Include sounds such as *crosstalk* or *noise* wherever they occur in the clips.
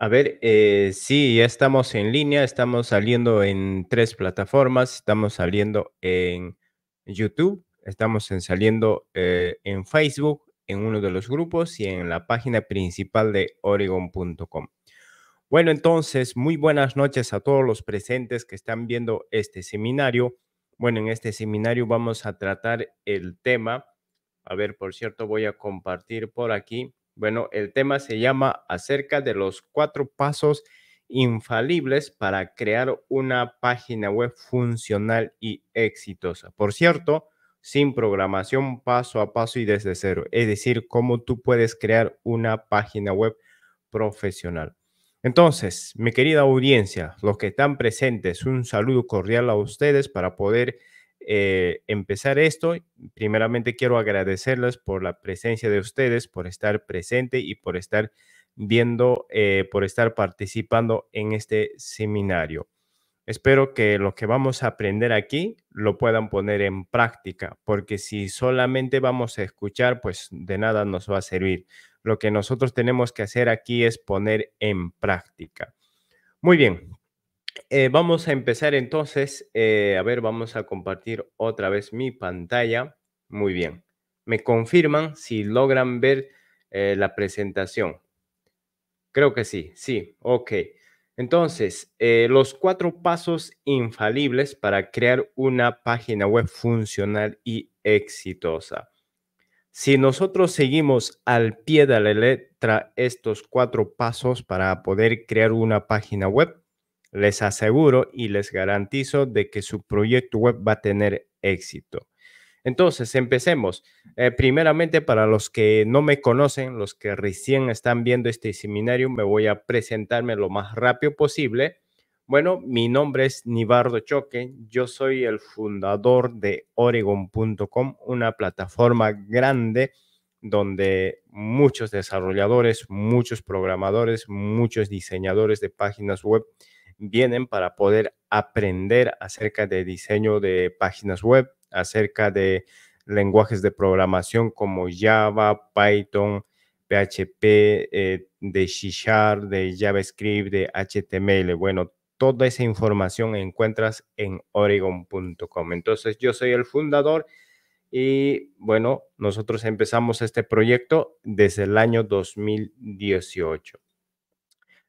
A ver, eh, sí, ya estamos en línea, estamos saliendo en tres plataformas, estamos saliendo en YouTube, estamos saliendo eh, en Facebook, en uno de los grupos y en la página principal de oregon.com. Bueno, entonces, muy buenas noches a todos los presentes que están viendo este seminario. Bueno, en este seminario vamos a tratar el tema. A ver, por cierto, voy a compartir por aquí bueno, el tema se llama acerca de los cuatro pasos infalibles para crear una página web funcional y exitosa. Por cierto, sin programación paso a paso y desde cero, es decir, cómo tú puedes crear una página web profesional. Entonces, mi querida audiencia, los que están presentes, un saludo cordial a ustedes para poder eh, empezar esto, primeramente quiero agradecerles por la presencia de ustedes, por estar presente y por estar viendo, eh, por estar participando en este seminario. Espero que lo que vamos a aprender aquí lo puedan poner en práctica, porque si solamente vamos a escuchar, pues de nada nos va a servir. Lo que nosotros tenemos que hacer aquí es poner en práctica. Muy bien, eh, vamos a empezar entonces. Eh, a ver, vamos a compartir otra vez mi pantalla. Muy bien. Me confirman si logran ver eh, la presentación. Creo que sí, sí, ok. Entonces, los cuatro pasos infalibles para crear una página web funcional y exitosa. Si nosotros seguimos al pie de la letra estos cuatro pasos para poder crear una página web, les aseguro y les garantizo de que su proyecto web va a tener éxito. Entonces, empecemos. Eh, primeramente, para los que no me conocen, los que recién están viendo este seminario, me voy a presentarme lo más rápido posible. Bueno, mi nombre es Nibardo Choque, yo soy el fundador de Oregon.com, una plataforma grande donde muchos desarrolladores, muchos programadores, muchos diseñadores de páginas web vienen para poder aprender acerca de diseño de páginas web, acerca de lenguajes de programación como Java, Python, PHP, eh, de C Sharp, de JavaScript, de HTML. Bueno, toda esa información encuentras en oregon.com. Entonces, yo soy el fundador y bueno, nosotros empezamos este proyecto desde el año 2018.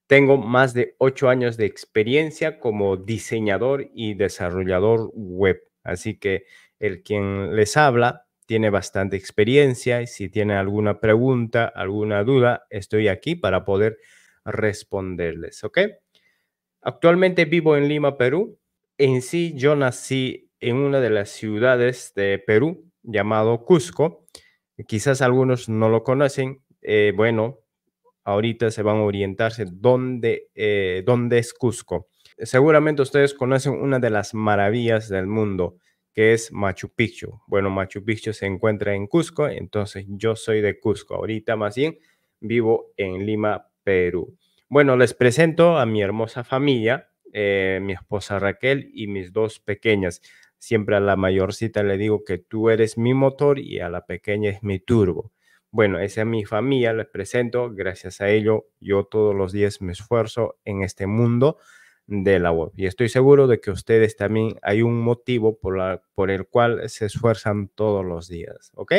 Tengo más de ocho años de experiencia como diseñador y desarrollador web. Así que el quien les habla tiene bastante experiencia y si tiene alguna pregunta, alguna duda, estoy aquí para poder responderles, ¿ok? Actualmente vivo en Lima, Perú. En sí, yo nací en una de las ciudades de Perú llamado Cusco. Quizás algunos no lo conocen. Eh, bueno, ahorita se van a orientarse dónde, eh, dónde es Cusco. Seguramente ustedes conocen una de las maravillas del mundo, que es Machu Picchu. Bueno, Machu Picchu se encuentra en Cusco, entonces yo soy de Cusco. Ahorita más bien vivo en Lima, Perú. Bueno, les presento a mi hermosa familia, eh, mi esposa Raquel y mis dos pequeñas. Siempre a la mayorcita le digo que tú eres mi motor y a la pequeña es mi turbo. Bueno, esa es mi familia, les presento. Gracias a ello, yo todos los días me esfuerzo en este mundo de la web. Y estoy seguro de que ustedes también hay un motivo por, el cual se esfuerzan todos los días, ¿ok?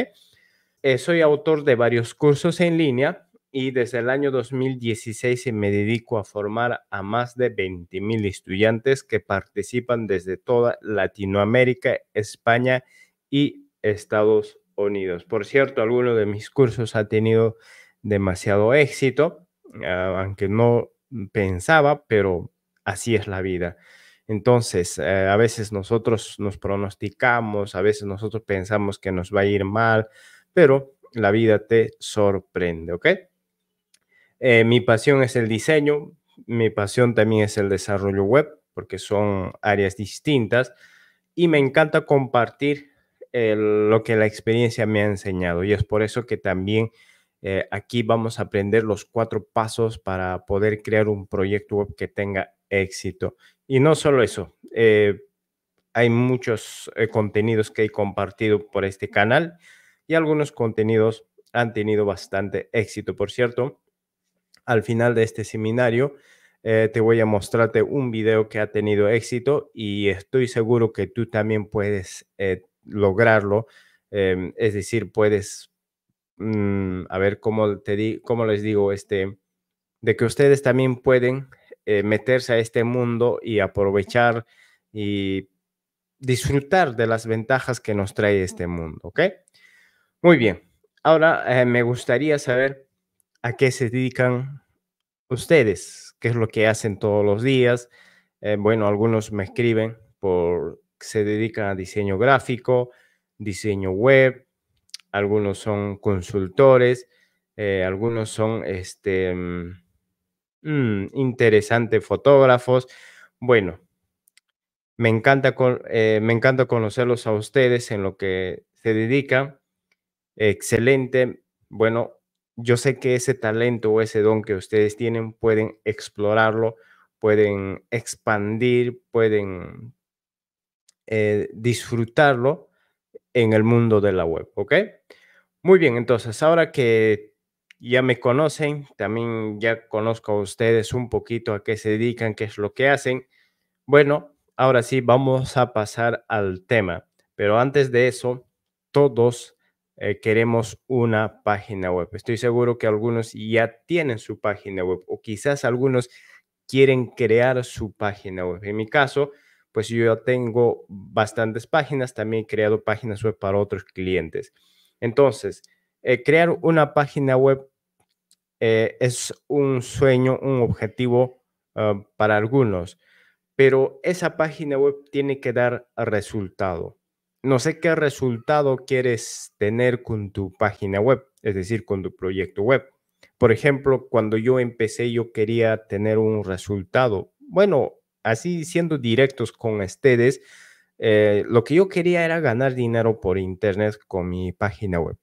Eh, soy autor de varios cursos en línea y desde el año 2016 me dedico a formar a más de 20.000 estudiantes que participan desde toda Latinoamérica, España y Estados Unidos. Unidos. Por cierto, alguno de mis cursos ha tenido demasiado éxito, aunque no pensaba, pero así es la vida. Entonces, eh, a veces nosotros nos pronosticamos, a veces nosotros pensamos que nos va a ir mal, pero la vida te sorprende, ¿ok? Eh, mi pasión es el diseño, mi pasión también es el desarrollo web, porque son áreas distintas y me encanta compartir lo que la experiencia me ha enseñado y es por eso que también eh, aquí vamos a aprender los cuatro pasos para poder crear un proyecto web que tenga éxito. Y no solo eso, eh, hay muchos eh, contenidos que he compartido por este canal y algunos contenidos han tenido bastante éxito. Por cierto, al final de este seminario te voy a mostrarte un video que ha tenido éxito y estoy seguro que tú también puedes lograrlo. Em, es decir, puedes, mm, a ver cómo, te di, cómo les digo, este, de que ustedes también pueden eh, meterse a este mundo y aprovechar y disfrutar de las ventajas que nos trae este mundo, ¿ok? Muy bien. Ahora eh, me gustaría saber a qué se dedican ustedes, qué es lo que hacen todos los días. Eh, bueno, algunos me escriben por se dedican a diseño gráfico, diseño web, algunos son consultores, eh, algunos son este, mm, mm, interesantes fotógrafos. Bueno, me encanta, eh, me encanta conocerlos a ustedes en lo que se dedican. Excelente. Bueno, yo sé que ese talento o ese don que ustedes tienen pueden explorarlo, pueden expandir, pueden eh, disfrutarlo en el mundo de la web, ¿ok? Muy bien, entonces ahora que ya me conocen, también ya conozco a ustedes un poquito a qué se dedican, qué es lo que hacen. Bueno, ahora sí vamos a pasar al tema, pero antes de eso, todos eh, queremos una página web. Estoy seguro que algunos ya tienen su página web o quizás algunos quieren crear su página web. En mi caso, pues yo tengo bastantes páginas, también he creado páginas web para otros clientes. Entonces, eh, crear una página web eh, es un sueño, un objetivo ah, para algunos, pero esa página web tiene que dar resultado. No sé qué resultado quieres tener con tu página web, es decir, con tu proyecto web. Por ejemplo, cuando yo empecé, yo quería tener un resultado. Bueno, así siendo directos con ustedes, eh, lo que yo quería era ganar dinero por internet con mi página web.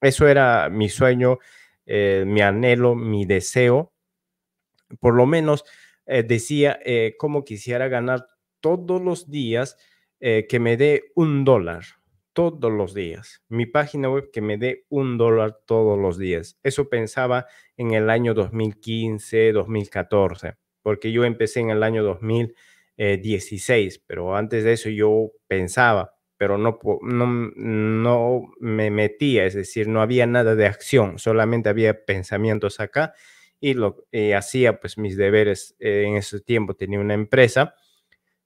Eso era mi sueño, eh, mi anhelo, mi deseo. Por lo menos eh, decía cómo quisiera ganar todos los días que me dé un dólar, todos los días. Mi página web que me dé un dólar todos los días. Eso pensaba en el año 2015, 2014 porque yo empecé en el año 2016, eh, pero antes de eso yo pensaba, pero no, no, no me metía, es decir, no había nada de acción, solamente había pensamientos acá y lo hacía pues mis deberes eh, en ese tiempo. Tenía una empresa,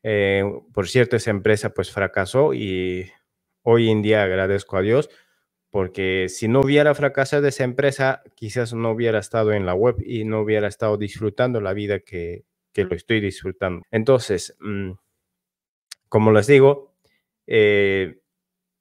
eh, por cierto, esa empresa pues fracasó y hoy en día agradezco a Dios porque si no hubiera fracasado esa empresa, quizás no hubiera estado en la web y no hubiera estado disfrutando la vida que, lo estoy disfrutando. Entonces, mm, como les digo, eh,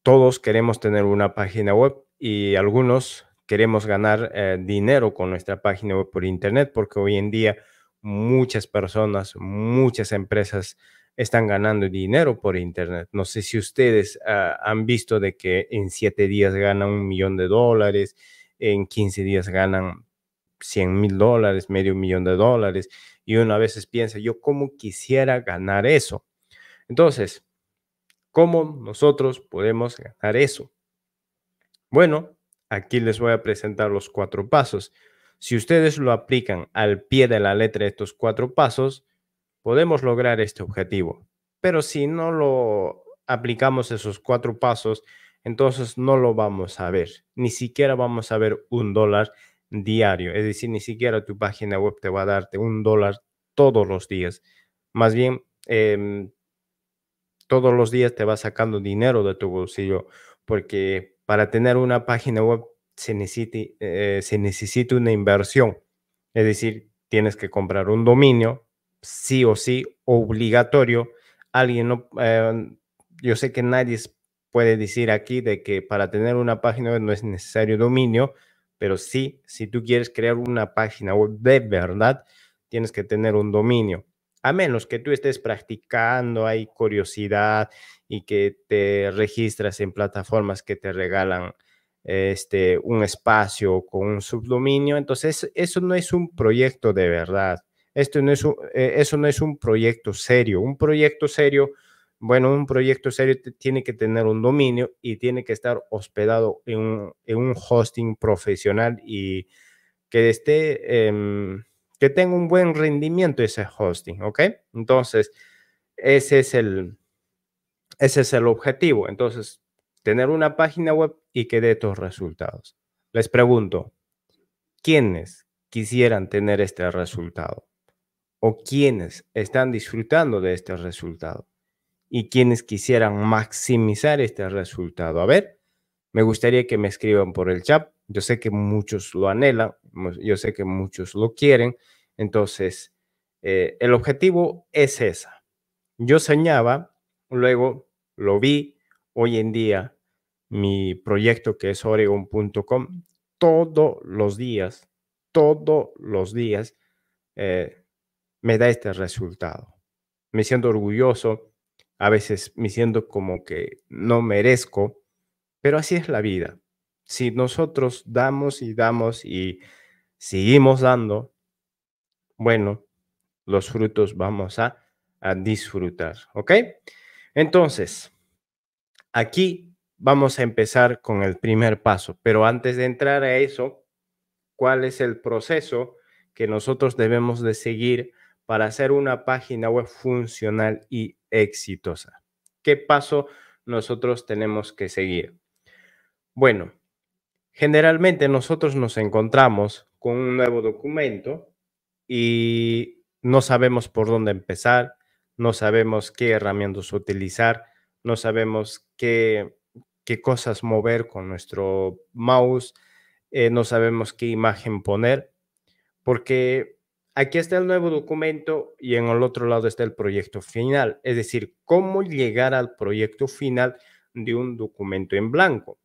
todos queremos tener una página web y algunos queremos ganar eh, dinero con nuestra página web por internet, porque hoy en día muchas personas, muchas empresas están ganando dinero por Internet. No sé si ustedes ah, han visto de que en siete días ganan un millón de dólares, en 15 días ganan 100 mil dólares, medio millón de dólares, y uno a veces piensa, yo cómo quisiera ganar eso. Entonces, ¿cómo nosotros podemos ganar eso? Bueno, aquí les voy a presentar los cuatro pasos. Si ustedes lo aplican al pie de la letra estos cuatro pasos, podemos lograr este objetivo. Pero si no lo aplicamos esos cuatro pasos, entonces no lo vamos a ver. Ni siquiera vamos a ver un dólar diario. Es decir, ni siquiera tu página web te va a darte un dólar todos los días. Más bien, em, todos los días te va sacando dinero de tu bolsillo porque para tener una página web se eh, necesita una inversión. Es decir, tienes que comprar un dominio, sí o sí obligatorio. Alguien em, yo sé que nadie puede decir aquí de que para tener una página web no es necesario dominio, pero sí, si tú quieres crear una página web de verdad, tienes que tener un dominio. A menos que tú estés practicando, hay curiosidad y que te registras en plataformas que te regalan este, un espacio con un subdominio. Entonces, eso no es un proyecto de verdad. Esto no es eh, eso no es un proyecto serio. Un proyecto serio, bueno, un proyecto serio tiene que tener un dominio y tiene que estar hospedado en un, hosting profesional y que esté, em, que tenga un buen rendimiento ese hosting, ¿ok? Entonces, ese es el, ese es el objetivo. Entonces, tener una página web y que dé estos resultados. Les pregunto, ¿quiénes quisieran tener este resultado? o quienes están disfrutando de este resultado y quienes quisieran maximizar este resultado. A ver, me gustaría que me escriban por el chat. Yo sé que muchos lo anhelan, pues, yo sé que muchos lo quieren. Entonces, eh, el objetivo es esa. Yo soñaba, luego lo vi, hoy en día mi proyecto que es oregon.com, todos los días, todos los días. Eh, me da este resultado. Me siento orgulloso, a veces me siento como que no merezco, pero así es la vida. Si nosotros damos y damos y seguimos dando, bueno, los frutos vamos a, a disfrutar, ¿ok? Entonces, aquí vamos a empezar con el primer paso, pero antes de entrar a eso, ¿cuál es el proceso que nosotros debemos de seguir para hacer una página web funcional y exitosa. ¿Qué paso nosotros tenemos que seguir? Bueno, generalmente nosotros nos encontramos con un nuevo documento y no sabemos por dónde empezar, no sabemos qué herramientas utilizar, no sabemos qué, qué cosas mover con nuestro mouse, eh, no sabemos qué imagen poner, porque aquí está el nuevo documento y en el otro lado está el proyecto final, es decir, cómo llegar al proyecto final de un documento en blanco.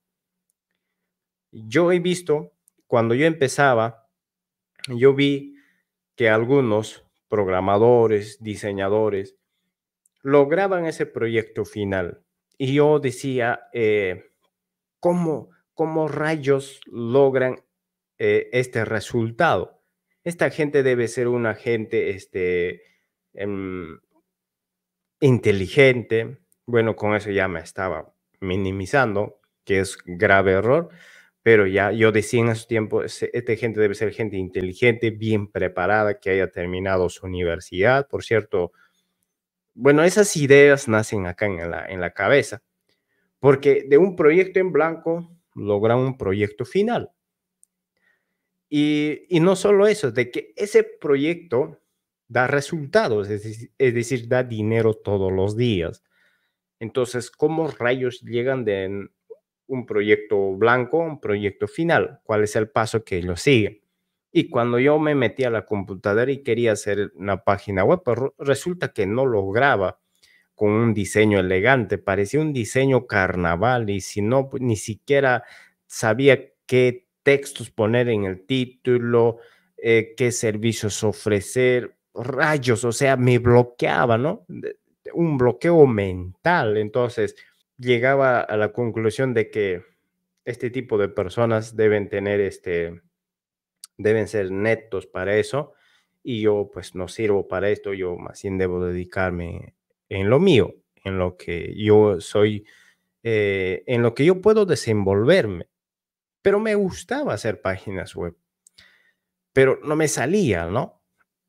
Yo he visto, cuando yo empezaba, yo vi que algunos programadores, diseñadores, lograban ese proyecto final. Y yo decía, eh, ¿cómo, rayos logran eh, este resultado? esta gente debe ser una gente este, em, inteligente. Bueno, con eso ya me estaba minimizando, que es grave error, pero ya yo decía en ese tiempo, esta gente debe ser gente inteligente, bien preparada, que haya terminado su universidad, por cierto. Bueno, esas ideas nacen acá en la, en la cabeza, porque de un proyecto en blanco logran un proyecto final. Y, no solo eso, de que ese proyecto da resultados, es, decir, da dinero todos los días. Entonces, ¿cómo rayos llegan de un proyecto blanco a un proyecto final? ¿Cuál es el paso que lo sigue? Y cuando yo me metí a la computadora y quería hacer una página web, pues resulta que no lograba con un diseño elegante, parecía un diseño carnaval y si no, pues ni siquiera sabía qué textos poner en el título, eh, qué servicios ofrecer, rayos, o sea, me bloqueaba, ¿no? Un bloqueo mental. Entonces, llegaba a la conclusión de que este tipo de personas deben tener este, deben ser netos para eso. Y yo pues no sirvo para esto, yo más bien debo dedicarme en lo mío, en lo que yo soy, eh, en lo que yo puedo desenvolverme pero me gustaba hacer páginas web, pero no me salía, ¿no?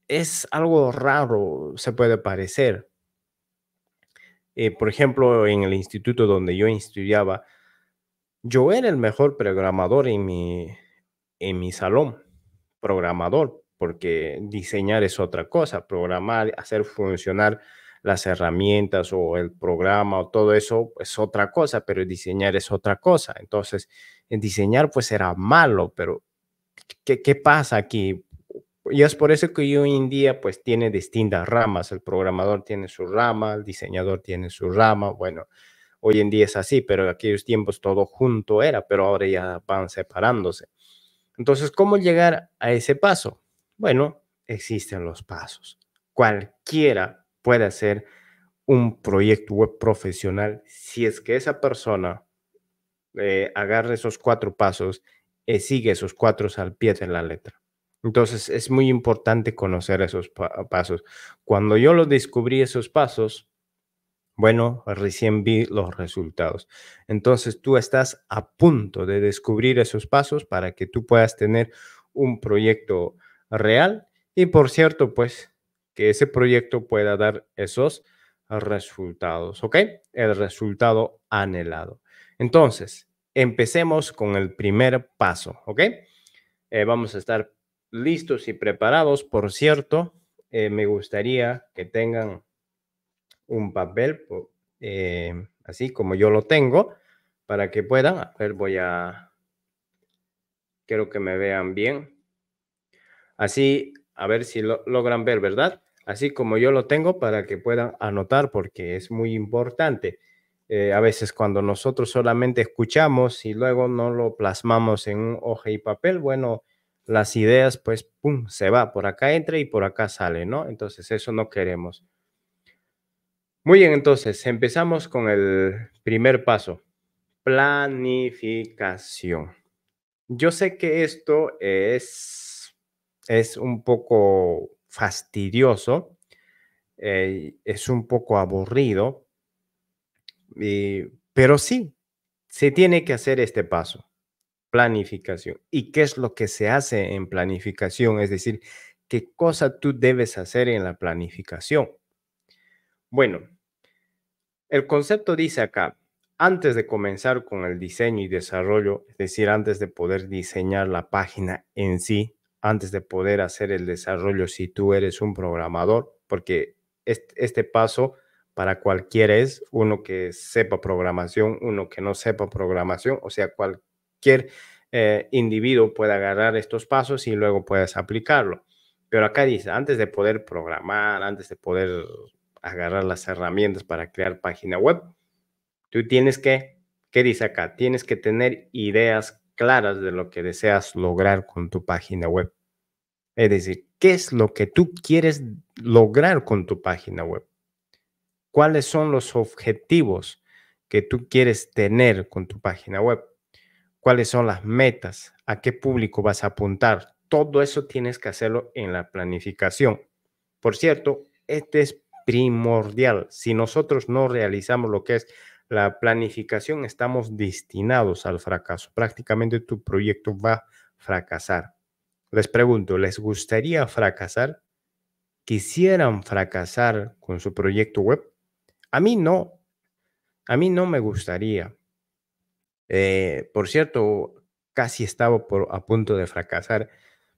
Es algo raro, se puede parecer. Eh, por ejemplo, en el instituto donde yo estudiaba, yo era el mejor programador en mi, en mi salón, programador, porque diseñar es otra cosa, programar, hacer funcionar las herramientas o el programa o todo eso es otra cosa, pero diseñar es otra cosa. Entonces, diseñar pues era malo, pero ¿qué, qué pasa aquí? Y es por eso que hoy en día pues tiene distintas ramas. El programador tiene su rama, el diseñador tiene su rama. Bueno, hoy en día es así, pero en aquellos tiempos todo junto era, pero ahora ya van separándose. Entonces, ¿cómo llegar a ese paso? Bueno, existen los pasos. Cualquiera puede hacer un proyecto web profesional si es que esa persona eh, agarre esos cuatro pasos y sigue esos cuatro al pie de la letra. Entonces es muy importante conocer esos pasos. Cuando yo lo descubrí esos pasos, bueno, recién vi los resultados. Entonces tú estás a punto de descubrir esos pasos para que tú puedas tener un proyecto real y por cierto, pues que ese proyecto pueda dar esos resultados, ¿ok? El resultado anhelado. Entonces, empecemos con el primer paso, ¿ok? Eh, vamos a estar listos y preparados. Por cierto, eh, me gustaría que tengan un papel, eh, así como yo lo tengo, para que puedan. A ver, voy a... Quiero que me vean bien. Así, a ver si lo logran ver, ¿verdad? Así como yo lo tengo para que puedan anotar porque es muy importante. Eh, a veces cuando nosotros solamente escuchamos y luego no lo plasmamos en un hoja y papel, bueno, las ideas pues, ¡pum!, se va, por acá entra y por acá sale, ¿no? Entonces eso no queremos. Muy bien, entonces empezamos con el primer paso, planificación. Yo sé que esto es, un poco fastidioso, eh, es un poco aburrido, eh, pero sí, se tiene que hacer este paso, planificación. ¿Y qué es lo que se hace en planificación? Es decir, ¿qué cosa tú debes hacer en la planificación? Bueno, el concepto dice acá, antes de comenzar con el diseño y desarrollo, es decir, antes de poder diseñar la página en sí, antes de poder hacer el desarrollo si tú eres un programador, porque este paso para cualquiera es uno que sepa programación, uno que no sepa programación, o sea, cualquier eh, individuo puede agarrar estos pasos y luego puedes aplicarlo. Pero acá dice, antes de poder programar, antes de poder agarrar las herramientas para crear página web, tú tienes que, ¿qué dice acá? Tienes que tener ideas claras de lo que deseas lograr con tu página web. Es decir, ¿qué es lo que tú quieres lograr con tu página web? cuáles son los objetivos que tú quieres tener con tu página web, cuáles son las metas, a qué público vas a apuntar. Todo eso tienes que hacerlo en la planificación. Por cierto, este es primordial. Si nosotros no realizamos lo que es la planificación, estamos destinados al fracaso. Prácticamente tu proyecto va a fracasar. Les pregunto, ¿les gustaría fracasar? ¿Quisieran fracasar con su proyecto web? A mí no. A mí no me gustaría. Eh, por cierto, casi estaba por, a punto de fracasar,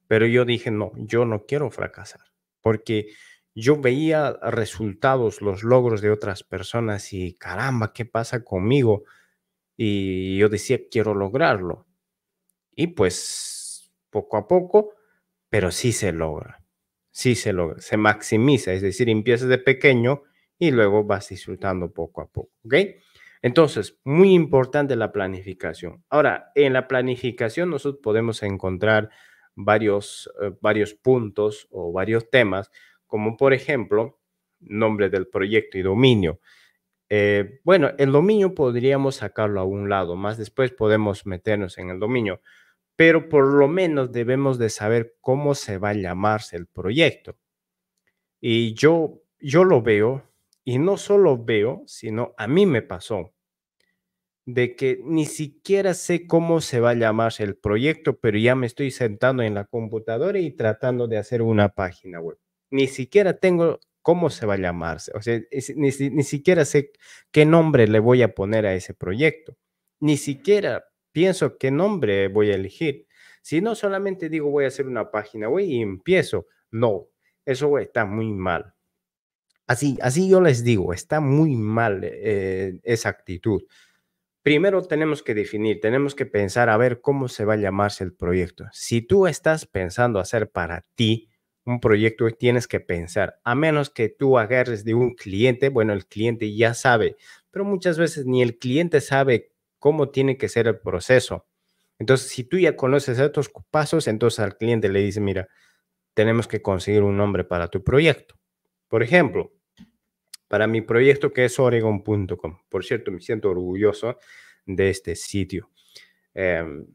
pero yo dije, no, yo no quiero fracasar, porque yo veía resultados, los logros de otras personas y caramba, ¿qué pasa conmigo? Y yo decía, quiero lograrlo. Y pues poco a poco, pero sí se logra, sí se logra, se maximiza, es decir, empiezas de pequeño y luego vas disfrutando poco a poco, ¿ok? Entonces, muy importante la planificación. Ahora, en la planificación nosotros podemos encontrar varios, eh, varios puntos o varios temas, como por ejemplo, nombre del proyecto y dominio. Eh, bueno, el dominio podríamos sacarlo a un lado, más después podemos meternos en el dominio, pero por lo menos debemos de saber cómo se va a llamarse el proyecto. Y yo, yo lo veo y no solo veo, sino a mí me pasó de que ni siquiera sé cómo se va a llamar el proyecto, pero ya me estoy sentando en la computadora y tratando de hacer una página web. Ni siquiera tengo cómo se va a llamarse, o sea, ni, siquiera sé qué nombre le voy a poner a ese proyecto, ni siquiera pienso qué nombre voy a elegir, Si no solamente digo voy a hacer una página web y empiezo. No, eso está muy mal. Así, yo les digo, está muy mal eh, esa actitud. Primero tenemos que definir, tenemos que pensar a ver cómo se va a llamarse el proyecto. Si tú estás pensando hacer para ti un proyecto, tienes que pensar, a menos que tú agarres de un cliente, bueno, el cliente ya sabe, pero muchas veces ni el cliente sabe cómo tiene que ser el proceso. Entonces, si tú ya conoces estos pasos, entonces al cliente le dice, mira, tenemos que conseguir un nombre para tu proyecto. Por ejemplo, para mi proyecto que es oregon.com. Por cierto, me siento orgulloso de este sitio. Em,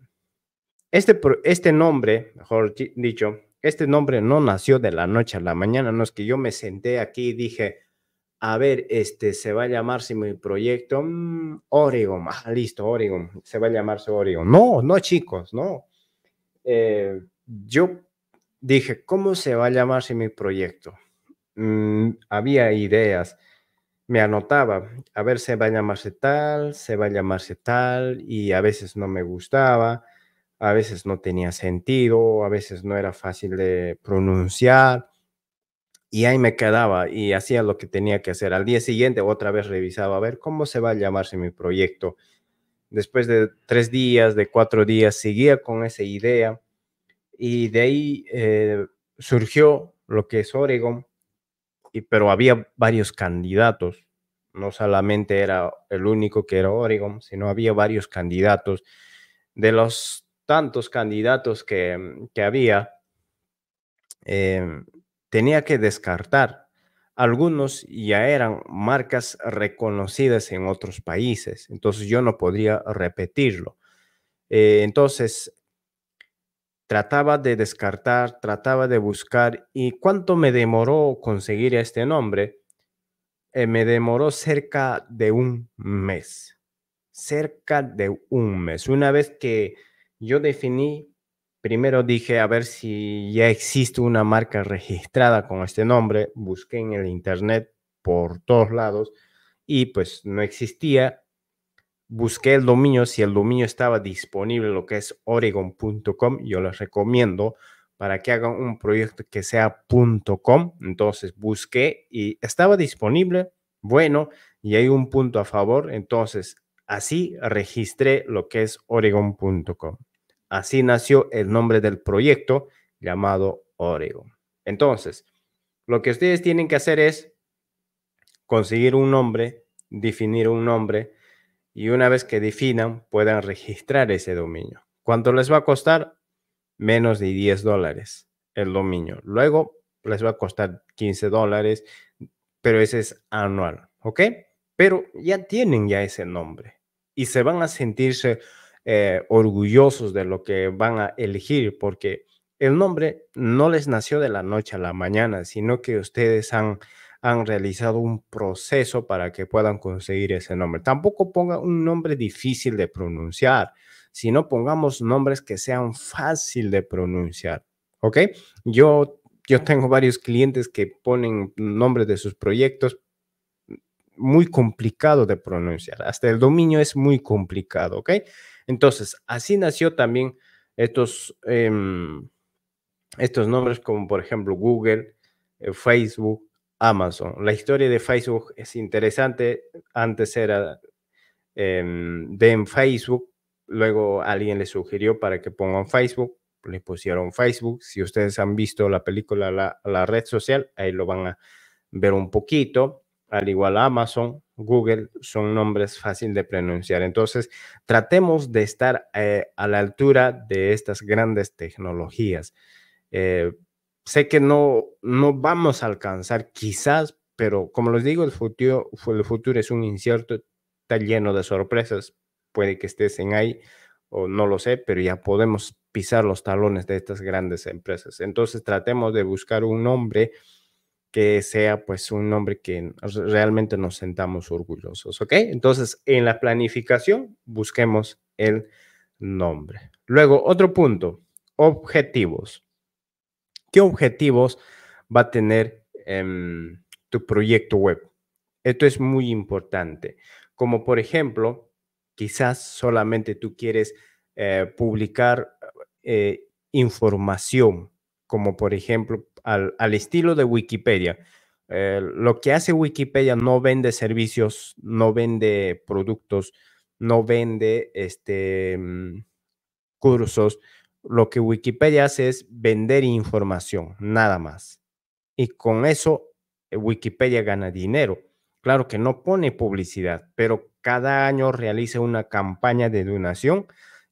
este, este, nombre, mejor dicho, este nombre no nació de la noche a la mañana, no es que yo me senté aquí y dije, a ver, este se va a llamarse mi proyecto mm, Oregon, ah, listo, Oregon, se va a llamarse Oregon. No, no chicos, no. Eh, yo dije, ¿cómo se va a llamarse mi proyecto? Mm, había ideas, me anotaba, a ver, se va a llamarse tal, se va a llamarse tal, y a veces no me gustaba, a veces no tenía sentido, a veces no era fácil de pronunciar, y ahí me quedaba y hacía lo que tenía que hacer. Al día siguiente otra vez revisaba a ver cómo se va a llamarse mi proyecto. Después de tres días, de cuatro días, seguía con esa idea, y de ahí eh, surgió lo que es Oregon pero había varios candidatos. No solamente era el único que era Oregon, sino había varios candidatos. De los tantos candidatos que, mm, había, em, tenía que descartar. Algunos ya eran marcas reconocidas en otros países, entonces yo no podría repetirlo. Eh, entonces, Trataba de descartar, trataba de buscar y cuánto me demoró conseguir este nombre. Eh, me demoró cerca de un mes, cerca de un mes. Una vez que yo definí, primero dije a ver si ya existe una marca registrada con este nombre, busqué en el internet por todos lados y pues no existía busqué el dominio, si el dominio estaba disponible, lo que es oregon.com, yo les recomiendo para que hagan un proyecto que sea .com, entonces busqué y estaba disponible, bueno, y hay un punto a favor, entonces así registré lo que es oregon.com. Así nació el nombre del proyecto llamado Oregon. Entonces, lo que ustedes tienen que hacer es conseguir un nombre, definir un nombre, y una vez que definan puedan registrar ese dominio. ¿Cuánto les va a costar? Menos de 10 dólares el dominio. Luego les va a costar 15 dólares, pero ese es anual, ¿ok? Pero ya tienen ya ese nombre y se van a sentirse eh, orgullosos de lo que van a elegir porque el nombre no les nació de la noche a la mañana, sino que ustedes han han realizado un proceso para que puedan conseguir ese nombre. Tampoco ponga un nombre difícil de pronunciar, sino pongamos nombres que sean fácil de pronunciar. ¿Ok? Yo, yo tengo varios clientes que ponen nombres de sus proyectos muy complicado de pronunciar. Hasta el dominio es muy complicado, ¿ok? Entonces, así nació también estos, em, estos nombres como por ejemplo Google, eh, Facebook, Amazon. La historia de Facebook es interesante. Antes era de em, en Facebook, luego alguien le sugirió para que pongan Facebook, le pusieron Facebook. Si ustedes han visto la película la, la, red social, ahí lo van a ver un poquito. Al igual Amazon, Google, son nombres fáciles de pronunciar. Entonces, tratemos de estar eh, a la altura de estas grandes tecnologías. Eh, sé que no, no vamos a alcanzar quizás, pero como les digo, el futuro, el futuro es un incierto, está lleno de sorpresas. Puede que estés en ahí o no lo sé, pero ya podemos pisar los talones de estas grandes empresas. Entonces tratemos de buscar un nombre que sea pues un nombre que realmente nos sentamos orgullosos, ¿ok? Entonces en la planificación busquemos el nombre. Luego, otro punto, objetivos. ¿Qué objetivos va a tener em, tu proyecto web? Esto es muy importante. Como por ejemplo, quizás solamente tú quieres eh, publicar eh, información, como por ejemplo al, estilo de Wikipedia. Eh, lo que hace Wikipedia no vende servicios, no vende productos, no vende este, mm, cursos, lo que Wikipedia hace es vender información, nada más. Y con eso eh, Wikipedia gana dinero. Claro que no pone publicidad, pero cada año realiza una campaña de donación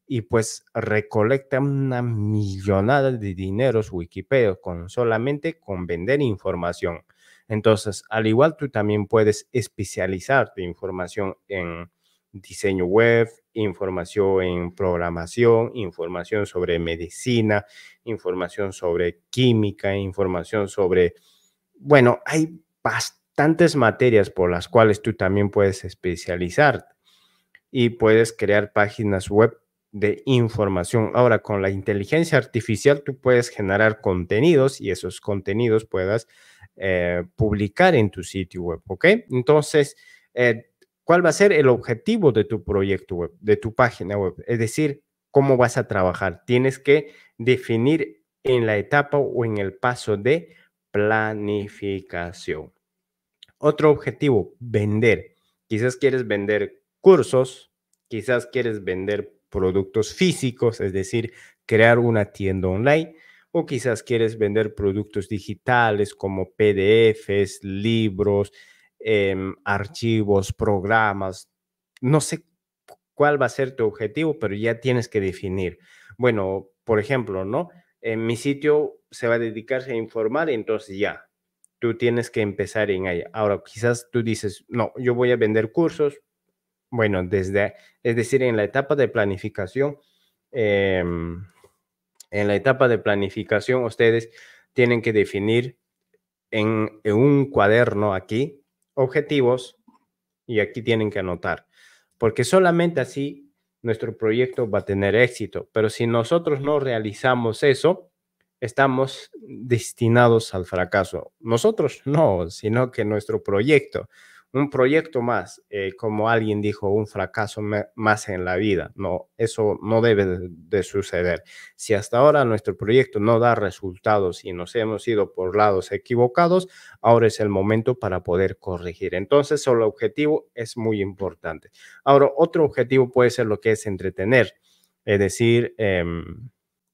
y pues recolecta una millonada de dineros Wikipedia con solamente con vender información. Entonces, al igual tú también puedes especializar tu información en diseño web, información en programación, información sobre medicina, información sobre química, información sobre, bueno, hay bastantes materias por las cuales tú también puedes especializarte y puedes crear páginas web de información. Ahora, con la inteligencia artificial, tú puedes generar contenidos y esos contenidos puedas eh, publicar en tu sitio web, ¿ok? Entonces, eh, cuál va a ser el objetivo de tu proyecto web, de tu página web, es decir, cómo vas a trabajar. Tienes que definir en la etapa o en el paso de planificación. Otro objetivo, vender. Quizás quieres vender cursos, quizás quieres vender productos físicos, es decir, crear una tienda online, o quizás quieres vender productos digitales como PDFs, libros, Em, archivos, programas. No sé cuál va a ser tu objetivo, pero ya tienes que definir. Bueno, por ejemplo, ¿no? En mi sitio se va a dedicarse a informar, entonces ya, tú tienes que empezar en ahí. Ahora, quizás tú dices, no, yo voy a vender cursos. Bueno, desde, es decir, en la etapa de planificación, em, en la etapa de planificación, ustedes tienen que definir en un cuaderno aquí objetivos y aquí tienen que anotar, porque solamente así nuestro proyecto va a tener éxito. Pero si nosotros no realizamos eso, estamos destinados al fracaso. Nosotros no, sino que nuestro proyecto un proyecto más, eh, como alguien dijo, un fracaso más en la vida. No, eso no debe de, suceder. Si hasta ahora nuestro proyecto no da resultados y nos hemos ido por lados equivocados, ahora es el momento para poder corregir. Entonces, solo objetivo es muy importante. Ahora, otro objetivo puede ser lo que es entretener, es decir, em,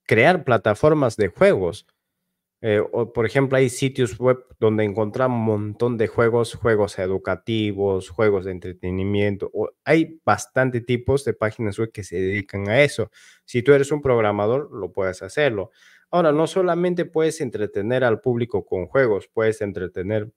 crear plataformas de juegos eh, por ejemplo, hay sitios web donde encontrar un montón de juegos, juegos educativos, juegos de entretenimiento. O, hay bastante tipos de páginas web que se dedican a eso. Si tú eres un programador, lo puedes hacerlo. Ahora, no solamente puedes entretener al público con juegos, puedes entretener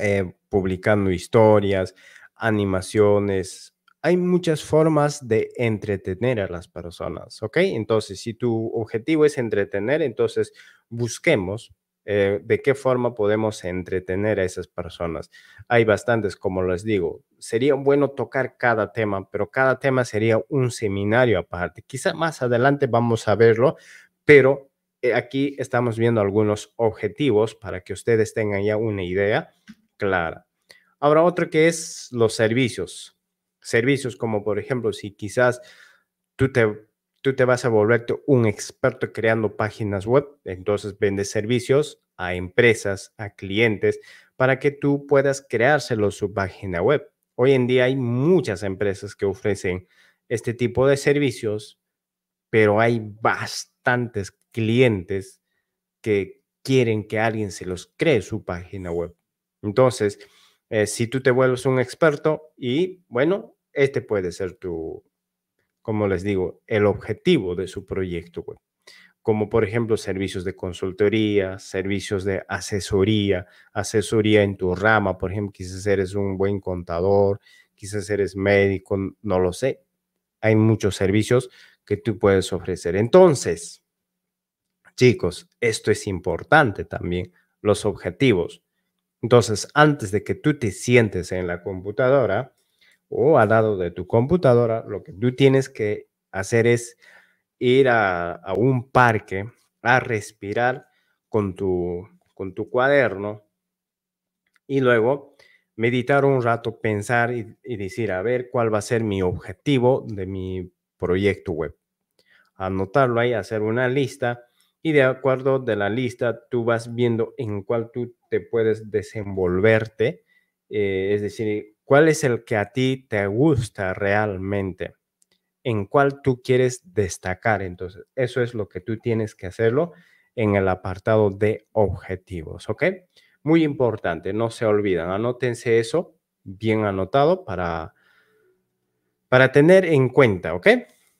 eh, publicando historias, animaciones, hay muchas formas de entretener a las personas, ¿ok? Entonces, si tu objetivo es entretener, entonces busquemos eh, de qué forma podemos entretener a esas personas. Hay bastantes, como les digo, sería bueno tocar cada tema, pero cada tema sería un seminario aparte. Quizá más adelante vamos a verlo, pero eh, aquí estamos viendo algunos objetivos para que ustedes tengan ya una idea clara. Ahora, otro que es los servicios servicios como por ejemplo si quizás tú te, tú te vas a volverte un experto creando páginas web, entonces vendes servicios a empresas, a clientes, para que tú puedas creárselo su página web. Hoy en día hay muchas empresas que ofrecen este tipo de servicios, pero hay bastantes clientes que quieren que alguien se los cree su página web. Entonces, eh, si tú te vuelves un experto y, bueno, este puede ser tu, como les digo, el objetivo de su proyecto web. Como por ejemplo servicios de consultoría, servicios de asesoría, asesoría en tu rama, por ejemplo, quizás eres un buen contador, quizás eres médico, no lo sé. Hay muchos servicios que tú puedes ofrecer. Entonces, chicos, esto es importante también, los objetivos. Entonces, antes de que tú te sientes en la computadora, o al lado de tu computadora, lo que tú tienes que hacer es ir a, un parque a respirar con tu, con tu cuaderno y luego meditar un rato, pensar y, decir, a ver, cuál va a ser mi objetivo de mi proyecto web. Anotarlo ahí, hacer una lista y de acuerdo de la lista tú vas viendo en cuál tú te puedes desenvolverte, eh, es decir, ¿Cuál es el que a ti te gusta realmente? ¿En cuál tú quieres destacar? Entonces, eso es lo que tú tienes que hacerlo en el apartado de objetivos, ¿ok? Muy importante, no se olvidan, anótense eso bien anotado para, para tener en cuenta, ¿ok?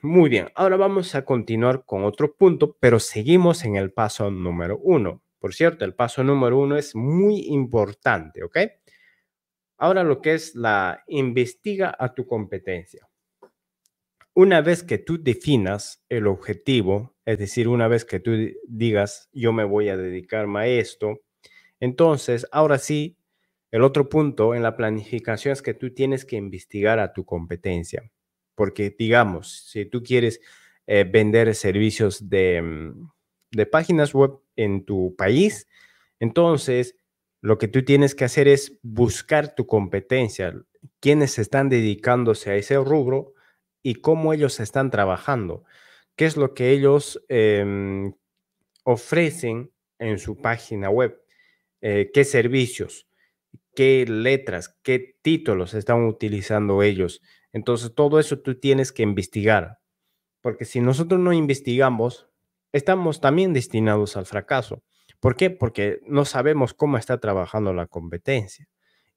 Muy bien, ahora vamos a continuar con otro punto, pero seguimos en el paso número uno. Por cierto, el paso número uno es muy importante, ¿ok? Ahora lo que es la investiga a tu competencia. Una vez que tú definas el objetivo, es decir, una vez que tú digas, yo me voy a dedicar a esto, entonces, ahora sí, el otro punto en la planificación es que tú tienes que investigar a tu competencia. Porque, digamos, si tú quieres eh, vender servicios de, mm, de páginas web en tu país, entonces lo que tú tienes que hacer es buscar tu competencia, quiénes están dedicándose a ese rubro y cómo ellos están trabajando, qué es lo que ellos em, ofrecen en su página web, eh, qué servicios, qué letras, qué títulos están utilizando ellos. Entonces, todo eso tú tienes que investigar, porque si nosotros no investigamos, estamos también destinados al fracaso. ¿Por qué? Porque no sabemos cómo está trabajando la competencia.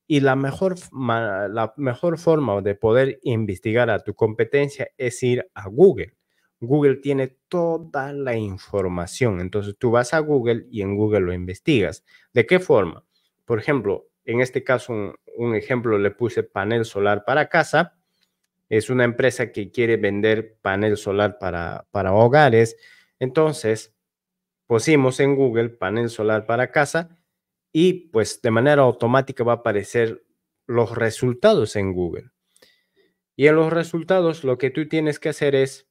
Y la mejor, la mejor forma de poder investigar a tu competencia es ir a Google. Google tiene toda la información. Entonces tú vas a Google y en Google lo investigas. ¿De qué forma? Por ejemplo, en este caso, un, ejemplo le puse panel solar para casa. Es una empresa que quiere vender panel solar para, para hogares. Entonces, pusimos en Google panel solar para casa y pues de manera automática va a aparecer los resultados en Google. Y en los resultados lo que tú tienes que hacer es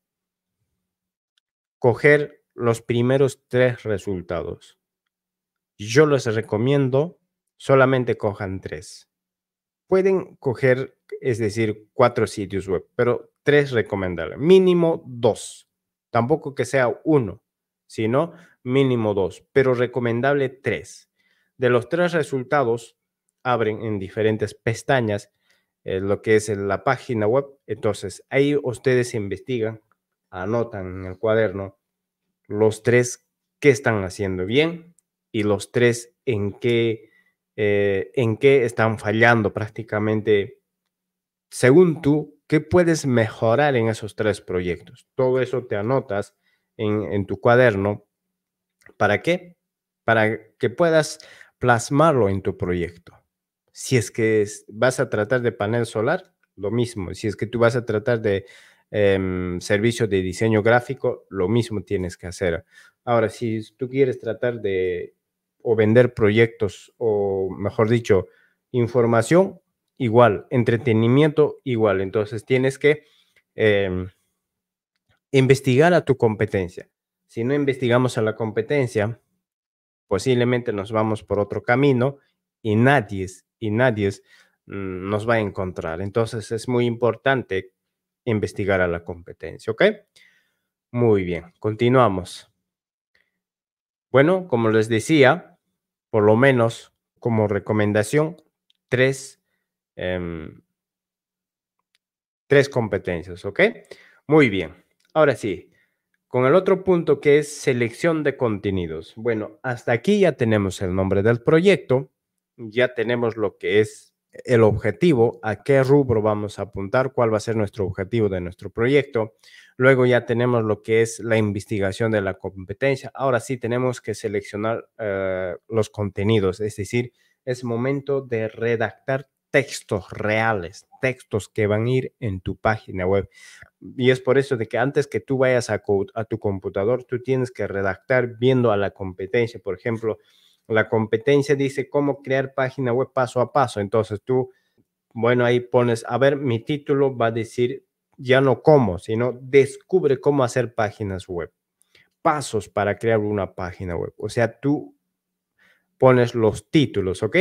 coger los primeros tres resultados. Yo les recomiendo solamente cojan tres. Pueden coger, es decir, cuatro sitios web, pero tres recomendar, mínimo dos. Tampoco que sea uno, si no, mínimo dos, pero recomendable tres. De los tres resultados, abren en diferentes pestañas eh, lo que es la página web. Entonces, ahí ustedes investigan, anotan en el cuaderno los tres que están haciendo bien y los tres en qué, eh, en qué están fallando prácticamente. Según tú, ¿qué puedes mejorar en esos tres proyectos? Todo eso te anotas en, tu cuaderno. ¿Para qué? Para que puedas plasmarlo en tu proyecto. Si es que vas a tratar de panel solar, lo mismo. Si es que tú vas a tratar de em, servicio de diseño gráfico, lo mismo tienes que hacer. Ahora, si tú quieres tratar de o vender proyectos o, mejor dicho, información, igual, entretenimiento, igual. Entonces tienes que em, investigar a tu competencia. Si no investigamos a la competencia, posiblemente nos vamos por otro camino y nadie, y mm, nos va a encontrar. Entonces es muy importante investigar a la competencia, ¿ok? Muy bien, continuamos. Bueno, como les decía, por lo menos como recomendación, tres, em, tres competencias, ¿ok? Muy bien. Ahora sí, con el otro punto que es selección de contenidos. Bueno, hasta aquí ya tenemos el nombre del proyecto, ya tenemos lo que es el objetivo, a qué rubro vamos a apuntar, cuál va a ser nuestro objetivo de nuestro proyecto. Luego ya tenemos lo que es la investigación de la competencia. Ahora sí tenemos que seleccionar eh, los contenidos, es decir, es momento de redactar textos reales, textos que van a ir en tu página web. Y es por eso de que antes que tú vayas a, a tu computador, tú tienes que redactar viendo a la competencia. Por ejemplo, la competencia dice cómo crear página web paso a paso. Entonces tú, bueno, ahí pones, a ver, mi título va a decir ya no cómo, sino descubre cómo hacer páginas web. Pasos para crear una página web. O sea, tú pones los títulos, ¿ok?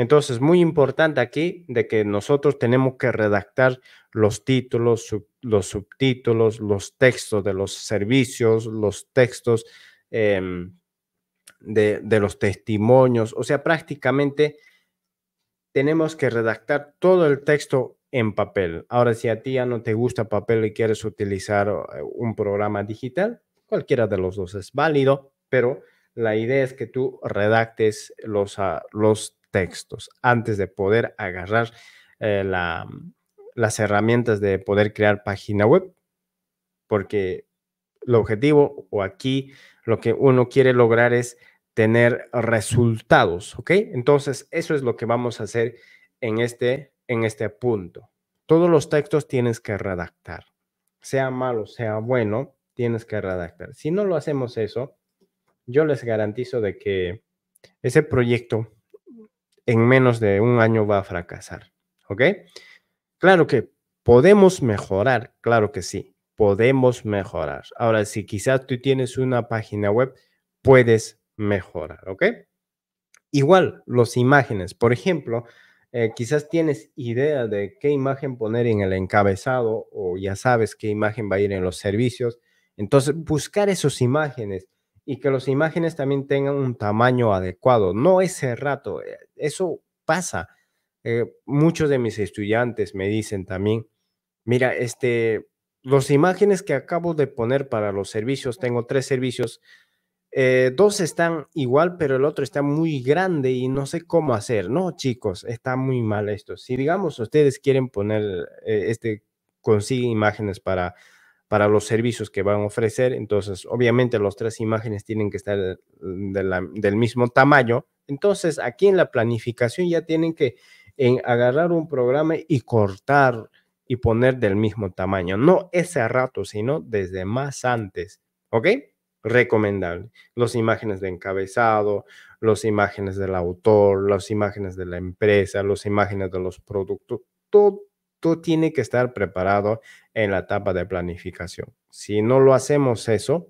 Entonces, muy importante aquí de que nosotros tenemos que redactar los títulos, los subtítulos, los textos de los servicios, los textos em, de, los testimonios. O sea, prácticamente tenemos que redactar todo el texto en papel. Ahora, si a ti ya no te gusta papel y quieres utilizar eh, un programa digital, cualquiera de los dos es válido, pero la idea es que tú redactes los, ah, los textos antes de poder agarrar eh, las herramientas de poder crear página web, porque el objetivo o aquí lo que uno quiere lograr es tener resultados, ¿ok? Entonces, eso es lo que vamos a hacer en este, en este punto. Todos los textos tienes que redactar, sea malo, sea bueno, tienes que redactar. Si no lo hacemos eso, yo les garantizo de que ese proyecto en menos de un año va a fracasar. ¿Ok? Claro que podemos mejorar, claro que sí, podemos mejorar. Ahora, si quizás tú tienes una página web, puedes mejorar, ¿ok? Igual, las imágenes, por ejemplo, eh, quizás tienes idea de qué imagen poner en el encabezado o ya sabes qué imagen va a ir en los servicios. Entonces, buscar esas imágenes y que las imágenes también tengan un tamaño adecuado. No ese rato, eh, eso pasa. Eh, muchos de mis estudiantes me dicen también, mira, este, los imágenes que acabo de poner para los servicios, tengo tres servicios, eh, dos están igual, pero el otro está muy grande y no sé cómo hacer. No, chicos, está muy mal esto. Si digamos ustedes quieren poner, este, consigue imágenes para para los servicios que van a ofrecer. Entonces, obviamente las tres imágenes tienen que estar del mismo tamaño. Entonces, aquí en la planificación ya tienen que en agarrar un programa y cortar y poner del mismo tamaño. No ese rato, sino desde más antes. ¿Ok? Recomendable. Las imágenes de encabezado, las imágenes del autor, las imágenes de la empresa, las imágenes de los productos, todo tú tienes que estar preparado en la etapa de planificación. Si no lo hacemos eso,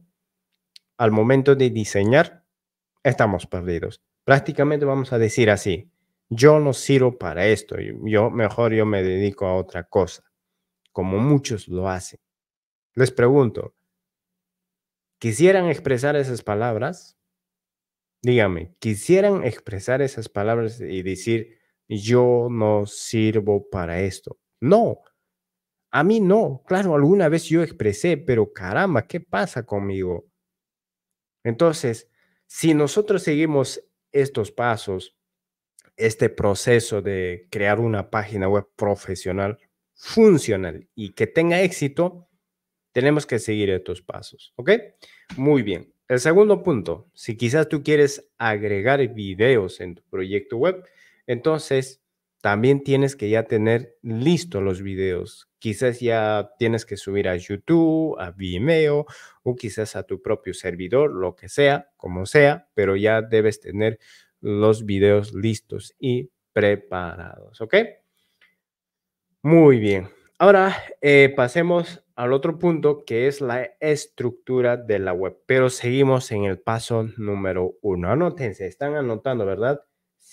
al momento de diseñar, estamos perdidos. Prácticamente vamos a decir así, yo no sirvo para esto, yo mejor yo me dedico a otra cosa, como muchos lo hacen. Les pregunto, ¿quisieran expresar esas palabras? Dígame, ¿quisieran expresar esas palabras y decir, yo no sirvo para esto? No, a mí no. Claro, alguna vez yo expresé, pero caramba, ¿qué pasa conmigo? Entonces, si nosotros seguimos estos pasos, este proceso de crear una página web profesional, funcional y que tenga éxito, tenemos que seguir estos pasos, ¿ok? Muy bien. El segundo punto, si quizás tú quieres agregar videos en tu proyecto web, entonces también tienes que ya tener listos los videos. Quizás ya tienes que subir a YouTube, a Vimeo o quizás a tu propio servidor, lo que sea, como sea, pero ya debes tener los videos listos y preparados, ¿ok? Muy bien. Ahora eh, pasemos al otro punto que es la estructura de la web, pero seguimos en el paso número uno. se están anotando, ¿verdad?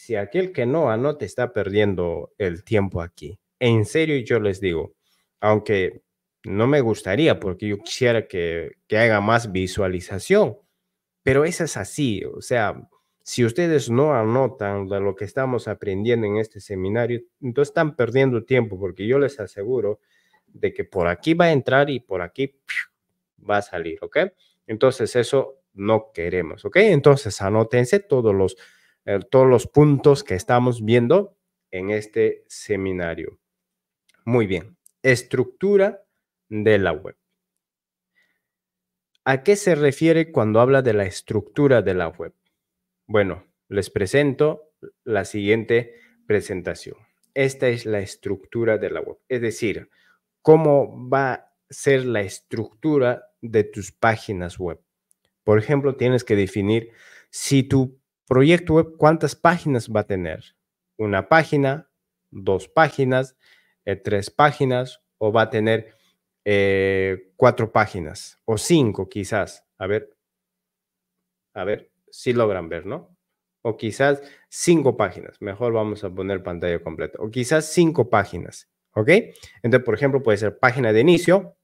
si aquel que no anote está perdiendo el tiempo aquí. En serio, yo les digo, aunque no me gustaría porque yo quisiera que, haga más visualización, pero eso es así, o sea, si ustedes no anotan lo que estamos aprendiendo en este seminario, entonces están perdiendo tiempo porque yo les aseguro de que por aquí va a entrar y por aquí va a salir, ¿ok? Entonces eso no queremos, ¿ok? Entonces anótense todos los todos los puntos que estamos viendo en este seminario. Muy bien, estructura de la web. ¿A qué se refiere cuando habla de la estructura de la web? Bueno, les presento la siguiente presentación. Esta es la estructura de la web, es decir, cómo va a ser la estructura de tus páginas web. Por ejemplo, tienes que definir si tu Proyecto web, ¿cuántas páginas va a tener? ¿Una página? ¿Dos páginas? Eh, ¿Tres páginas? ¿O va a tener eh, cuatro páginas? ¿O cinco quizás? A ver, a ver si logran ver, ¿no? o quizás cinco páginas. Mejor vamos a poner pantalla completa. O quizás cinco páginas. ¿Ok? Entonces, por ejemplo, puede ser página de inicio,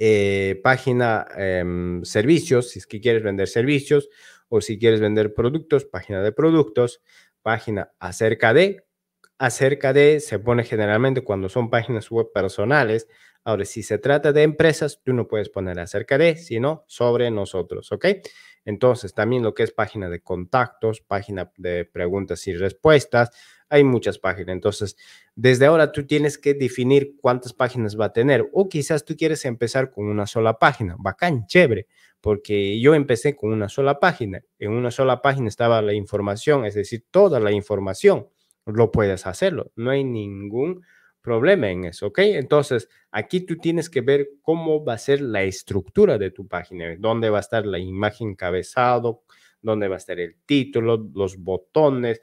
eh, página em, servicios, si es que quieres vender servicios o si quieres vender productos, página de productos, página acerca de, acerca de se pone generalmente cuando son páginas web personales. Ahora, si se trata de empresas, tú no puedes poner acerca de, sino sobre nosotros, ¿ok? Entonces, también lo que es página de contactos, página de preguntas y respuestas, hay muchas páginas. Entonces, desde ahora tú tienes que definir cuántas páginas va a tener o quizás tú quieres empezar con una sola página. Bacán, chévere, porque yo empecé con una sola página. En una sola página estaba la información, es decir, toda la información. Lo puedes hacerlo, no hay ningún problema en eso, ¿ok? Entonces, aquí tú tienes que ver cómo va a ser la estructura de tu página, dónde va a estar la imagen cabezado, dónde va a estar el título, los botones,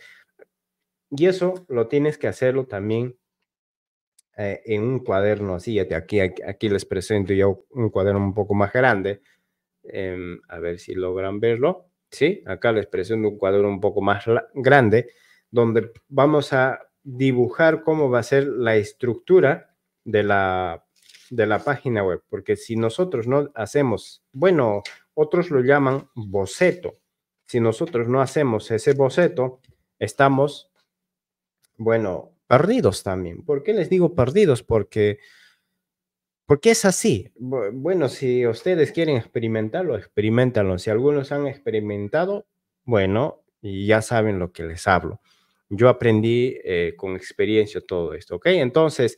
y eso lo tienes que hacerlo también eh, en un cuaderno así. Aquí, aquí, les presento yo un cuaderno un poco más grande. Em, a ver si logran verlo. Sí, acá les presento un cuaderno un poco más grande donde vamos a dibujar cómo va a ser la estructura de la, de la página web. Porque si nosotros no hacemos, bueno, otros lo llaman boceto. Si nosotros no hacemos ese boceto, estamos bueno, perdidos también. ¿Por qué les digo perdidos? Porque, porque es así. Bueno, si ustedes quieren experimentarlo, experimentalo. Si algunos han experimentado, bueno, ya saben lo que les hablo. Yo aprendí eh, con experiencia todo esto, ¿ok? Entonces,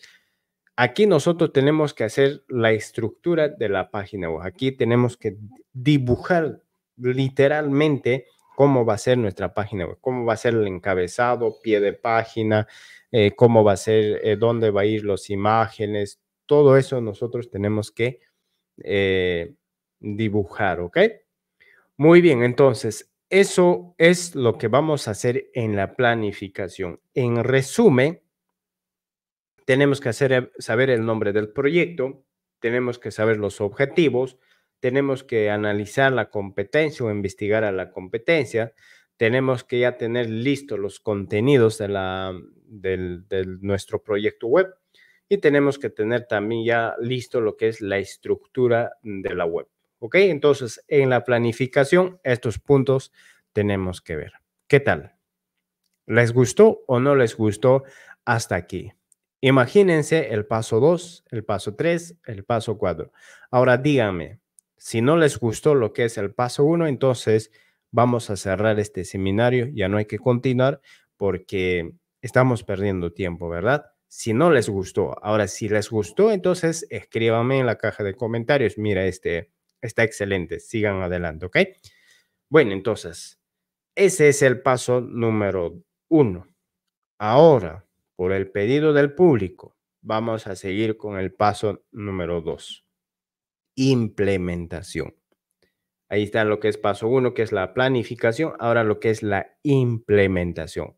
aquí nosotros tenemos que hacer la estructura de la página web. Aquí tenemos que dibujar literalmente cómo va a ser nuestra página web, cómo va a ser el encabezado, pie de página, eh, cómo va a ser, eh, dónde va a ir las imágenes, todo eso nosotros tenemos que eh, dibujar, ¿ok? Muy bien, entonces, eso es lo que vamos a hacer en la planificación. En resumen, tenemos que hacer, saber el nombre del proyecto, tenemos que saber los objetivos, tenemos que analizar la competencia o investigar a la competencia, tenemos que ya tener listos los contenidos de, la, del nuestro proyecto web y tenemos que tener también ya listo lo que es la estructura de la web. ¿Ok? Entonces, en la planificación, estos puntos tenemos que ver. ¿Qué tal? ¿Les gustó o no les gustó hasta aquí? Imagínense el paso 2, el paso 3, el paso 4. Ahora díganme, si no les gustó lo que es el paso 1, entonces vamos a cerrar este seminario, ya no hay que continuar porque estamos perdiendo tiempo, ¿verdad? Si no les gustó, ahora si les gustó, entonces escríbanme en la caja de comentarios, mira, este está excelente, sigan adelante, ¿ok? Bueno, entonces, ese es el paso número uno. Ahora, por el pedido del público, vamos a seguir con el paso número dos implementación. Ahí está lo que es paso uno, que es la planificación, ahora lo que es la implementación.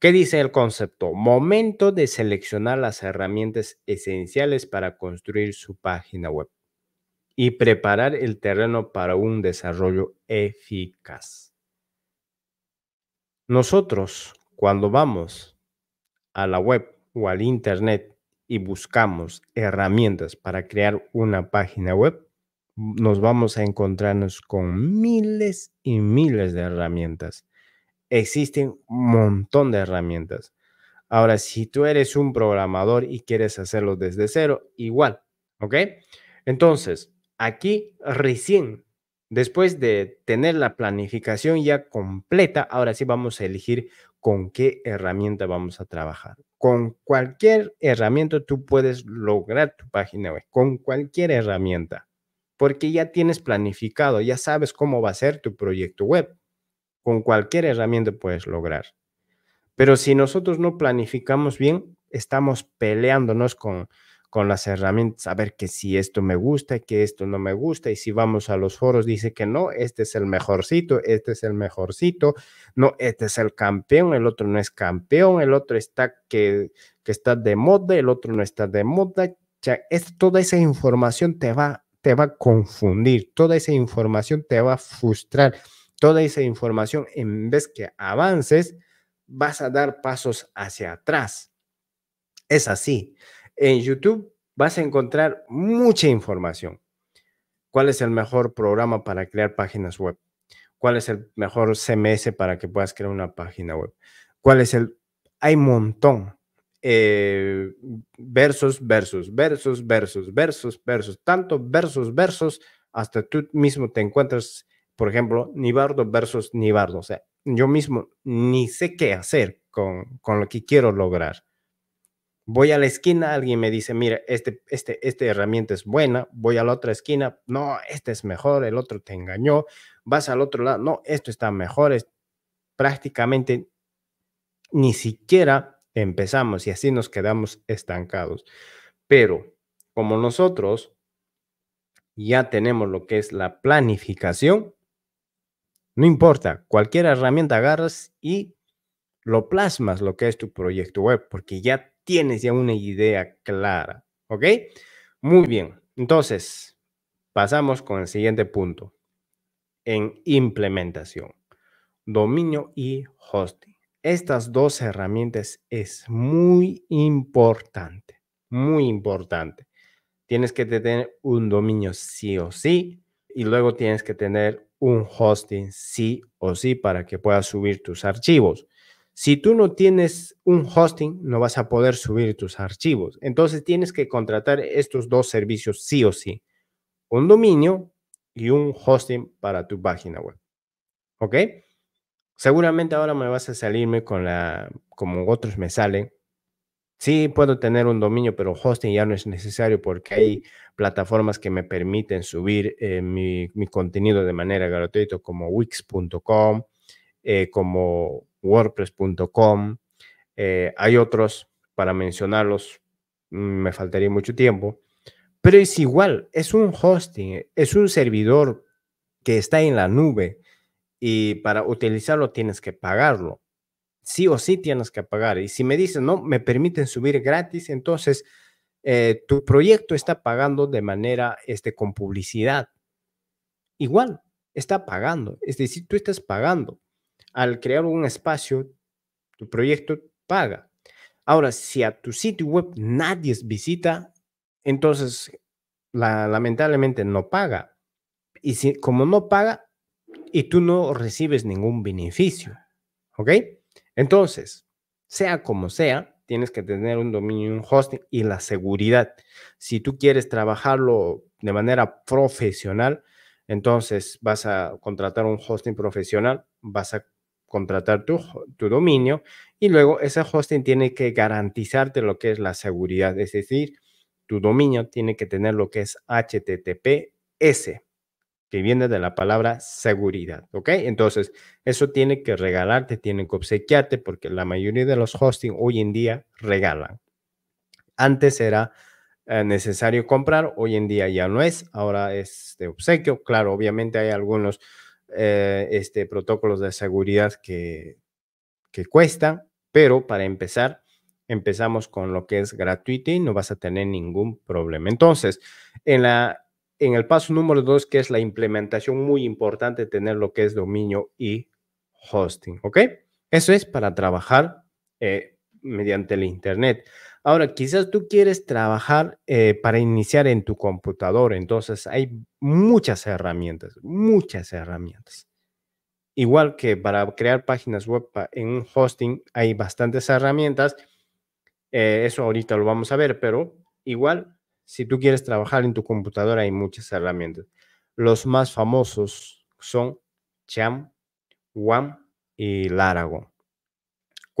¿Qué dice el concepto? Momento de seleccionar las herramientas esenciales para construir su página web y preparar el terreno para un desarrollo eficaz. Nosotros, cuando vamos a la web o al Internet, y buscamos herramientas para crear una página web, nos vamos a encontrarnos con miles y miles de herramientas. Existen un montón de herramientas. Ahora, si tú eres un programador y quieres hacerlo desde cero, igual, ¿ok? Entonces, aquí recién, después de tener la planificación ya completa, ahora sí vamos a elegir con qué herramienta vamos a trabajar. Con cualquier herramienta tú puedes lograr tu página web, con cualquier herramienta, porque ya tienes planificado, ya sabes cómo va a ser tu proyecto web. Con cualquier herramienta puedes lograr. Pero si nosotros no planificamos bien, estamos peleándonos con, con las herramientas, a ver que si esto me gusta, que esto no me gusta, y si vamos a los foros, dice que no, este es el mejorcito, este es el mejorcito, no, este es el campeón, el otro no es campeón, el otro está que, está de moda, el otro no está de moda, es, toda esa información te va, te va a confundir, toda esa información te va a frustrar, toda esa información en vez que avances, vas a dar pasos hacia atrás. Es así. En YouTube vas a encontrar mucha información. ¿Cuál es el mejor programa para crear páginas web? ¿Cuál es el mejor CMS para que puedas crear una página web? ¿Cuál es el...? Hay un montón. Eh, versos, versos, versos, versos, versos, versos, tanto versos, versos, hasta tú mismo te encuentras, por ejemplo, Nibardo versus Nibardo. O sea, yo mismo ni sé qué hacer con, con lo que quiero lograr voy a la esquina, alguien me dice, mira, este, este, esta herramienta es buena, voy a la otra esquina, no, esta es mejor, el otro te engañó, vas al otro lado, no, esto está mejor, es, prácticamente ni siquiera empezamos y así nos quedamos estancados. Pero como nosotros ya tenemos lo que es la planificación, no importa, cualquier herramienta agarras y lo plasmas lo que es tu proyecto web, porque ya tienes ya una idea clara, ¿ok? Muy bien, entonces pasamos con el siguiente punto en implementación, dominio y hosting. Estas dos herramientas es muy importante, muy importante. Tienes que tener un dominio sí o sí y luego tienes que tener un hosting sí o sí para que puedas subir tus archivos. Si tú no tienes un hosting, no vas a poder subir tus archivos. Entonces tienes que contratar estos dos servicios sí o sí. Un dominio y un hosting para tu página web. ¿Ok? Seguramente ahora me vas a salirme con la, como otros me salen. Sí, puedo tener un dominio, pero hosting ya no es necesario porque hay plataformas que me permiten subir eh, mi, contenido de manera gratuita como wix.com, eh, como wordpress.com. Eh, hay otros para mencionarlos, mm, me faltaría mucho tiempo, pero es igual, es un hosting, es un servidor que está en la nube y para utilizarlo tienes que pagarlo. Sí o sí tienes que pagar. Y si me dicen, no, me permiten subir gratis, entonces eh, tu proyecto está pagando de manera este, con publicidad. Igual, está pagando. Es decir, tú estás pagando al crear un espacio, tu proyecto paga. Ahora, si a tu sitio web nadie visita, entonces lamentablemente no paga. Y si, como no paga, y tú no recibes ningún beneficio, ¿ok? Entonces, sea como sea, tienes que tener un dominio, un hosting y la seguridad. Si tú quieres trabajarlo de manera profesional, entonces vas a contratar un hosting profesional, vas a contratar tu, dominio y luego ese hosting tiene que garantizarte lo que es la seguridad, es decir, tu dominio tiene que tener lo que es HTTPS, que viene de la palabra seguridad, ¿ok? Entonces, eso tiene que regalarte, tiene que obsequiarte, porque la mayoría de los hosting hoy en día regalan. Antes era eh, necesario comprar, hoy en día ya no es, ahora es de obsequio, claro, obviamente hay algunos eh, este, protocolos de seguridad que, que cuestan, pero para empezar, empezamos con lo que es gratuito y no vas a tener ningún problema. Entonces, en la... En el paso número dos, que es la implementación, muy importante tener lo que es dominio y hosting, ¿ok? Eso es para trabajar eh, mediante el Internet. Ahora, quizás tú quieres trabajar eh, para iniciar en tu computador, entonces hay muchas herramientas, muchas herramientas. Igual que para crear páginas web en un hosting hay bastantes herramientas, eh, eso ahorita lo vamos a ver, pero igual si tú quieres trabajar en tu computadora hay muchas herramientas. Los más famosos son Cham, WAM y Laragon.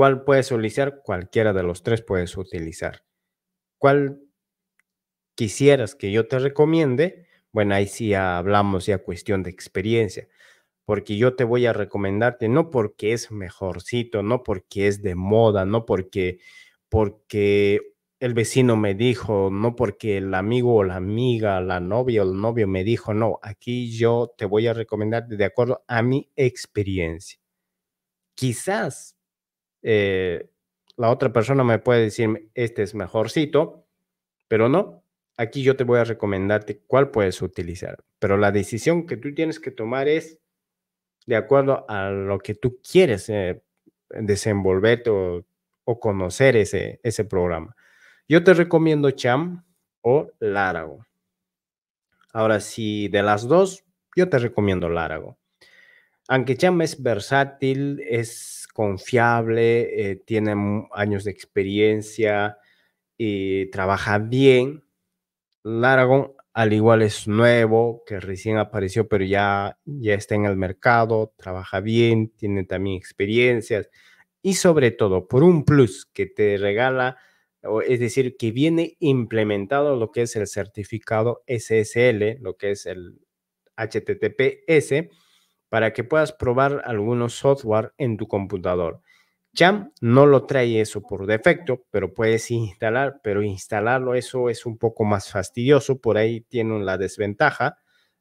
¿Cuál puedes utilizar? Cualquiera de los tres puedes utilizar. ¿Cuál quisieras que yo te recomiende? Bueno, ahí sí hablamos ya cuestión de experiencia, porque yo te voy a recomendarte no porque es mejorcito, no porque es de moda, no porque porque el vecino me dijo, no porque el amigo o la amiga, la novia o el novio me dijo, no, aquí yo te voy a recomendar de acuerdo a mi experiencia. Quizás eh, la otra persona me puede decir, este es mejorcito, pero no, aquí yo te voy a recomendarte cuál puedes utilizar. Pero la decisión que tú tienes que tomar es de acuerdo a lo que tú quieres desenvolver eh, desenvolverte o, conocer ese, ese programa. Yo te recomiendo Cham o Larago. Ahora, si de las dos, yo te recomiendo Larago. Aunque Cham es versátil, es confiable, eh, tiene años de experiencia y trabaja bien. Largo, al igual es nuevo, que recién apareció, pero ya, ya está en el mercado, trabaja bien, tiene también experiencias y sobre todo por un plus que te regala, es decir, que viene implementado lo que es el certificado SSL, lo que es el HTTPS para que puedas probar algunos software en tu computador. Jam no lo trae eso por defecto, pero puedes instalar, pero instalarlo eso es un poco más fastidioso, por ahí tienen la desventaja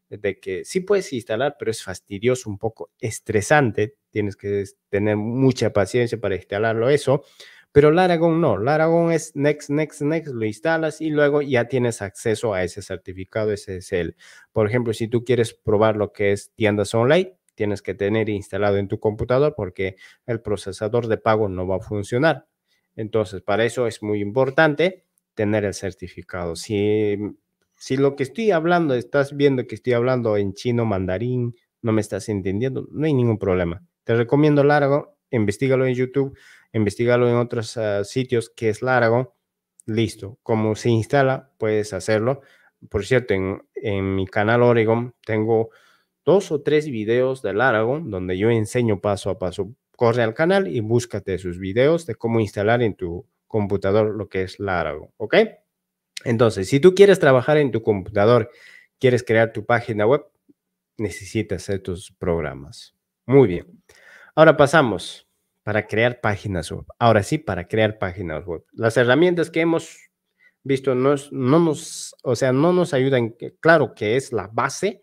de que sí puedes instalar, pero es fastidioso, un poco estresante, tienes que tener mucha paciencia para instalarlo eso, pero Laragon no, Laragon es next, next, next, lo instalas y luego ya tienes acceso a ese certificado, ese es el, por ejemplo, si tú quieres probar lo que es tiendas online, tienes que tener instalado en tu computador porque el procesador de pago no va a funcionar. Entonces, para eso es muy importante tener el certificado. Si, mm, si lo que estoy hablando, estás viendo que estoy hablando en chino, mandarín, no me estás entendiendo, no hay ningún problema. Te recomiendo largo, investigalo en YouTube, investigalo en otros ah, sitios que es largo. Listo, como se instala, puedes hacerlo. Por cierto, en, en mi canal Oregon tengo dos o tres videos del Aragon donde yo enseño paso a paso. Corre al canal y búscate sus videos de cómo instalar en tu computador lo que es la ¿ok? Entonces, si tú quieres trabajar en tu computador, quieres crear tu página web, necesitas estos programas. Muy bien. Ahora pasamos para crear páginas web. Ahora sí, para crear páginas web. Las herramientas que hemos visto no, no nos, o sea, no nos ayudan. Claro que es la base,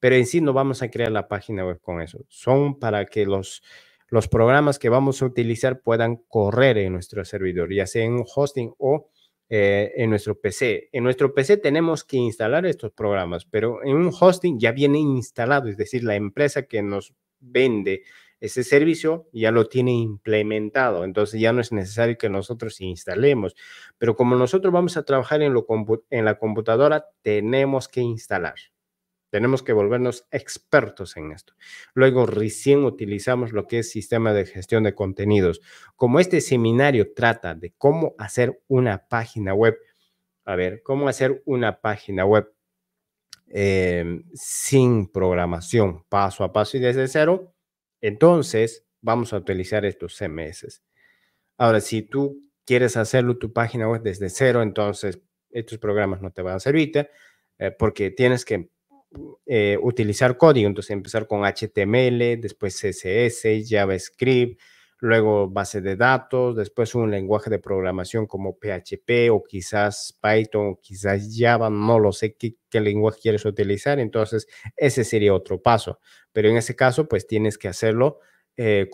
pero en sí no vamos a crear la página web con eso. Son para que los, los programas que vamos a utilizar puedan correr en nuestro servidor, ya sea en un hosting o eh, en nuestro PC. En nuestro PC tenemos que instalar estos programas, pero en un hosting ya viene instalado, es decir, la empresa que nos vende ese servicio ya lo tiene implementado, entonces ya no es necesario que nosotros instalemos. Pero como nosotros vamos a trabajar en, lo en la computadora, tenemos que instalar. Tenemos que volvernos expertos en esto. Luego recién utilizamos lo que es sistema de gestión de contenidos. Como este seminario trata de cómo hacer una página web, a ver, cómo hacer una página web em, sin programación, paso a paso y desde cero, entonces vamos a utilizar estos CMS. Ahora, si tú quieres hacerlo tu página web desde cero, entonces estos programas no te van a servir eh, porque tienes que eh, utilizar código, entonces empezar con HTML, después CSS, JavaScript, luego base de datos, después un lenguaje de programación como PHP o quizás Python, quizás Java, no lo sé qué, lenguaje quieres utilizar, entonces ese sería otro paso, pero en ese caso pues tienes que hacerlo eh,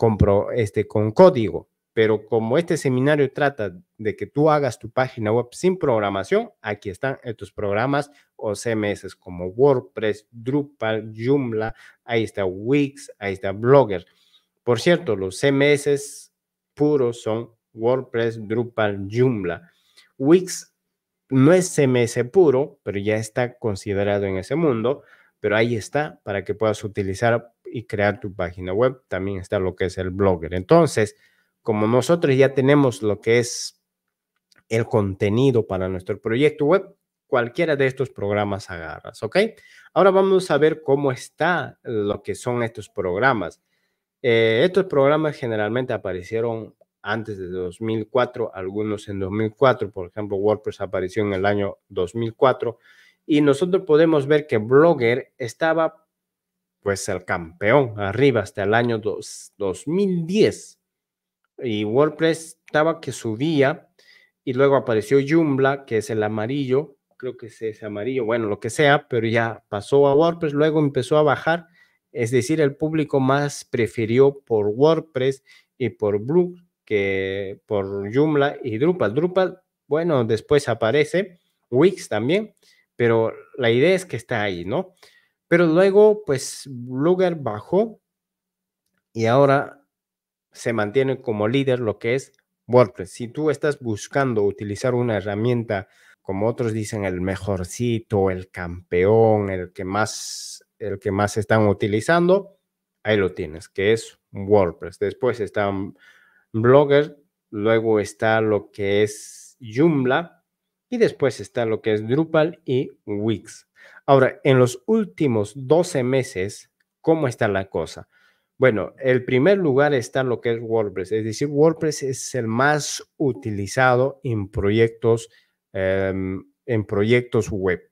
este, con código. Pero como este seminario trata de que tú hagas tu página web sin programación, aquí están estos eh, programas o CMS como WordPress, Drupal, Joomla, ahí está Wix, ahí está Blogger. Por cierto, los CMS puros son WordPress, Drupal, Joomla. Wix no es CMS puro, pero ya está considerado en ese mundo, pero ahí está para que puedas utilizar y crear tu página web. También está lo que es el Blogger. Entonces, como nosotros ya tenemos lo que es el contenido para nuestro proyecto web, cualquiera de estos programas agarras, ¿ok? Ahora vamos a ver cómo está lo que son estos programas. Eh, estos programas generalmente aparecieron antes de 2004, algunos en 2004, por ejemplo, WordPress apareció en el año 2004 y nosotros podemos ver que Blogger estaba pues el campeón arriba hasta el año 2010 y WordPress estaba que subía y luego apareció Joomla, que es el amarillo, creo que es amarillo, bueno, lo que sea, pero ya pasó a WordPress, luego empezó a bajar, es decir, el público más prefirió por WordPress y por Blue que por Joomla y Drupal. Drupal, bueno, después aparece Wix también, pero la idea es que está ahí, ¿no? Pero luego, pues, Blogger bajó y ahora se mantiene como líder lo que es WordPress. Si tú estás buscando utilizar una herramienta, como otros dicen, el mejorcito, el campeón, el que más, el que más están utilizando, ahí lo tienes, que es WordPress. Después están Blogger, luego está lo que es Joomla y después está lo que es Drupal y Wix. Ahora, en los últimos 12 meses, ¿cómo está la cosa? Bueno, el primer lugar está lo que es WordPress, es decir, WordPress es el más utilizado en proyectos, em, en proyectos web.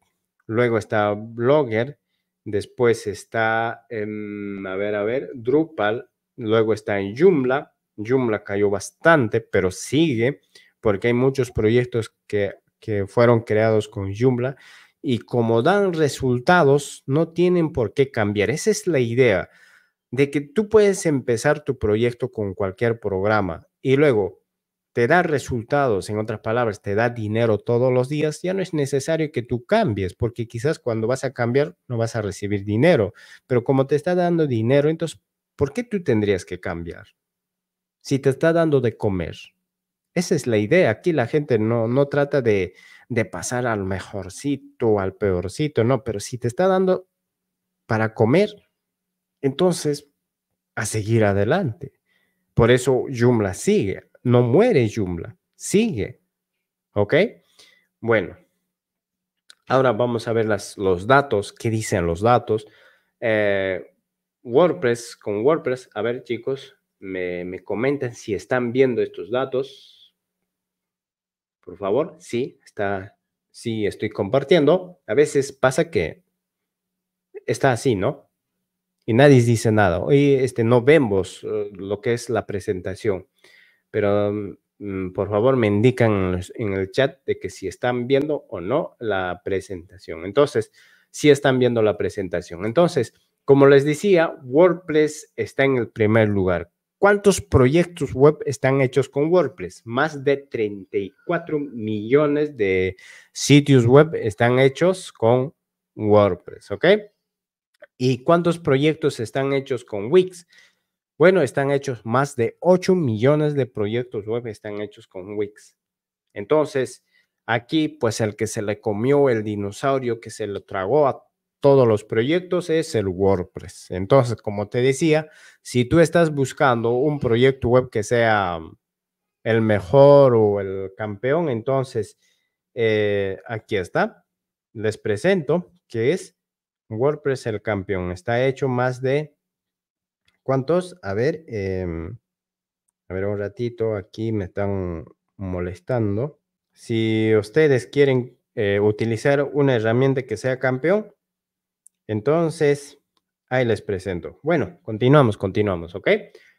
Luego está Blogger, después está, em, a ver, a ver, Drupal, luego está en Joomla. Joomla cayó bastante, pero sigue porque hay muchos proyectos que, que fueron creados con Joomla y como dan resultados, no tienen por qué cambiar. Esa es la idea de que tú puedes empezar tu proyecto con cualquier programa y luego te da resultados, en otras palabras, te da dinero todos los días, ya no es necesario que tú cambies, porque quizás cuando vas a cambiar no vas a recibir dinero, pero como te está dando dinero, entonces, ¿por qué tú tendrías que cambiar? Si te está dando de comer. Esa es la idea. Aquí la gente no, no trata de, de pasar al mejorcito, al peorcito, no, pero si te está dando para comer, entonces, a seguir adelante. Por eso Joomla sigue, no muere Joomla, sigue. ¿Ok? Bueno, ahora vamos a ver los datos, qué dicen los datos. Eh, WordPress, con WordPress, a ver chicos, me, comentan si están viendo estos datos. Por favor, sí, está, sí, estoy compartiendo. A veces pasa que está así, ¿no? y nadie dice nada. Hoy este, no vemos eh, lo que es la presentación, pero mm, mm, por favor me indican en el chat de que si están viendo o no la presentación. Entonces, si están viendo la presentación. Entonces, como les decía, WordPress está en el primer lugar. ¿Cuántos proyectos web están hechos con WordPress? Más de 34 millones de sitios web están hechos con WordPress, ¿ok? ¿Y cuántos proyectos están hechos con Wix? Bueno, están hechos más de 8 millones de proyectos web están hechos con Wix. Entonces, aquí pues el que se le comió el dinosaurio que se lo tragó a todos los proyectos es el WordPress. Entonces, como te decía, si tú estás buscando un proyecto web que sea mm, el mejor o el campeón, entonces eh, aquí está. Les presento que es WordPress el campeón. Está hecho más de... ¿Cuántos? A ver, em, a ver un ratito, aquí me están molestando. Si ustedes quieren eh, utilizar una herramienta que sea campeón, entonces ahí les presento. Bueno, continuamos, continuamos, ¿ok?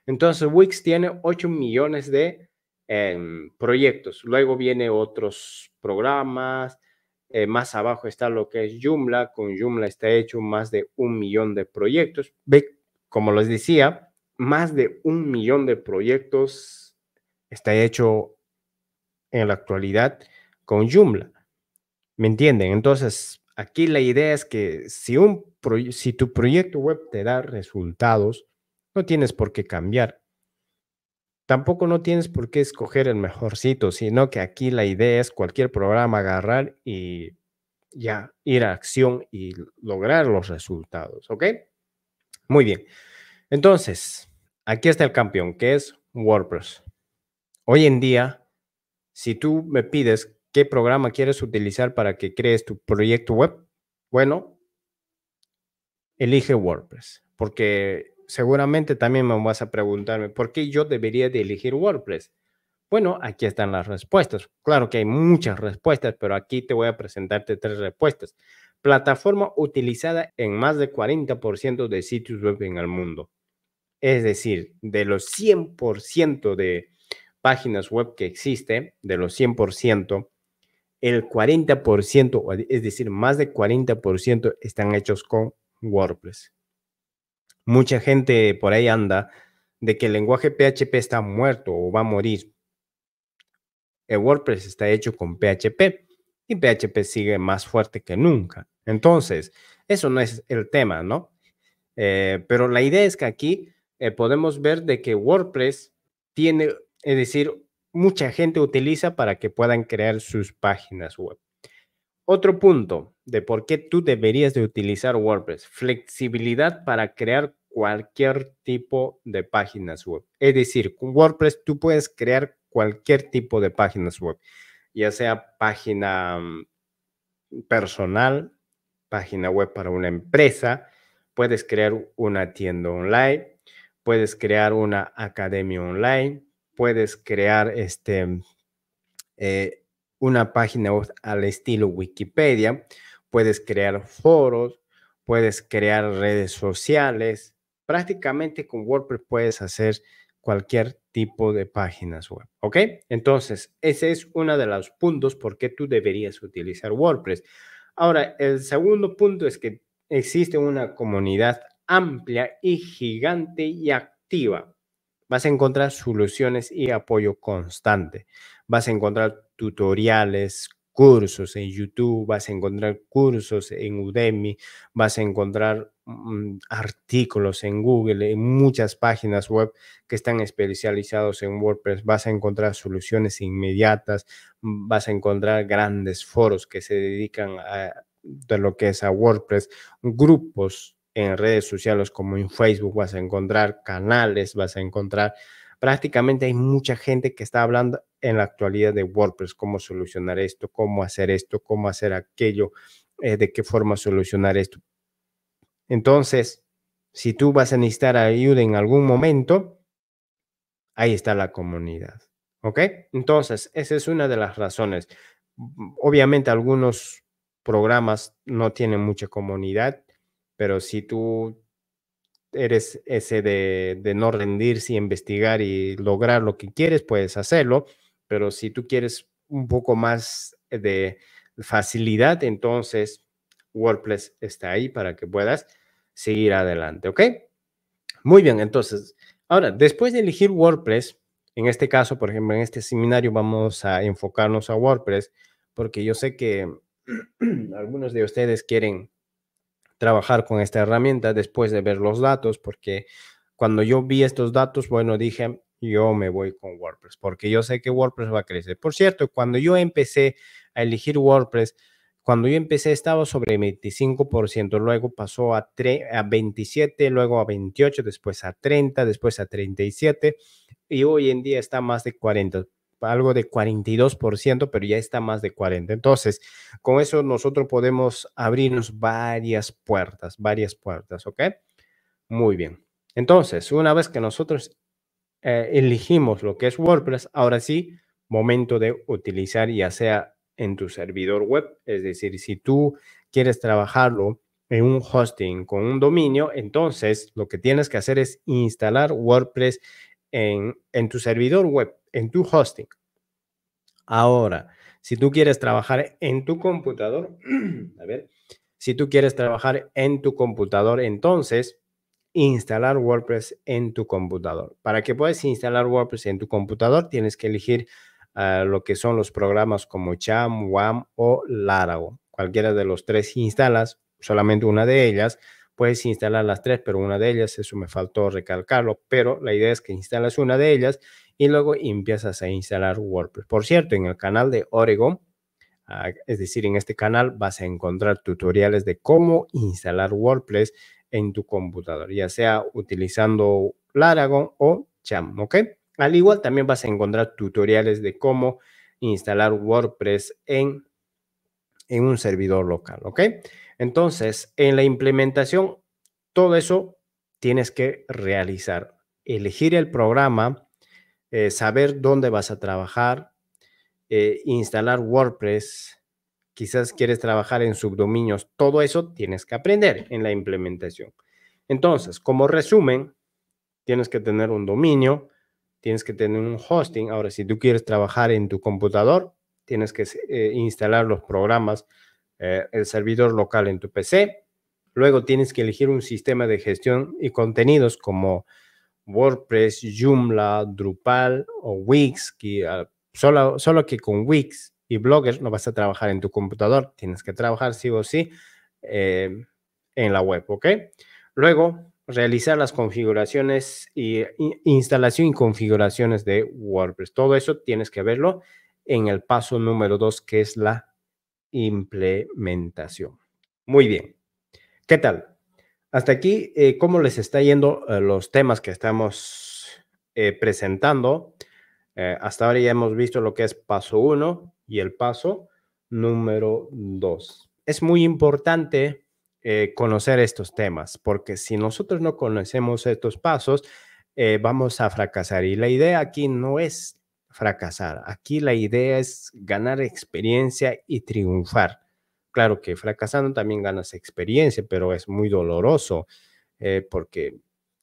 Entonces Wix tiene 8 millones de em, proyectos. Luego viene otros programas, eh, más abajo está lo que es Joomla. Con Joomla está hecho más de un millón de proyectos. Ve, como les decía, más de un millón de proyectos está hecho en la actualidad con Joomla. ¿Me entienden? Entonces, aquí la idea es que si, un si tu proyecto web te da resultados, no tienes por qué cambiar. Tampoco no tienes por qué escoger el mejorcito, sino que aquí la idea es cualquier programa agarrar y ya ir a acción y lograr los resultados, ¿ok? Muy bien. Entonces, aquí está el campeón, que es WordPress. Hoy en día, si tú me pides qué programa quieres utilizar para que crees tu proyecto web, bueno, elige WordPress, porque seguramente también me vas a preguntarme, ¿por qué yo debería de elegir WordPress? Bueno, aquí están las respuestas. Claro que hay muchas respuestas, pero aquí te voy a presentarte tres respuestas. Plataforma utilizada en más de 40% de sitios web en el mundo. Es decir, de los 100% de páginas web que existe, de los 100%, el 40%, es decir, más de 40% están hechos con WordPress mucha gente por ahí anda de que el lenguaje PHP está muerto o va a morir. El WordPress está hecho con PHP y PHP sigue más fuerte que nunca. Entonces, eso no es el tema, ¿no? Eh, pero la idea es que aquí eh, podemos ver de que WordPress tiene, es decir, mucha gente utiliza para que puedan crear sus páginas web. Otro punto de por qué tú deberías de utilizar WordPress, flexibilidad para crear cualquier tipo de páginas web. Es decir, con WordPress tú puedes crear cualquier tipo de páginas web, ya sea página mm, personal, página web para una empresa, puedes crear una tienda online, puedes crear una academia online, puedes crear este, eh, una página web al estilo Wikipedia, puedes crear foros, puedes crear redes sociales, prácticamente con WordPress puedes hacer cualquier tipo de páginas web, ¿ok? Entonces, ese es uno de los puntos por qué tú deberías utilizar WordPress. Ahora, el segundo punto es que existe una comunidad amplia y gigante y activa. Vas a encontrar soluciones y apoyo constante. Vas a encontrar tutoriales, cursos en YouTube, vas a encontrar cursos en Udemy, vas a encontrar mm, artículos en Google, en muchas páginas web que están especializados en WordPress, vas a encontrar soluciones inmediatas, mm, vas a encontrar grandes foros que se dedican a lo que es a WordPress, grupos en redes sociales como en Facebook, vas a encontrar canales, vas a encontrar prácticamente hay mucha gente que está hablando en la actualidad de WordPress, cómo solucionar esto, cómo hacer esto, cómo hacer aquello, eh, de qué forma solucionar esto. Entonces, si tú vas a necesitar ayuda en algún momento, ahí está la comunidad. ¿Ok? Entonces, esa es una de las razones. Obviamente, algunos programas no tienen mucha comunidad, pero si tú eres ese de, no rendirse y investigar y lograr lo que quieres, puedes hacerlo, pero si tú quieres un poco más de facilidad, entonces WordPress está ahí para que puedas seguir adelante, ¿ok? Muy bien, entonces, ahora, después de elegir WordPress, en este caso, por ejemplo, en este seminario vamos a enfocarnos a WordPress, porque yo sé que *clears throat* algunos de ustedes quieren trabajar con esta herramienta después de ver los datos, porque cuando yo vi estos datos, bueno, dije, yo me voy con WordPress, porque yo sé que WordPress va a crecer. Por cierto, cuando yo empecé a elegir WordPress, cuando yo empecé estaba sobre 25%, luego pasó a, a 27, luego a 28, después a 30, después a 37 y hoy en día está más de 40% algo de 42%, pero ya está más de 40%. Entonces, con eso nosotros podemos abrirnos varias puertas, varias puertas, ¿ok? Muy bien. Entonces, una vez que nosotros eh, elegimos lo que es WordPress, ahora sí, momento de utilizar ya sea en tu servidor web, es decir, si tú quieres trabajarlo en un hosting con un dominio, entonces lo que tienes que hacer es instalar WordPress en, en tu servidor web en tu hosting. Ahora, si tú quieres trabajar en tu computador, *clears throat* a ver, si tú quieres trabajar en tu computador, entonces instalar WordPress en tu computador. Para que puedas instalar WordPress en tu computador, tienes que elegir ah, lo que son los programas como Cham, WAM o Laravel. Cualquiera de los tres instalas, solamente una de ellas. Puedes instalar las tres, pero una de ellas, eso me faltó recalcarlo, pero la idea es que instalas una de ellas y luego empiezas a instalar WordPress. Por cierto, en el canal de Oregon, ah, es decir, en este canal vas a encontrar tutoriales de cómo instalar WordPress en tu computador, ya sea utilizando Laragon o Cham, ¿ok? Al igual también vas a encontrar tutoriales de cómo instalar WordPress en, en un servidor local, ¿ok? Entonces, en la implementación, todo eso tienes que realizar, elegir el programa, eh, saber dónde vas a trabajar, eh, instalar WordPress, quizás quieres trabajar en subdominios, todo eso tienes que aprender en la implementación. Entonces, como resumen, tienes que tener un dominio, tienes que tener un hosting. Ahora, si tú quieres trabajar en tu computador, tienes que eh, instalar los programas, el servidor local en tu PC. Luego tienes que elegir un sistema de gestión y contenidos como WordPress, Joomla, Drupal o Wix, ah, solo, solo que con Wix y Blogger no vas a trabajar en tu computador, tienes que trabajar sí o sí eh, en la web, ¿ok? Luego, realizar las configuraciones e instalación y configuraciones de WordPress. Todo eso tienes que verlo en el paso número dos, que es la implementación. Muy bien. ¿Qué tal? Hasta aquí, eh, cómo les está yendo eh, los temas que estamos eh, presentando. hasta ahora ya hemos visto lo que es paso 1 y el paso número 2. Es muy importante conocer estos temas, porque si nosotros no conocemos estos pasos, vamos a fracasar. Y la idea aquí no es fracasar, aquí la idea es ganar experiencia y triunfar. Claro que fracasando también ganas experiencia, pero es muy doloroso eh, porque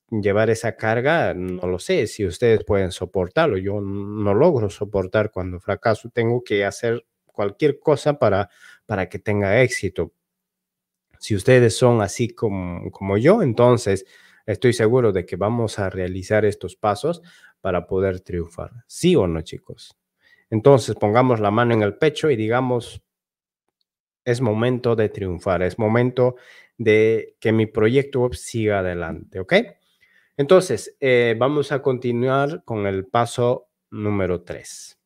llevar esa carga, no lo sé si ustedes pueden soportarlo. Yo no logro soportar cuando fracaso. Tengo que hacer cualquier cosa para, para que tenga éxito. Si ustedes son así como, como yo, entonces estoy seguro de que vamos a realizar estos pasos para poder triunfar. ¿Sí o no, chicos? Entonces pongamos la mano en el pecho y digamos, es momento de triunfar, es momento de que mi proyecto siga adelante, ¿ok? Entonces, eh, vamos a continuar con el paso número 3,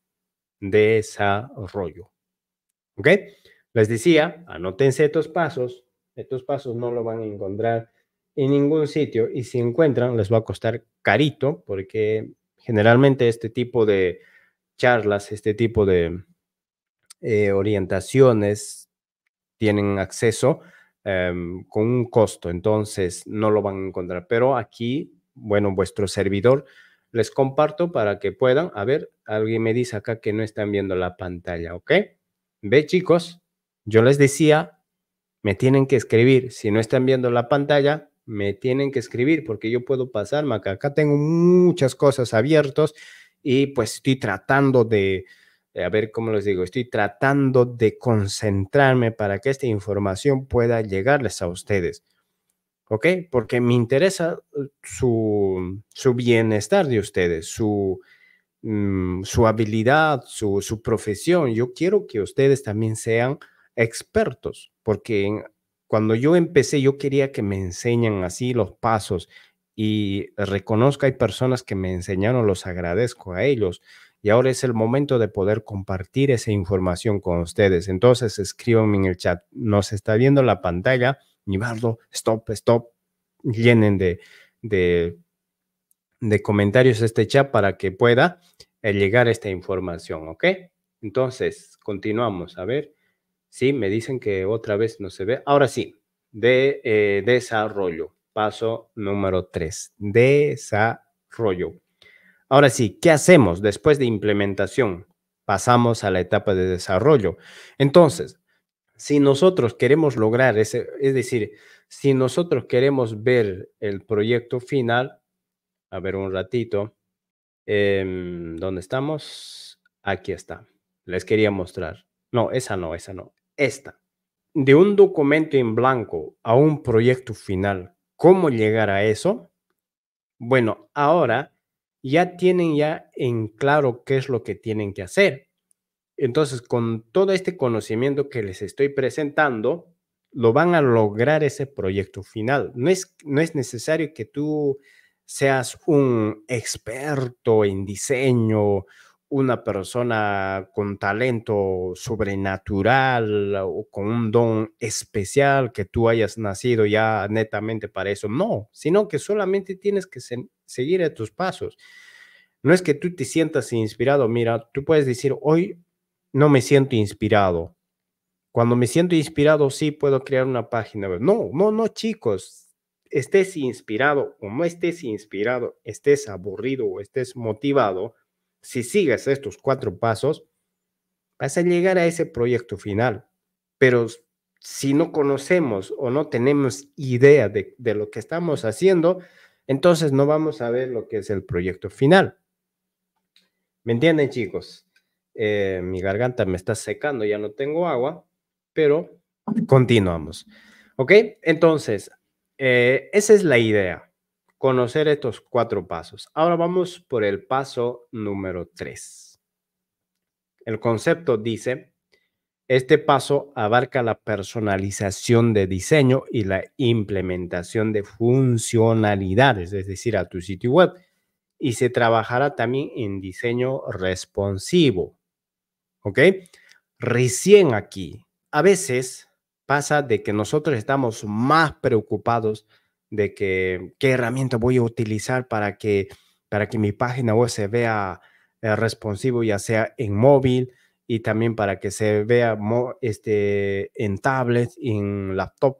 desarrollo, ¿ok? Les decía, anótense estos pasos, estos pasos no lo van a encontrar en ningún sitio y si encuentran les va a costar carito porque generalmente este tipo de charlas, este tipo de eh, orientaciones tienen acceso em, con un costo, entonces no lo van a encontrar. Pero aquí, bueno, vuestro servidor les comparto para que puedan. A ver, alguien me dice acá que no están viendo la pantalla, ¿ok? Ve chicos, yo les decía, me tienen que escribir. Si no están viendo la pantalla, me tienen que escribir porque yo puedo pasar, acá. Acá tengo muchas cosas abiertas y pues estoy tratando de, eh, a ver cómo les digo, estoy tratando de concentrarme para que esta información pueda llegarles a ustedes. ¿Ok? Porque me interesa eh, su, bienestar de ustedes, su, mm, su habilidad, su, profesión. Yo quiero que ustedes también sean expertos, porque cuando yo empecé yo quería que me enseñan así los pasos y reconozco hay personas que me enseñaron, los agradezco a ellos y ahora es el momento de poder compartir esa información con ustedes. Entonces escríbanme en el chat, nos está viendo la pantalla, Nibardo, stop, stop, llenen de, de, de comentarios este chat para que pueda eh, llegar esta información, ¿ok? Entonces, continuamos, a ver. Sí, me dicen que otra vez no se ve. Ahora sí, de eh, desarrollo. Paso número 3, desarrollo. Ahora sí, ¿qué hacemos después de implementación? Pasamos a la etapa de desarrollo. Entonces, si nosotros queremos lograr ese, es decir, si nosotros queremos ver el proyecto final, a ver un ratito, em, ¿dónde estamos? Aquí está. Les quería mostrar. No, esa no, esa no. Esta. De un documento en blanco a un proyecto final, ¿cómo llegar a eso? Bueno, ahora ya tienen ya en claro qué es lo que tienen que hacer. Entonces, con todo este conocimiento que les estoy presentando, lo van a lograr ese proyecto final. No es, no es necesario que tú seas un experto en diseño una persona con talento sobrenatural o con un don especial que tú hayas nacido ya netamente para eso. No, sino que solamente tienes que seguir a tus pasos. No es que tú te sientas inspirado. Mira, tú puedes decir, hoy no me siento inspirado. Cuando me siento inspirado, sí puedo crear una página No, no, no, chicos. Estés inspirado o no estés inspirado, estés aburrido o estés motivado, si sigues estos cuatro pasos, vas a llegar a ese proyecto final. Pero si no conocemos o no tenemos idea de, lo que estamos haciendo, entonces no vamos a ver lo que es el proyecto final. ¿Me entienden, chicos? Eh, mi garganta me está secando, ya no tengo agua, pero continuamos. ¿Ok? Entonces, eh, esa es la idea conocer estos cuatro pasos. Ahora vamos por el paso número tres. El concepto dice, este paso abarca la personalización de diseño y la implementación de funcionalidades, es decir, a tu sitio web. Y se trabajará también en diseño responsivo. ¿Ok? Recién aquí, a veces pasa de que nosotros estamos más preocupados de que qué herramienta voy a utilizar para que, para que mi página web se vea eh, responsivo, ya sea en móvil y también para que se vea este, en tablet, en laptop.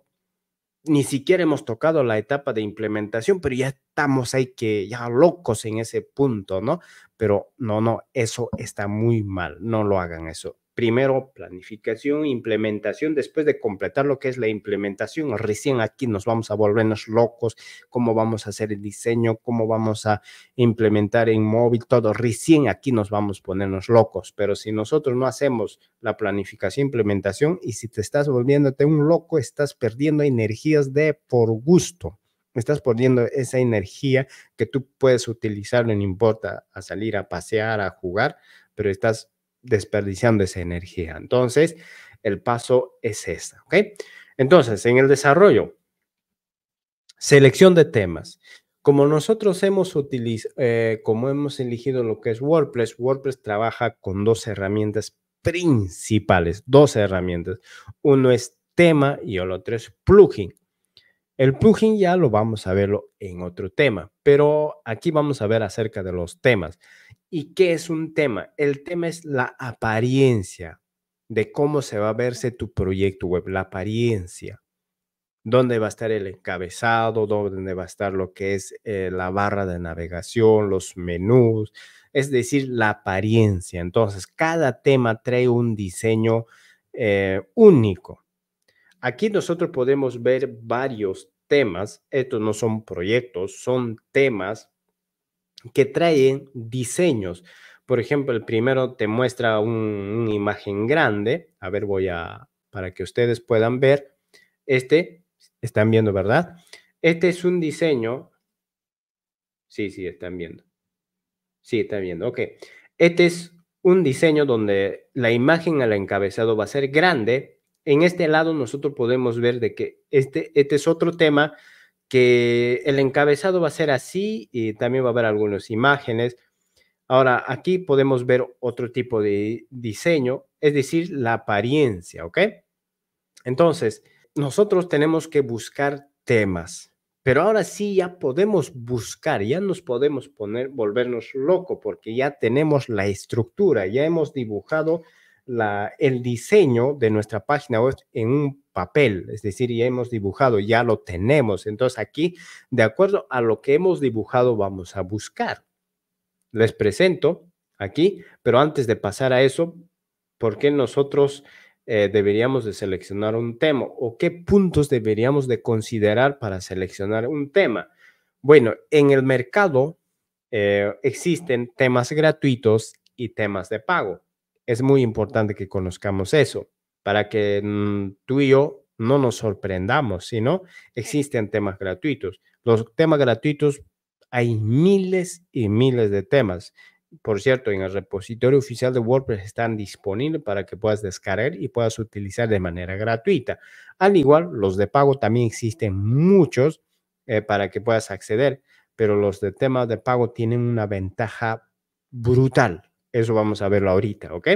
Ni siquiera hemos tocado la etapa de implementación, pero ya estamos ahí que ya locos en ese punto, ¿no? Pero no, no, eso está muy mal, no lo hagan eso. Primero, planificación, implementación. Después de completar lo que es la implementación, recién aquí nos vamos a volvernos locos, cómo vamos a hacer el diseño, cómo vamos a implementar en móvil, todo. Recién aquí nos vamos a ponernos locos. Pero si nosotros no hacemos la planificación, implementación, y si te estás volviéndote un loco, estás perdiendo energías de por gusto estás perdiendo esa energía que tú puedes utilizar, no importa, a salir a pasear, a jugar, pero estás desperdiciando esa energía. Entonces, el paso es este. Ok. Entonces, en el desarrollo, selección de temas. Como nosotros hemos utilizado, eh, como hemos elegido lo que es WordPress, WordPress trabaja con dos herramientas principales, dos herramientas. Uno es tema y el otro es plugin. El plugin ya lo vamos a verlo en otro tema, pero aquí vamos a ver acerca de los temas. ¿Y qué es un tema? El tema es la apariencia de cómo se va a verse tu proyecto web, la apariencia. Dónde va a estar el encabezado, dónde va a estar lo que es eh, la barra de navegación, los menús, es decir, la apariencia. Entonces, cada tema trae un diseño eh, único Aquí nosotros podemos ver varios temas, estos no son proyectos, son temas que traen diseños. Por ejemplo, el primero te muestra una imagen grande. A ver, voy a, para que ustedes puedan ver. Este, están viendo, ¿verdad? Este es un diseño. Sí, sí, están viendo. Sí, están viendo, ok. Este es un diseño donde la imagen al encabezado va a ser grande, en este lado nosotros podemos ver de que este, este es otro tema que el encabezado va a ser así y también va a haber algunas imágenes. Ahora, aquí podemos ver otro tipo de diseño, es decir, la apariencia, ¿ok? Entonces, nosotros tenemos que buscar temas, pero ahora sí ya podemos buscar, ya nos podemos poner, volvernos loco, porque ya tenemos la estructura, ya hemos dibujado el diseño de nuestra página web en un papel, es decir, ya hemos dibujado, ya lo tenemos. Entonces aquí, de acuerdo a lo que hemos dibujado, vamos a buscar. Les presento aquí, pero antes de pasar a eso, ¿por qué nosotros eh, deberíamos de seleccionar un tema o qué puntos deberíamos de considerar para seleccionar un tema? Bueno, en el mercado eh, existen temas gratuitos y temas de pago es muy importante que conozcamos eso para que mm, tú y yo no nos sorprendamos, sino existen temas gratuitos. Los temas gratuitos hay miles y miles de temas. Por cierto, en el repositorio oficial de WordPress están disponibles para que puedas descargar y puedas utilizar de manera gratuita. Al igual, los de pago también existen muchos eh, para que puedas acceder, pero los de temas de pago tienen una ventaja brutal eso vamos a verlo ahorita, ¿ok?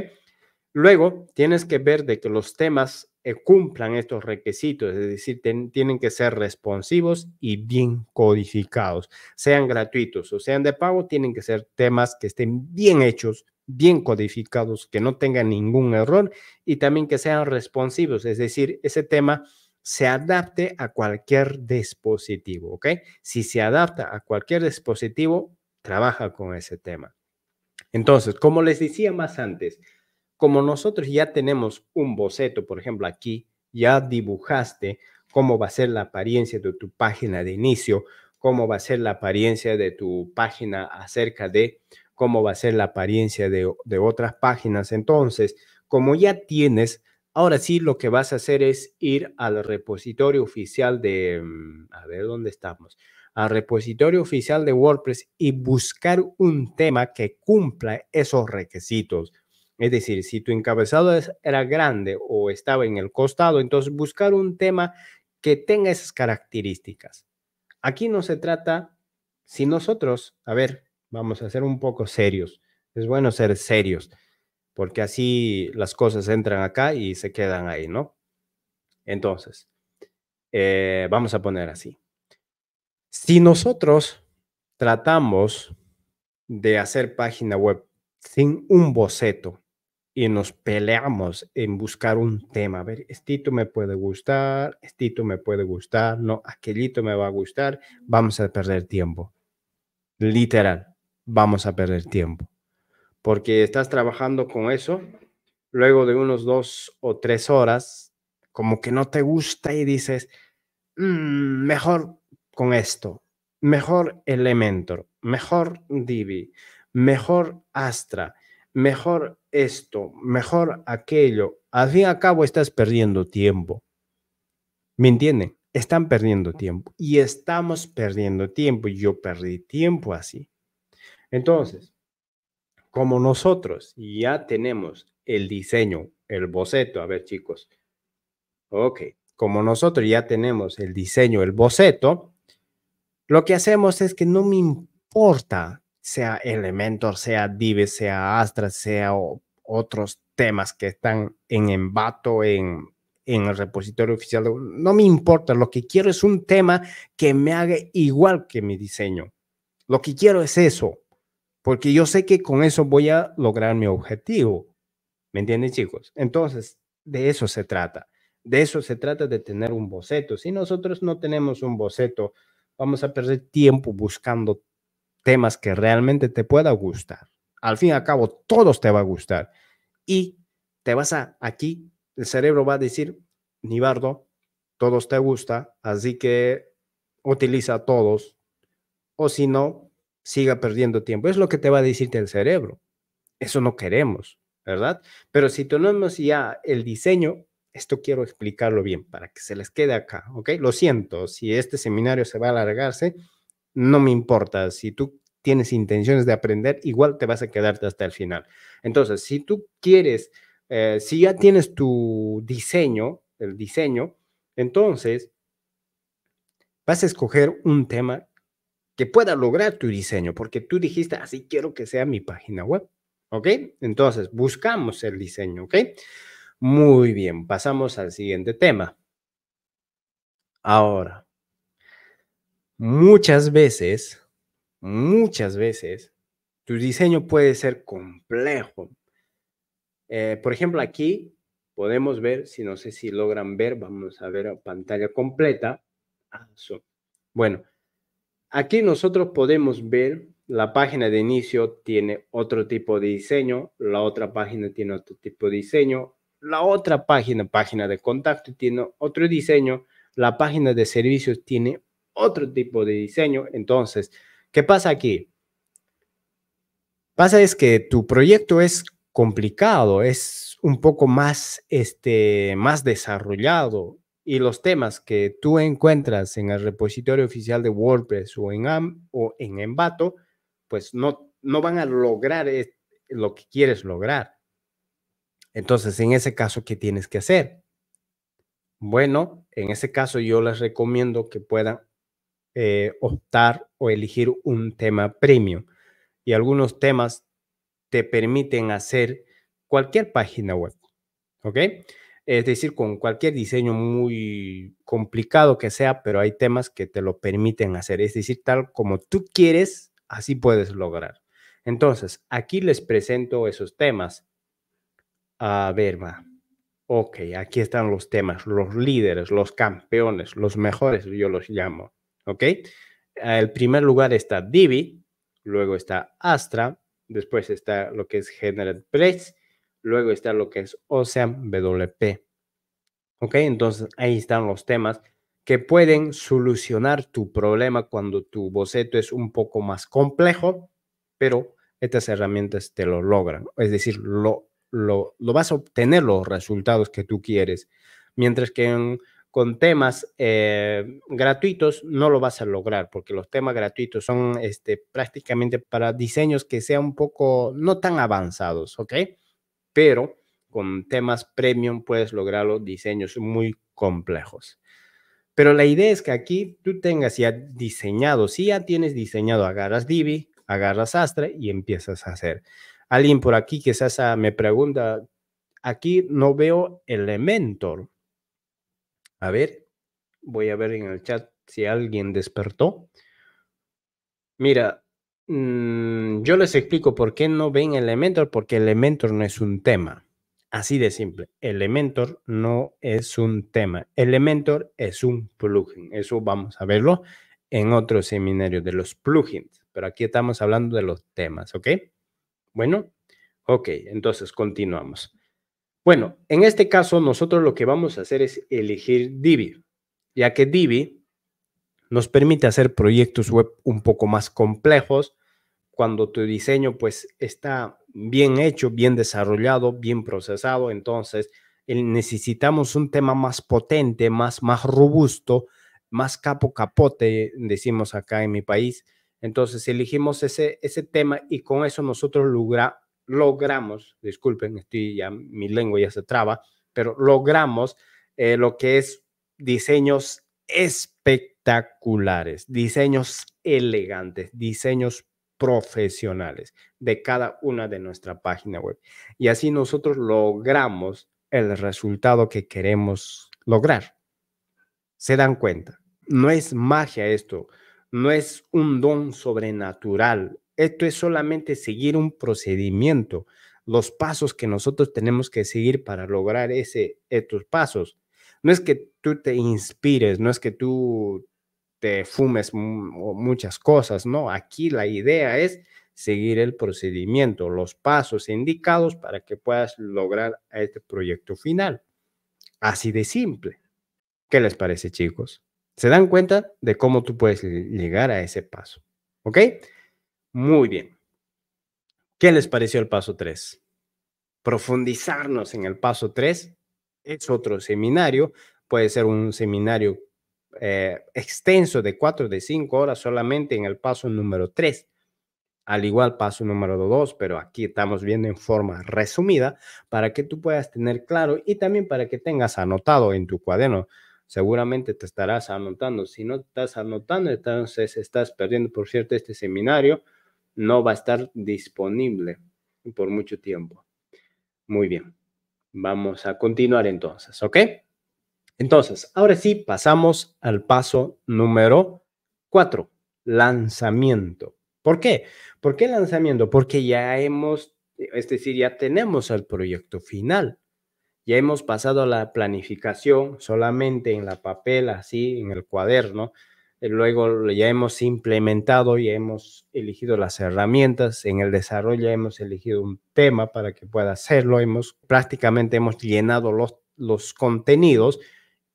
Luego, tienes que ver de que los temas eh, cumplan estos requisitos, es decir, tienen que ser responsivos y bien codificados, sean gratuitos o sean de pago, tienen que ser temas que estén bien hechos, bien codificados, que no tengan ningún error y también que sean responsivos, es decir, ese tema se adapte a cualquier dispositivo, ¿ok? Si se adapta a cualquier dispositivo, trabaja con ese tema. Entonces, como les decía más antes, como nosotros ya tenemos un boceto, por ejemplo, aquí ya dibujaste cómo va a ser la apariencia de tu página de inicio, cómo va a ser la apariencia de tu página acerca de cómo va a ser la apariencia de, otras páginas. Entonces, como ya tienes, ahora sí lo que vas a hacer es ir al repositorio oficial de, mm, a ver dónde estamos, al repositorio oficial de WordPress y buscar un tema que cumpla esos requisitos. Es decir, si tu encabezado era grande o estaba en el costado, entonces buscar un tema que tenga esas características. Aquí no se trata, si nosotros, a ver, vamos a ser un poco serios. Es bueno ser serios, porque así las cosas entran acá y se quedan ahí, ¿no? Entonces, eh, vamos a poner así. Si nosotros tratamos de hacer página web sin un boceto y nos peleamos en buscar un tema, a ver, estito me puede gustar, estito me puede gustar, no, aquelito me va a gustar, vamos a perder tiempo. Literal, vamos a perder tiempo. Porque estás trabajando con eso, luego de unos dos o tres horas, como que no te gusta y dices, mm, mejor con esto. Mejor Elementor, mejor Divi, mejor Astra, mejor esto, mejor aquello. Al fin y al cabo estás perdiendo tiempo. ¿Me entienden? Están perdiendo tiempo y estamos perdiendo tiempo. Yo perdí tiempo así. Entonces, como nosotros ya tenemos el diseño, el boceto, a ver chicos, ok, como nosotros ya tenemos el diseño, el boceto, lo que hacemos es que no me importa, sea Elementor, sea Dive, sea Astra, sea otros temas que están en embato, en, en el repositorio oficial. No me importa, lo que quiero es un tema que me haga igual que mi diseño. Lo que quiero es eso, porque yo sé que con eso voy a lograr mi objetivo. ¿Me entienden, chicos? Entonces, de eso se trata. De eso se trata de tener un boceto. Si nosotros no tenemos un boceto vamos a perder tiempo buscando temas que realmente te pueda gustar. Al fin y al cabo, todos te va a gustar. Y te vas a, aquí, el cerebro va a decir, Nibardo, todos te gusta, así que utiliza todos. O si no, siga perdiendo tiempo. Es lo que te va a decirte el cerebro. Eso no queremos, ¿verdad? Pero si tenemos ya el diseño esto quiero explicarlo bien para que se les quede acá, ¿ok? Lo siento, si este seminario se va a alargarse, no me importa. Si tú tienes intenciones de aprender, igual te vas a quedarte hasta el final. Entonces, si tú quieres, eh, si ya tienes tu diseño, el diseño, entonces vas a escoger un tema que pueda lograr tu diseño, porque tú dijiste, así quiero que sea mi página web, ¿ok? Entonces, buscamos el diseño, ¿ok? Muy bien, pasamos al siguiente tema. Ahora, muchas veces, muchas veces, tu diseño puede ser complejo. Eh, por ejemplo, aquí podemos ver, si no sé si logran ver, vamos a ver a pantalla completa. Ah, bueno, aquí nosotros podemos ver la página de inicio tiene otro tipo de diseño, la otra página tiene otro tipo de diseño, la otra página, página de contacto, tiene otro diseño. La página de servicios tiene otro tipo de diseño. Entonces, ¿qué pasa aquí? Pasa es que tu proyecto es complicado, es un poco más, este, más desarrollado y los temas que tú encuentras en el repositorio oficial de WordPress o en, AM, o en Envato, pues no, no van a lograr lo que quieres lograr. Entonces, en ese caso, ¿qué tienes que hacer? Bueno, en ese caso yo les recomiendo que puedan eh, optar o elegir un tema premium. Y algunos temas te permiten hacer cualquier página web, ¿ok? Es decir, con cualquier diseño muy complicado que sea, pero hay temas que te lo permiten hacer. Es decir, tal como tú quieres, así puedes lograr. Entonces, aquí les presento esos temas a ver, va. Ok, aquí están los temas, los líderes, los campeones, los mejores, yo los llamo. ¿Ok? El primer lugar está Divi, luego está Astra, después está lo que es General Place, luego está lo que es Ocean WP. ¿Ok? Entonces ahí están los temas que pueden solucionar tu problema cuando tu boceto es un poco más complejo, pero estas herramientas te lo logran, es decir, lo lo, vas a obtener los resultados que tú quieres. Mientras que con temas eh, gratuitos no lo vas a lograr, porque los temas gratuitos son este, prácticamente para diseños que sean un poco no tan avanzados, ¿ok? Pero con temas premium puedes lograr los diseños muy complejos. Pero la idea es que aquí tú tengas ya diseñado, si ya tienes diseñado, agarras Divi, agarras Astra y empiezas a hacer. Alguien por aquí quizás me pregunta, aquí no veo Elementor. A ver, voy a ver en el chat si alguien despertó. Mira, mm, yo les explico por qué no ven Elementor, porque Elementor no es un tema. Así de simple, Elementor no es un tema. Elementor es un plugin. Eso vamos a verlo en otro seminario de los plugins, pero aquí estamos hablando de los temas, ¿ok? Bueno, ok, entonces continuamos. Bueno, en este caso nosotros lo que vamos a hacer es elegir Divi, ya que Divi nos permite hacer proyectos web un poco más complejos cuando tu diseño pues está bien hecho, bien desarrollado, bien procesado, entonces necesitamos un tema más potente, más, más robusto, más capo capote, decimos acá en mi país, entonces, elegimos ese, ese tema y con eso nosotros logramos, disculpen, estoy ya, mi lengua ya se traba, pero logramos eh, lo que es diseños espectaculares, diseños elegantes, diseños profesionales de cada una de nuestra página web. Y así nosotros logramos el resultado que queremos lograr. Se dan cuenta, no es magia esto no es un don sobrenatural. Esto es solamente seguir un procedimiento, los pasos que nosotros tenemos que seguir para lograr ese, estos pasos. No es que tú te inspires, no es que tú te fumes muchas cosas, no. Aquí la idea es seguir el procedimiento, los pasos indicados para que puedas lograr este proyecto final. Así de simple. ¿Qué les parece, chicos? se dan cuenta de cómo tú puedes llegar a ese paso. ¿Ok? Muy bien. ¿Qué les pareció el paso 3? Profundizarnos en el paso 3 es otro seminario, puede ser un seminario eh, extenso de 4 de 5 horas solamente en el paso número 3 al igual paso número 2, pero aquí estamos viendo en forma resumida para que tú puedas tener claro y también para que tengas anotado en tu cuaderno seguramente te estarás anotando. Si no estás anotando, entonces estás perdiendo, por cierto, este seminario no va a estar disponible por mucho tiempo. Muy bien, vamos a continuar entonces, ¿ok? Entonces, ahora sí, pasamos al paso número cuatro: lanzamiento. ¿Por qué? ¿Por qué lanzamiento? Porque ya hemos, es decir, ya tenemos el proyecto final. Ya hemos pasado a la planificación solamente en la papel, así, en el cuaderno. Eh, luego ya hemos implementado, y hemos elegido las herramientas, en el desarrollo ya hemos elegido un tema para que pueda hacerlo, hemos prácticamente hemos llenado los, los contenidos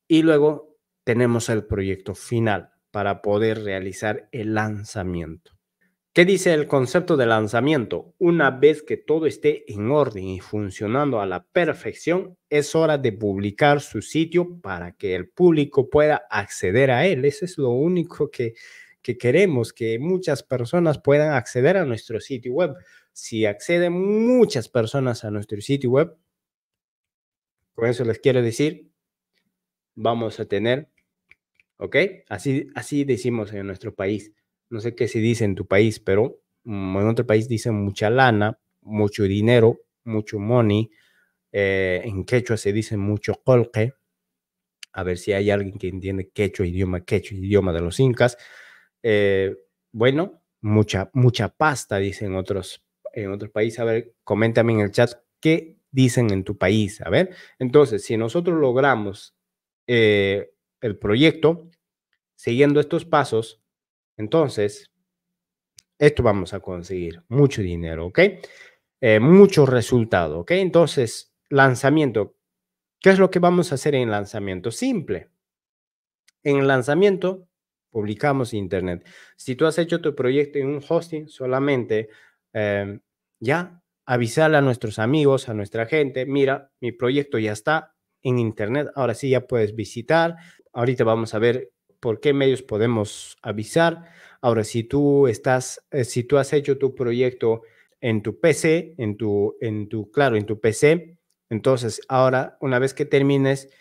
y luego tenemos el proyecto final para poder realizar el lanzamiento. ¿Qué dice el concepto de lanzamiento? Una vez que todo esté en orden y funcionando a la perfección, es hora de publicar su sitio para que el público pueda acceder a él. Eso es lo único que, que queremos, que muchas personas puedan acceder a nuestro sitio web. Si acceden muchas personas a nuestro sitio web, con eso les quiero decir, vamos a tener, ¿ok? Así, así decimos en nuestro país no sé qué se dice en tu país, pero mm, en otro país dicen mucha lana, mucho dinero, mucho money. Eh, en quechua se dice mucho colque. A ver si hay alguien que entiende quechua, idioma quechua, idioma de los incas. Eh, bueno, mucha, mucha pasta, dicen otros, en otros países. A ver, coméntame en el chat qué dicen en tu país. A ver, entonces, si nosotros logramos eh, el proyecto, siguiendo estos pasos, entonces, esto vamos a conseguir mucho dinero, ¿ok? Eh, mucho resultado, ¿ok? Entonces, lanzamiento. ¿Qué es lo que vamos a hacer en lanzamiento? Simple. En lanzamiento, publicamos internet. Si tú has hecho tu proyecto en un hosting solamente, eh, ya avisarle a nuestros amigos, a nuestra gente, mira, mi proyecto ya está en internet, ahora sí ya puedes visitar. Ahorita vamos a ver por qué medios podemos avisar. Ahora, si tú estás, eh, si tú has hecho tu proyecto en tu PC, en tu, en tu, claro, en tu PC, entonces ahora, una vez que termines,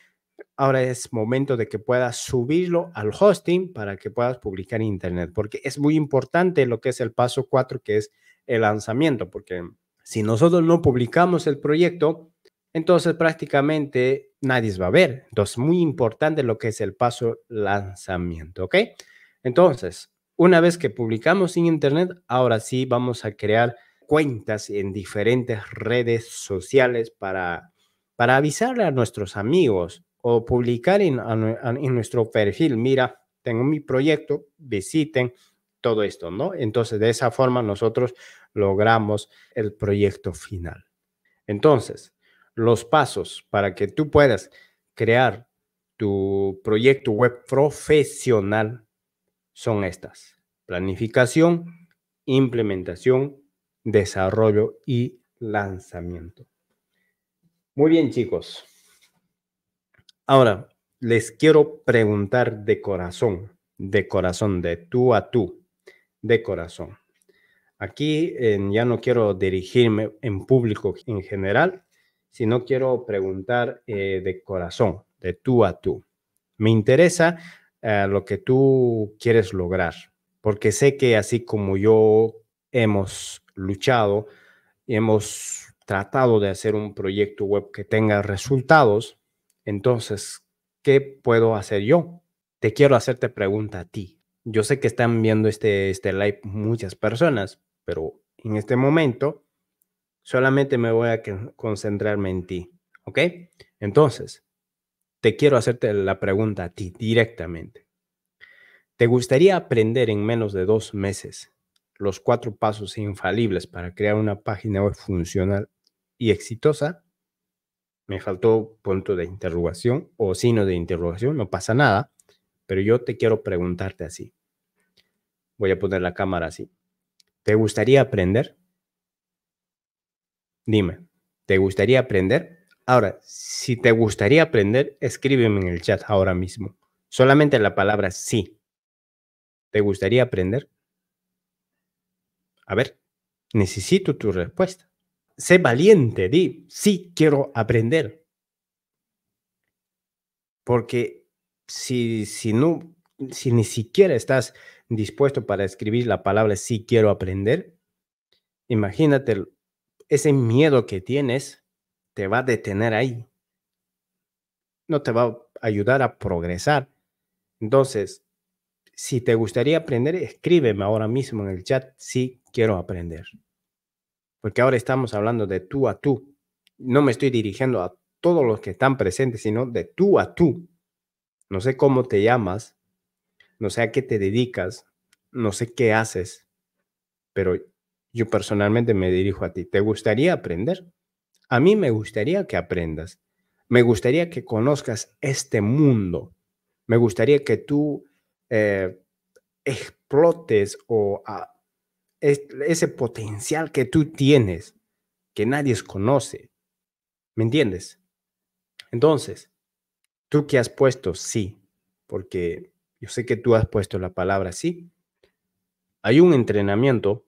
ahora es momento de que puedas subirlo al hosting para que puedas publicar en Internet, porque es muy importante lo que es el paso 4, que es el lanzamiento, porque si nosotros no publicamos el proyecto, entonces prácticamente nadie va a ver. Entonces, muy importante lo que es el paso lanzamiento, ¿ok? Entonces, una vez que publicamos en Internet, ahora sí vamos a crear cuentas en diferentes redes sociales para, para avisarle a nuestros amigos o publicar en nuestro perfil, mira, tengo mi proyecto, visiten todo esto, ¿no? Entonces, de esa forma nosotros logramos el proyecto final. Entonces, los pasos para que tú puedas crear tu proyecto web profesional son estas. Planificación, implementación, desarrollo y lanzamiento. Muy bien, chicos. Ahora, les quiero preguntar de corazón, de corazón, de tú a tú, de corazón. Aquí eh, ya no quiero dirigirme en público en general, si no quiero preguntar eh, de corazón, de tú a tú. Me interesa eh, lo que tú quieres lograr, porque sé que así como yo hemos luchado, y hemos tratado de hacer un proyecto web que tenga resultados, entonces, ¿qué puedo hacer yo? Te quiero hacerte pregunta a ti. Yo sé que están viendo este, este live muchas personas, pero en este momento Solamente me voy a concentrarme en ti, ¿ok? Entonces, te quiero hacerte la pregunta a ti directamente. ¿Te gustaría aprender en menos de dos meses los cuatro pasos infalibles para crear una página web funcional y exitosa? Me faltó punto de interrogación o signo de interrogación, no pasa nada, pero yo te quiero preguntarte así. Voy a poner la cámara así. ¿Te gustaría aprender? Dime, ¿te gustaría aprender? Ahora, si te gustaría aprender, escríbeme en el chat ahora mismo. Solamente la palabra sí. ¿Te gustaría aprender? A ver, necesito tu respuesta. Sé valiente, di, sí quiero aprender. Porque si, si no, si ni siquiera estás dispuesto para escribir la palabra sí quiero aprender, imagínate ese miedo que tienes te va a detener ahí. No te va a ayudar a progresar. Entonces, si te gustaría aprender, escríbeme ahora mismo en el chat si quiero aprender. Porque ahora estamos hablando de tú a tú. No me estoy dirigiendo a todos los que están presentes, sino de tú a tú. No sé cómo te llamas, no sé a qué te dedicas, no sé qué haces, pero yo personalmente me dirijo a ti. ¿Te gustaría aprender? A mí me gustaría que aprendas. Me gustaría que conozcas este mundo. Me gustaría que tú eh, explotes o ah, ese potencial que tú tienes, que nadie conoce. ¿Me entiendes? Entonces, tú que has puesto sí, porque yo sé que tú has puesto la palabra sí. Hay un entrenamiento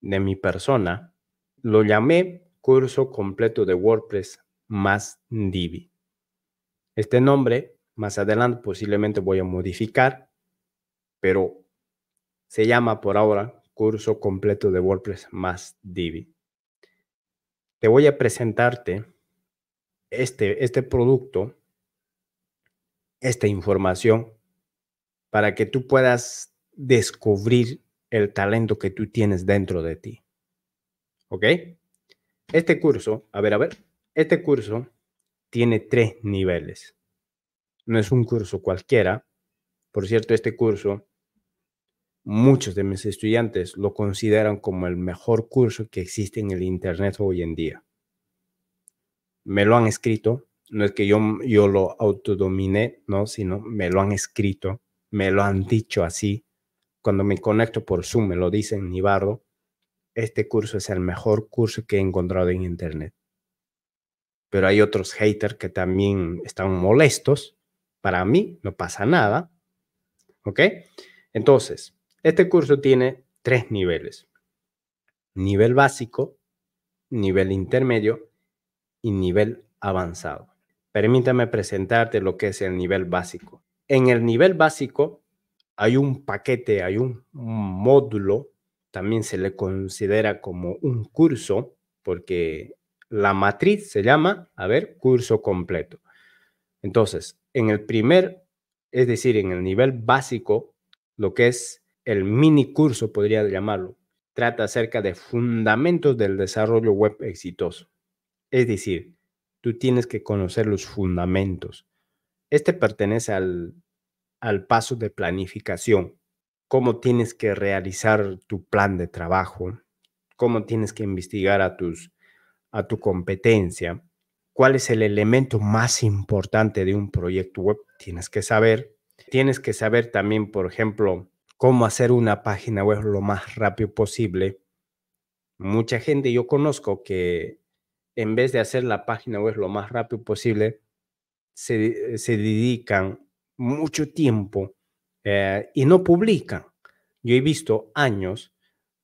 de mi persona, lo llamé curso completo de WordPress más Divi. Este nombre, más adelante posiblemente voy a modificar, pero se llama por ahora curso completo de WordPress más Divi. Te voy a presentarte este, este producto, esta información, para que tú puedas descubrir el talento que tú tienes dentro de ti. ¿Ok? Este curso, a ver, a ver, este curso tiene tres niveles. No es un curso cualquiera. Por cierto, este curso, muchos de mis estudiantes lo consideran como el mejor curso que existe en el Internet hoy en día. Me lo han escrito. No es que yo, yo lo autodomine, no, sino me lo han escrito, me lo han dicho así cuando me conecto por Zoom, me lo dicen Nibardo, este curso es el mejor curso que he encontrado en Internet. Pero hay otros haters que también están molestos. Para mí no pasa nada. ¿Ok? Entonces, este curso tiene tres niveles. Nivel básico, nivel intermedio y nivel avanzado. Permítame presentarte lo que es el nivel básico. En el nivel básico hay un paquete, hay un, módulo, también se le considera como un curso, porque la matriz se llama, a ver, curso completo. Entonces, en el primer, es decir, en el nivel básico, lo que es el mini curso, podría llamarlo, trata acerca de fundamentos del desarrollo web exitoso. Es decir, tú tienes que conocer los fundamentos. Este pertenece al al paso de planificación, cómo tienes que realizar tu plan de trabajo, cómo tienes que investigar a, tus, a tu competencia, cuál es el elemento más importante de un proyecto web, tienes que saber. Tienes que saber también, por ejemplo, cómo hacer una página web lo más rápido posible. Mucha gente yo conozco que en vez de hacer la página web lo más rápido posible, se, se dedican mucho tiempo eh, y no publica, Yo he visto años,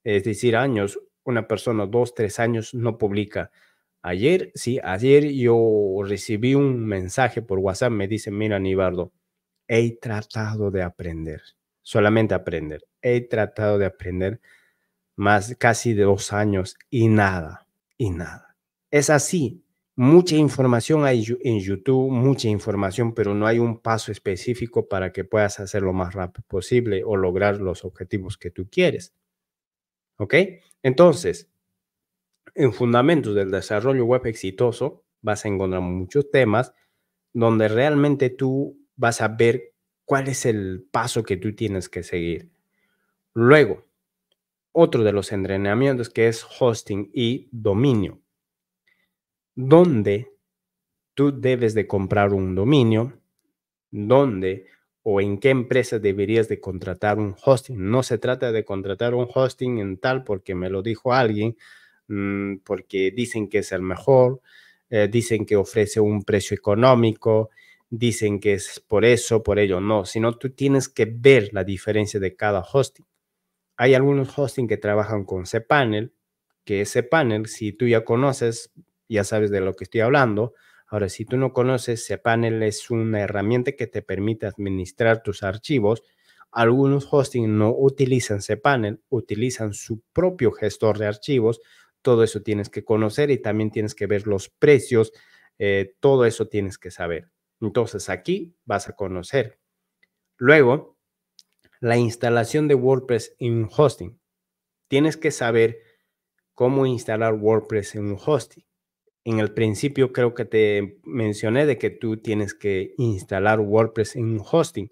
es decir, años, una persona dos, tres años no publica. Ayer, sí, ayer yo recibí un mensaje por WhatsApp, me dice, mira, Nibardo, he tratado de aprender, solamente aprender, he tratado de aprender más casi de dos años y nada, y nada. Es así, mucha información hay en YouTube, mucha información, pero no hay un paso específico para que puedas hacerlo lo más rápido posible o lograr los objetivos que tú quieres. ¿Ok? Entonces, en Fundamentos del Desarrollo Web Exitoso vas a encontrar muchos temas donde realmente tú vas a ver cuál es el paso que tú tienes que seguir. Luego, otro de los entrenamientos que es hosting y dominio ¿Dónde tú debes de comprar un dominio, dónde o en qué empresa deberías de contratar un hosting. No se trata de contratar un hosting en tal porque me lo dijo alguien, mm, porque dicen que es el mejor, eh, dicen que ofrece un precio económico, dicen que es por eso, por ello. No, sino tú tienes que ver la diferencia de cada hosting. Hay algunos hosting que trabajan con cPanel, que ese panel, si tú ya conoces, ya sabes de lo que estoy hablando. Ahora, si tú no conoces, cPanel es una herramienta que te permite administrar tus archivos. Algunos hosting no utilizan cPanel, utilizan su propio gestor de archivos. Todo eso tienes que conocer y también tienes que ver los precios. Eh, todo eso tienes que saber. Entonces, aquí vas a conocer. Luego, la instalación de WordPress en un hosting. Tienes que saber cómo instalar WordPress en un hosting en el principio creo que te mencioné de que tú tienes que instalar WordPress en un hosting.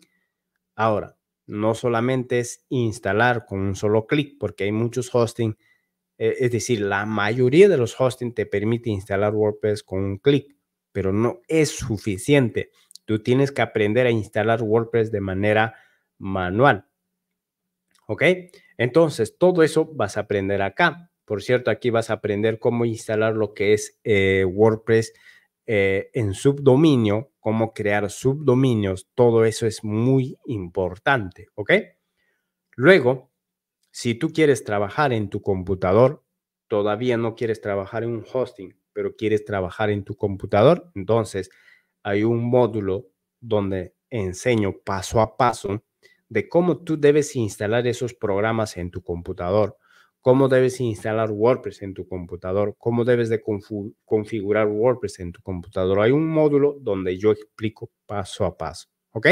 Ahora, no solamente es instalar con un solo clic, porque hay muchos hosting, eh, es decir, la mayoría de los hosting te permite instalar WordPress con un clic, pero no es suficiente. Tú tienes que aprender a instalar WordPress de manera manual. ¿Ok? Entonces, todo eso vas a aprender acá. Por cierto, aquí vas a aprender cómo instalar lo que es eh, WordPress eh, en subdominio, cómo crear subdominios, todo eso es muy importante, ¿ok? Luego, si tú quieres trabajar en tu computador, todavía no quieres trabajar en un hosting, pero quieres trabajar en tu computador, entonces hay un módulo donde enseño paso a paso de cómo tú debes instalar esos programas en tu computador cómo debes instalar WordPress en tu computador, cómo debes de configurar WordPress en tu computador. Hay un módulo donde yo explico paso a paso, ¿ok?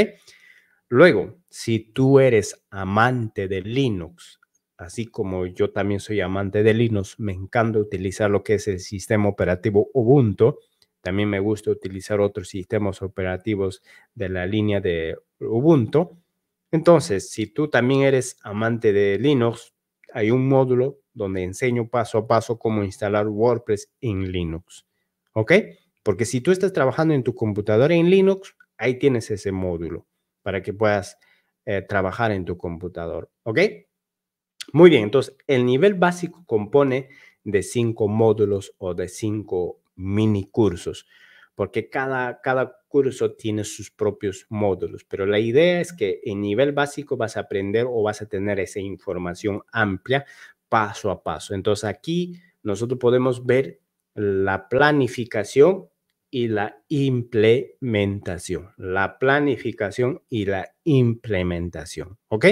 Luego, si tú eres amante de Linux, así como yo también soy amante de Linux, me encanta utilizar lo que es el sistema operativo Ubuntu. También me gusta utilizar otros sistemas operativos de la línea de Ubuntu. Entonces, si tú también eres amante de Linux, hay un módulo donde enseño paso a paso cómo instalar WordPress en Linux. ¿Ok? Porque si tú estás trabajando en tu computadora en Linux, ahí tienes ese módulo para que puedas eh, trabajar en tu computador. ¿Ok? Muy bien, entonces el nivel básico compone de cinco módulos o de cinco mini cursos porque cada, cada curso tiene sus propios módulos, pero la idea es que en nivel básico vas a aprender o vas a tener esa información amplia paso a paso. Entonces aquí nosotros podemos ver la planificación y la implementación. La planificación y la implementación. ¿Ok?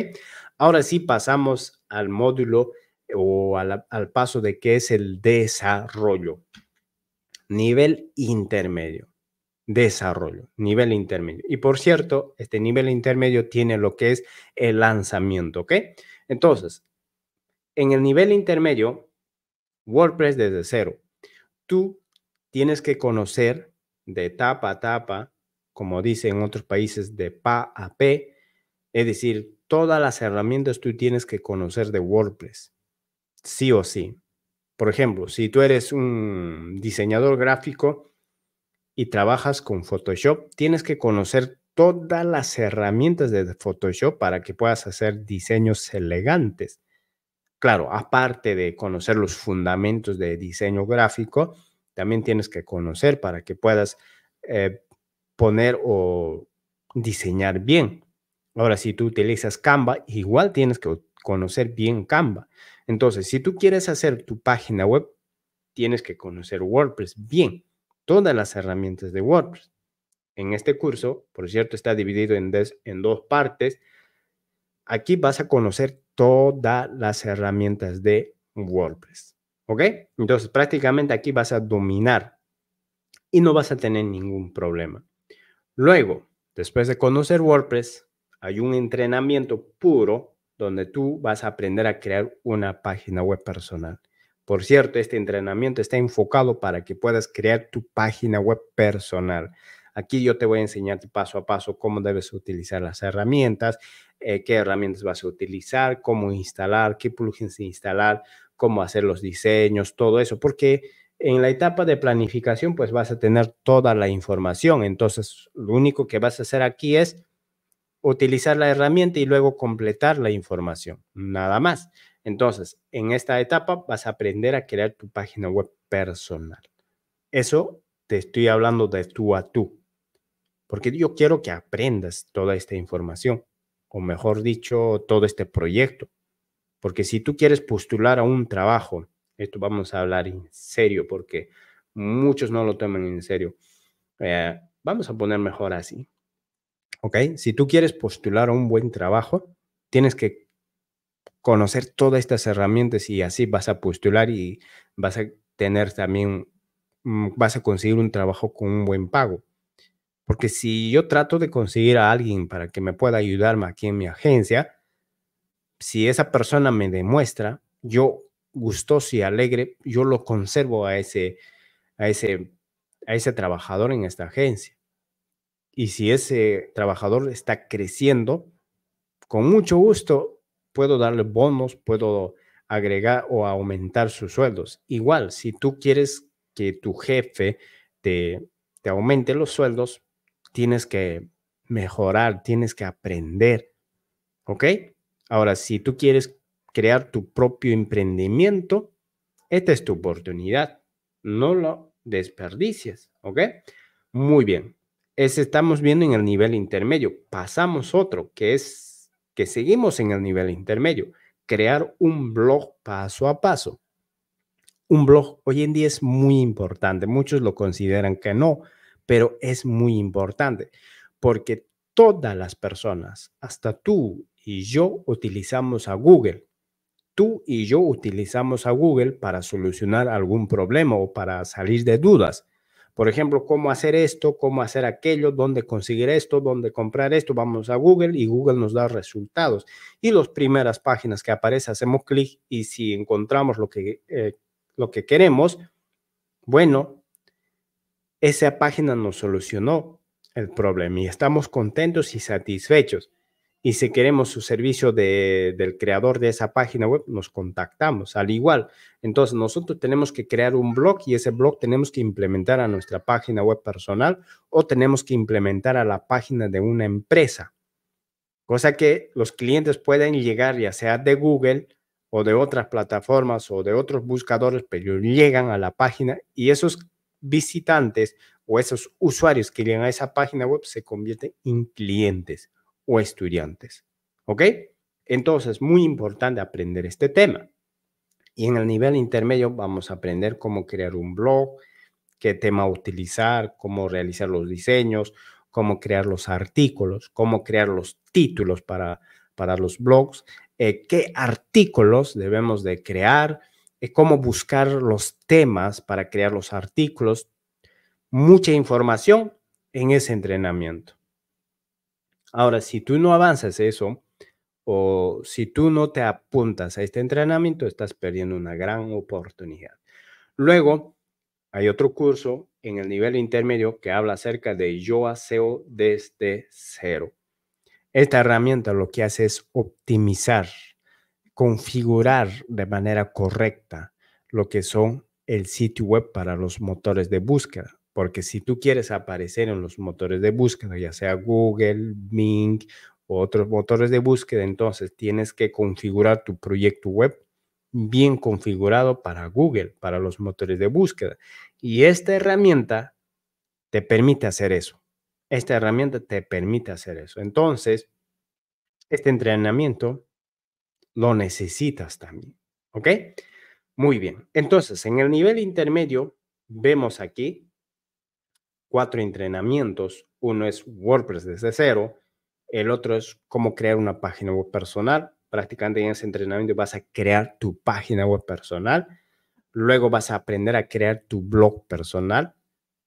Ahora sí pasamos al módulo o al, al paso de qué es el desarrollo nivel intermedio. Desarrollo, nivel intermedio. Y por cierto, este nivel intermedio tiene lo que es el lanzamiento, ¿ok? Entonces, en el nivel intermedio, WordPress desde cero, tú tienes que conocer de etapa a etapa, como dicen otros países, de pa a p, es decir, todas las herramientas tú tienes que conocer de WordPress, sí o sí. Por ejemplo, si tú eres un diseñador gráfico y trabajas con Photoshop, tienes que conocer todas las herramientas de Photoshop para que puedas hacer diseños elegantes. Claro, aparte de conocer los fundamentos de diseño gráfico, también tienes que conocer para que puedas eh, poner o diseñar bien. Ahora, si tú utilizas Canva, igual tienes que conocer bien Canva. Entonces, si tú quieres hacer tu página web, tienes que conocer WordPress bien, todas las herramientas de WordPress. En este curso, por cierto, está dividido en, dos partes. Aquí vas a conocer todas las herramientas de WordPress. ¿Ok? Entonces, prácticamente aquí vas a dominar y no vas a tener ningún problema. Luego, después de conocer WordPress, hay un entrenamiento puro donde tú vas a aprender a crear una página web personal. Por cierto, este entrenamiento está enfocado para que puedas crear tu página web personal. Aquí yo te voy a enseñar paso a paso cómo debes utilizar las herramientas, eh, qué herramientas vas a utilizar, cómo instalar, qué plugins instalar, cómo hacer los diseños, todo eso, porque en la etapa de planificación pues vas a tener toda la información. Entonces, lo único que vas a hacer aquí es utilizar la herramienta y luego completar la información, nada más. Entonces, en esta etapa vas a aprender a crear tu página web personal. Eso te estoy hablando de tú a tú, porque yo quiero que aprendas toda esta información, o mejor dicho, todo este proyecto. Porque si tú quieres postular a un trabajo, esto vamos a hablar en serio, porque muchos no lo toman en serio. Eh, vamos a poner mejor así. Si tú quieres postular a un buen trabajo, tienes que conocer todas estas herramientas y así vas a postular y vas a tener también, mm, vas a conseguir un trabajo con un buen pago. Porque si yo trato de conseguir a alguien para que me pueda ayudarme aquí en mi agencia, si esa persona me demuestra, yo gustoso y alegre, yo lo conservo a ese, a ese, a ese trabajador en esta agencia. Y si ese trabajador está creciendo, con mucho gusto puedo darle bonos, puedo agregar o aumentar sus sueldos. Igual, si tú quieres que tu jefe te, te aumente los sueldos, tienes que mejorar, tienes que aprender. ¿Ok? Ahora, si tú quieres crear tu propio emprendimiento, esta es tu oportunidad. No lo desperdicies. ¿Ok? Muy bien es estamos viendo en el nivel intermedio. Pasamos otro, que es que seguimos en el nivel intermedio. Crear un blog paso a paso. Un blog hoy en día es muy importante. Muchos lo consideran que no, pero es muy importante porque todas las personas, hasta tú y yo, utilizamos a Google. Tú y yo utilizamos a Google para solucionar algún problema o para salir de dudas. Por ejemplo, cómo hacer esto, cómo hacer aquello, dónde conseguir esto, dónde comprar esto. Vamos a Google y Google nos da resultados. Y las primeras páginas que aparecen, hacemos clic y si encontramos lo que, eh, lo que queremos, bueno, esa página nos solucionó el problema y estamos contentos y satisfechos. Y si queremos su servicio del creador de esa página web, nos contactamos. Al igual, entonces nosotros tenemos que crear un blog y ese blog tenemos que implementar a nuestra página web personal o tenemos que implementar a la página de una empresa. Cosa que los clientes pueden llegar ya sea de Google o de otras plataformas o de otros buscadores, pero llegan a la página y esos visitantes o esos usuarios que llegan a esa página web se convierten en clientes o estudiantes. ¿Ok? Entonces, muy importante aprender este tema. Y en el nivel intermedio vamos a aprender cómo crear un blog, qué tema utilizar, cómo realizar los diseños, cómo crear los artículos, cómo crear los títulos para, para los blogs, eh, qué artículos debemos de crear, eh, cómo buscar los temas para crear los artículos. Mucha información en ese entrenamiento. Ahora, si tú no avanzas eso, o si tú no te apuntas a este entrenamiento, estás perdiendo una gran oportunidad. Luego, hay otro curso en el nivel intermedio que habla acerca de yo aseo desde cero. Esta herramienta lo que hace es optimizar, configurar de manera correcta lo que son el sitio web para los motores de búsqueda porque si tú quieres aparecer en los motores de búsqueda, ya sea Google, Bing u otros motores de búsqueda, entonces tienes que configurar tu proyecto web bien configurado para Google, para los motores de búsqueda. Y esta herramienta te permite hacer eso. Esta herramienta te permite hacer eso. Entonces, este entrenamiento lo necesitas también. ¿Ok? Muy bien. Entonces, en el nivel intermedio, vemos aquí cuatro entrenamientos. Uno es WordPress desde cero, el otro es cómo crear una página web personal. Prácticamente en ese entrenamiento vas a crear tu página web personal. Luego vas a aprender a crear tu blog personal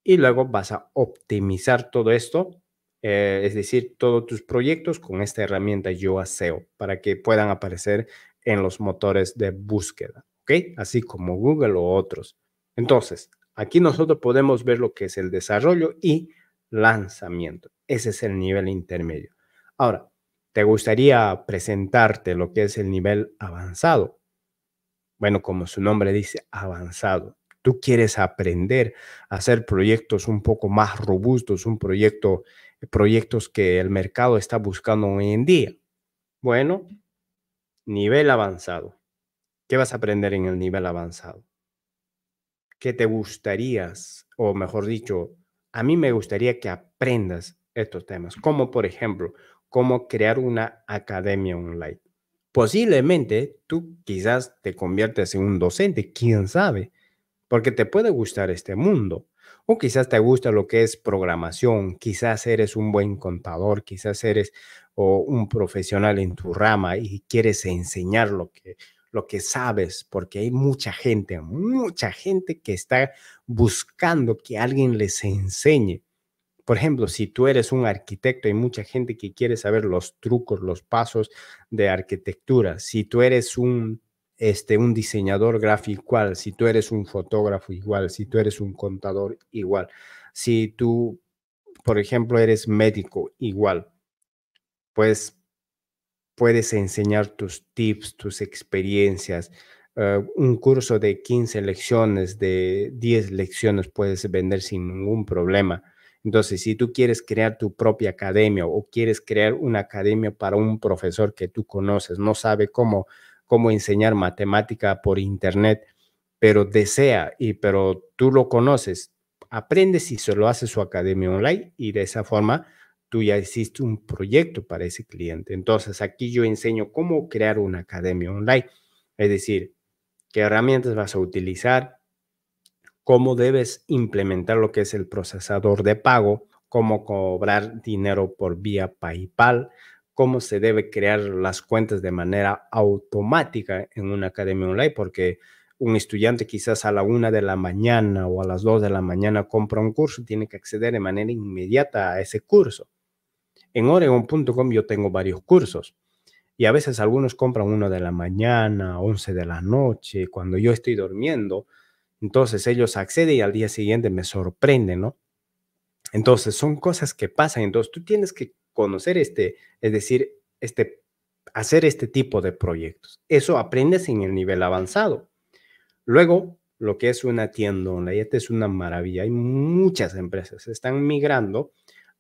y luego vas a optimizar todo esto, eh, es decir, todos tus proyectos con esta herramienta Yo para que puedan aparecer en los motores de búsqueda, ¿ok? Así como Google o otros. Entonces, Aquí nosotros podemos ver lo que es el desarrollo y lanzamiento. Ese es el nivel intermedio. Ahora, ¿te gustaría presentarte lo que es el nivel avanzado? Bueno, como su nombre dice, avanzado. Tú quieres aprender a hacer proyectos un poco más robustos, un proyecto, proyectos que el mercado está buscando hoy en día. Bueno, nivel avanzado. ¿Qué vas a aprender en el nivel avanzado? que te gustarías, o mejor dicho, a mí me gustaría que aprendas estos temas, como por ejemplo, cómo crear una academia online. Posiblemente tú quizás te conviertes en un docente, quién sabe, porque te puede gustar este mundo. O quizás te gusta lo que es programación, quizás eres un buen contador, quizás eres o un profesional en tu rama y quieres enseñar lo que lo que sabes, porque hay mucha gente, mucha gente que está buscando que alguien les enseñe. Por ejemplo, si tú eres un arquitecto, hay mucha gente que quiere saber los trucos, los pasos de arquitectura. Si tú eres un, este, un diseñador gráfico, igual. Si tú eres un fotógrafo, igual. Si tú eres un contador, igual. Si tú, por ejemplo, eres médico, igual. Pues puedes enseñar tus tips, tus experiencias. Eh, un curso de 15 lecciones, de 10 lecciones puedes vender sin ningún problema. Entonces, si tú quieres crear tu propia academia o quieres crear una academia para un profesor que tú conoces, no sabe cómo, cómo enseñar matemática por internet, pero desea y pero tú lo conoces, aprende y se lo hace su academia online y de esa forma tú ya hiciste un proyecto para ese cliente. Entonces, aquí yo enseño cómo crear una academia online, es decir, qué herramientas vas a utilizar, cómo debes implementar lo que es el procesador de pago, cómo cobrar dinero por vía PayPal, cómo se debe crear las cuentas de manera automática en una academia online, porque un estudiante quizás a la una de la mañana o a las dos de la mañana compra un curso, tiene que acceder de manera inmediata a ese curso. En oregon.com yo tengo varios cursos y a veces algunos compran uno de la mañana, 11 de la noche, cuando yo estoy durmiendo. Entonces ellos acceden y al día siguiente me sorprenden, ¿no? Entonces son cosas que pasan. Entonces tú tienes que conocer este, es decir, este, hacer este tipo de proyectos. Eso aprendes en el nivel avanzado. Luego, lo que es una tienda online, es una maravilla. Hay muchas empresas, están migrando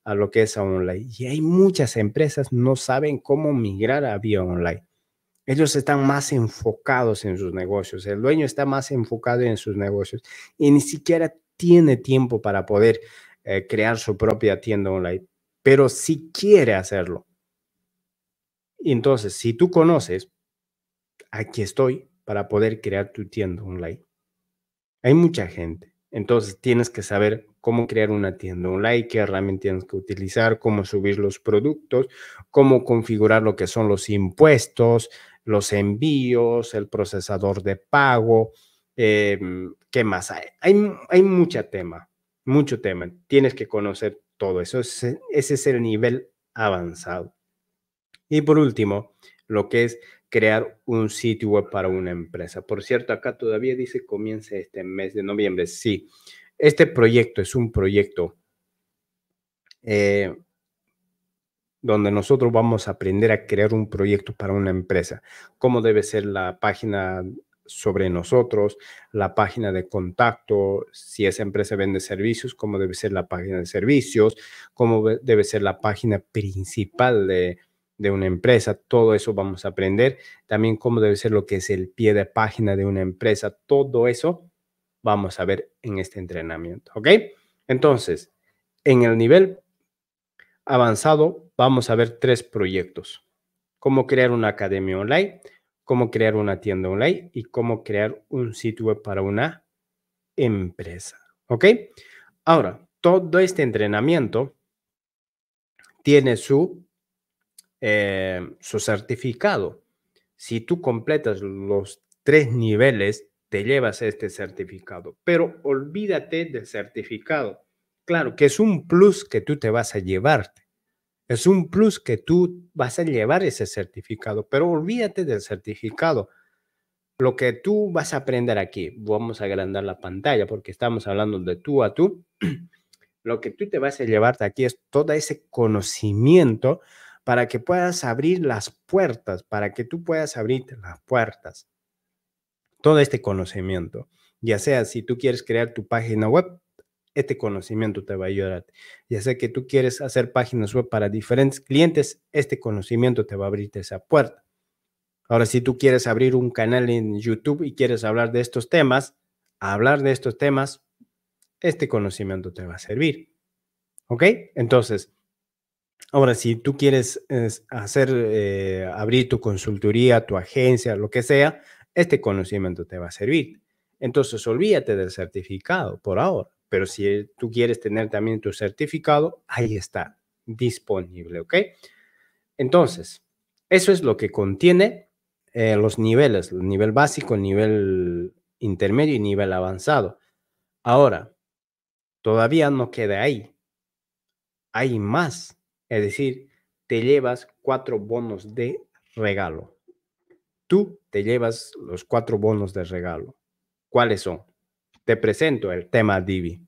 a lo que es a online. Y hay muchas empresas no saben cómo migrar a vía online. Ellos están más enfocados en sus negocios, el dueño está más enfocado en sus negocios y ni siquiera tiene tiempo para poder eh, crear su propia tienda online, pero si quiere hacerlo. Entonces, si tú conoces, aquí estoy para poder crear tu tienda online. Hay mucha gente entonces tienes que saber cómo crear una tienda online, qué realmente tienes que utilizar, cómo subir los productos, cómo configurar lo que son los impuestos, los envíos, el procesador de pago, em, qué más hay. Hay, mucho tema, mucho tema. Tienes que conocer todo eso. ese es el nivel avanzado. Y por último, lo que es crear un sitio web para una empresa. Por cierto, acá todavía dice comience este mes de noviembre. Sí, este proyecto es un proyecto eh, donde nosotros vamos a aprender a crear un proyecto para una empresa. Cómo debe ser la página sobre nosotros, la página de contacto, si esa empresa vende servicios, cómo debe ser la página de servicios, cómo debe ser la página principal de, de una empresa. Todo eso vamos a aprender. También cómo debe ser lo que es el pie de página de una empresa. Todo eso vamos a ver en este entrenamiento. ¿Ok? Entonces, en el nivel avanzado vamos a ver tres proyectos. Cómo crear una academia online, cómo crear una tienda online y cómo crear un sitio web para una empresa. ¿Ok? Ahora, todo este entrenamiento tiene su eh, su certificado. Si tú completas los tres niveles, te llevas este certificado. Pero olvídate del certificado. Claro, que es un plus que tú te vas a llevar, Es un plus que tú vas a llevar ese certificado, pero olvídate del certificado. Lo que tú vas a aprender aquí, vamos a agrandar la pantalla porque estamos hablando de tú a tú. *clears throat* Lo que tú te vas a llevarte aquí es todo ese conocimiento para que puedas abrir las puertas, para que tú puedas abrir las puertas. Todo este conocimiento, ya sea si tú quieres crear tu página web, este conocimiento te va a ayudar. Ya sea que tú quieres hacer páginas web para diferentes clientes, este conocimiento te va a abrir esa puerta. Ahora, si tú quieres abrir un canal en YouTube y quieres hablar de estos temas, hablar de estos temas, este conocimiento te va a servir. ¿Ok? Entonces, Ahora, si tú quieres hacer, eh, abrir tu consultoría, tu agencia, lo que sea, este conocimiento te va a servir. Entonces, olvídate del certificado por ahora, pero si tú quieres tener también tu certificado, ahí está, disponible, ¿ok? Entonces, eso es lo que contiene eh, los niveles, el nivel básico, nivel intermedio y nivel avanzado. Ahora, todavía no queda ahí. Hay más es decir, te llevas cuatro bonos de regalo. Tú te llevas los cuatro bonos de regalo. ¿Cuáles son? Te presento el tema Divi.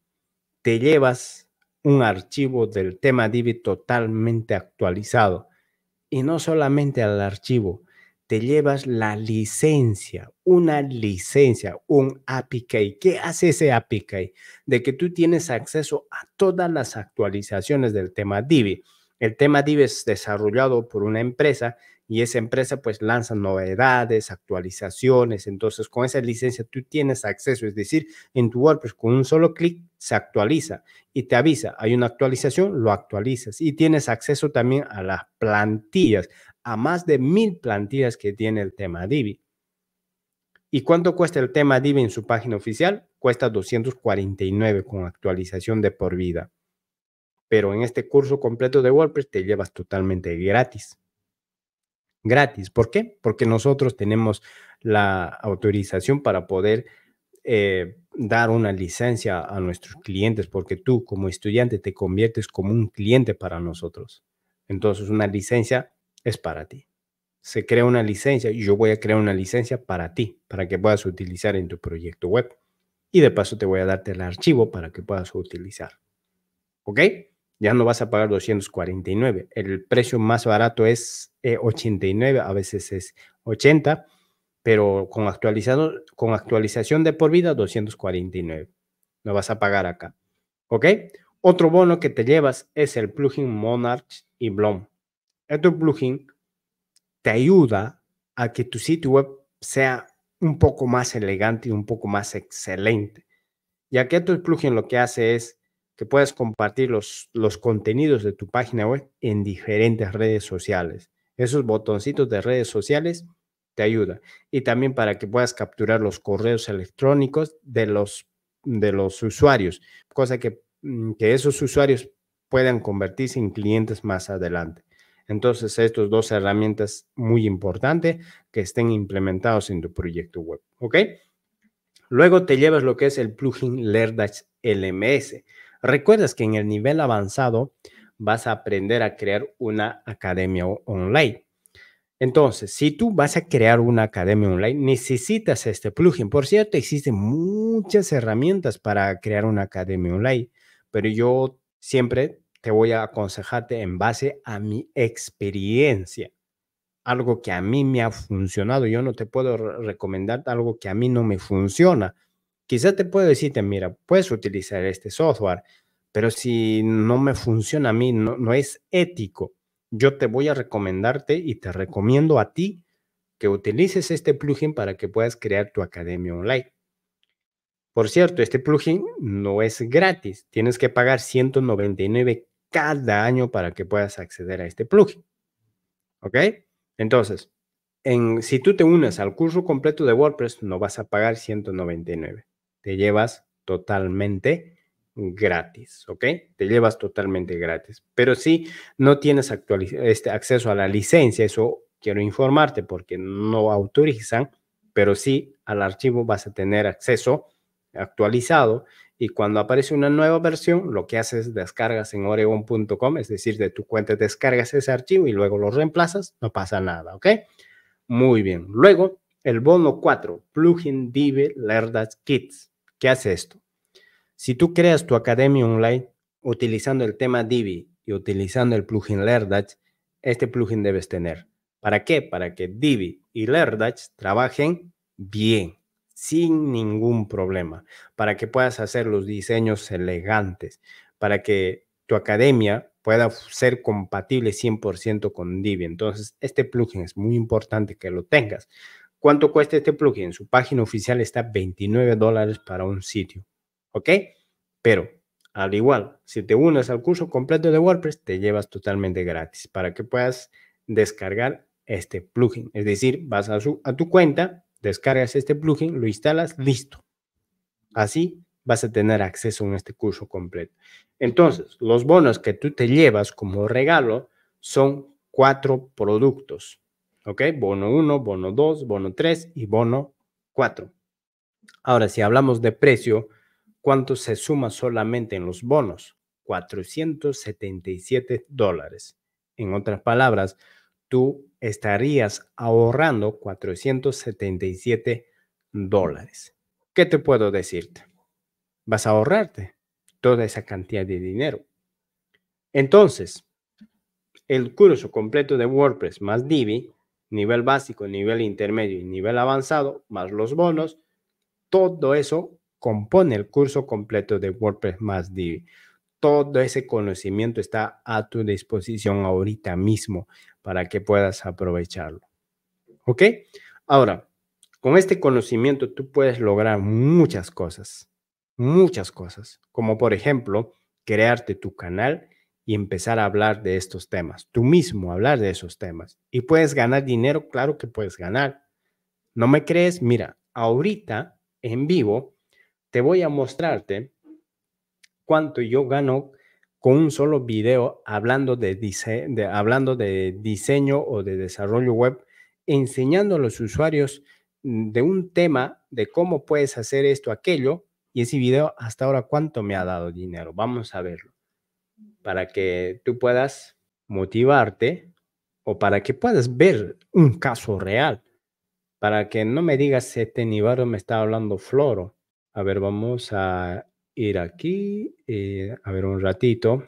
Te llevas un archivo del tema Divi totalmente actualizado. Y no solamente al archivo, te llevas la licencia, una licencia, un API key. ¿Qué hace ese API De que tú tienes acceso a todas las actualizaciones del tema Divi. El tema DIVI es desarrollado por una empresa y esa empresa pues lanza novedades, actualizaciones. Entonces con esa licencia tú tienes acceso, es decir, en tu WordPress con un solo clic se actualiza y te avisa, hay una actualización, lo actualizas y tienes acceso también a las plantillas, a más de mil plantillas que tiene el tema Divi. ¿Y cuánto cuesta el tema Divi en su página oficial? Cuesta 249 con actualización de por vida pero en este curso completo de WordPress te llevas totalmente gratis. Gratis. ¿Por qué? Porque nosotros tenemos la autorización para poder eh, dar una licencia a nuestros clientes, porque tú como estudiante te conviertes como un cliente para nosotros. Entonces una licencia es para ti. Se crea una licencia y yo voy a crear una licencia para ti, para que puedas utilizar en tu proyecto web. Y de paso te voy a darte el archivo para que puedas utilizar. ¿Ok? ya no vas a pagar 249. El precio más barato es 89, eh, a veces es 80, pero con, actualizado, con actualización de por vida 249. No vas a pagar acá. ¿Ok? Otro bono que te llevas es el plugin Monarch y Blom. Este plugin te ayuda a que tu sitio web sea un poco más elegante y un poco más excelente. Ya que este plugin lo que hace es que puedas compartir los, los contenidos de tu página web en diferentes redes sociales. Esos botoncitos de redes sociales te ayudan. Y también para que puedas capturar los correos electrónicos de los, de los usuarios, cosa que, mm, esos usuarios puedan convertirse en clientes más adelante. Entonces, estas dos herramientas muy importantes que estén implementados en tu proyecto web. ¿Ok? Luego te llevas lo que es el plugin LearnDash LMS. Recuerdas que en el nivel avanzado vas a aprender a crear una academia online. Entonces, si tú vas a crear una academia online, necesitas este plugin. Por cierto, existen muchas herramientas para crear una academia online, pero yo siempre te voy a aconsejarte en base a mi experiencia. Algo que a mí me ha funcionado. Yo no te puedo recomendar algo que a mí no me funciona. Quizá te puedo decirte, mira, puedes utilizar este software, pero si no me funciona a mí, no, no es ético. Yo te voy a recomendarte y te recomiendo a ti que utilices este plugin para que puedas crear tu academia online. Por cierto, este plugin no es gratis. Tienes que pagar 199 cada año para que puedas acceder a este plugin. ¿Ok? Entonces, si tú te unes al curso completo de WordPress, no vas a pagar 199 te llevas totalmente gratis, ¿ok? Te llevas totalmente gratis. Pero si no tienes este acceso a la licencia, eso quiero informarte porque no autorizan, pero sí al archivo vas a tener acceso actualizado y cuando aparece una nueva versión, lo que haces es descargas en oregon.com, es decir, de tu cuenta descargas ese archivo y luego lo reemplazas, no pasa nada, ¿ok? Muy bien. Luego, el bono 4, Plugin Dive Lerdas Kits. ¿Qué hace esto? Si tú creas tu academia online utilizando el tema Divi y utilizando el plugin LearnDash, este plugin debes tener. ¿Para qué? Para que Divi y LearnDash trabajen bien, sin ningún problema, para que puedas hacer los diseños elegantes, para que tu academia pueda ser compatible 100% con Divi. Entonces, este plugin es muy importante que lo tengas ¿Cuánto cuesta este plugin? Su página oficial está 29 dólares para un sitio. ¿Ok? Pero al igual, si te unes al curso completo de WordPress, te llevas totalmente gratis para que puedas descargar este plugin. Es decir, vas a, a tu cuenta, descargas este plugin, lo instalas, listo. Así vas a tener acceso a este curso completo. Entonces, los bonos que tú te llevas como regalo son cuatro productos. ¿ok? Bono 1, bono 2, bono 3 y bono 4. Ahora, si hablamos de precio, ¿cuánto se suma solamente en los bonos? 477 dólares. En otras palabras, tú estarías ahorrando 477 dólares. ¿Qué te puedo decirte? Vas a ahorrarte toda esa cantidad de dinero. Entonces, el curso completo de WordPress más Divi nivel básico, nivel intermedio y nivel avanzado, más los bonos, todo eso compone el curso completo de WordPress más Divi. Todo ese conocimiento está a tu disposición ahorita mismo para que puedas aprovecharlo. ¿Ok? Ahora, con este conocimiento tú puedes lograr muchas cosas, muchas cosas, como por ejemplo crearte tu canal y empezar a hablar de estos temas, tú mismo hablar de esos temas. Y puedes ganar dinero, claro que puedes ganar. ¿No me crees? Mira, ahorita en vivo te voy a mostrarte cuánto yo gano con un solo video hablando de, hablando de diseño o de desarrollo web, enseñando a los usuarios mm, de un tema, de cómo puedes hacer esto, aquello, y ese video hasta ahora cuánto me ha dado dinero. Vamos a verlo para que tú puedas motivarte o para que puedas ver un caso real, para que no me digas este nibardo me está hablando floro. A ver, vamos a ir aquí, eh, a ver un ratito,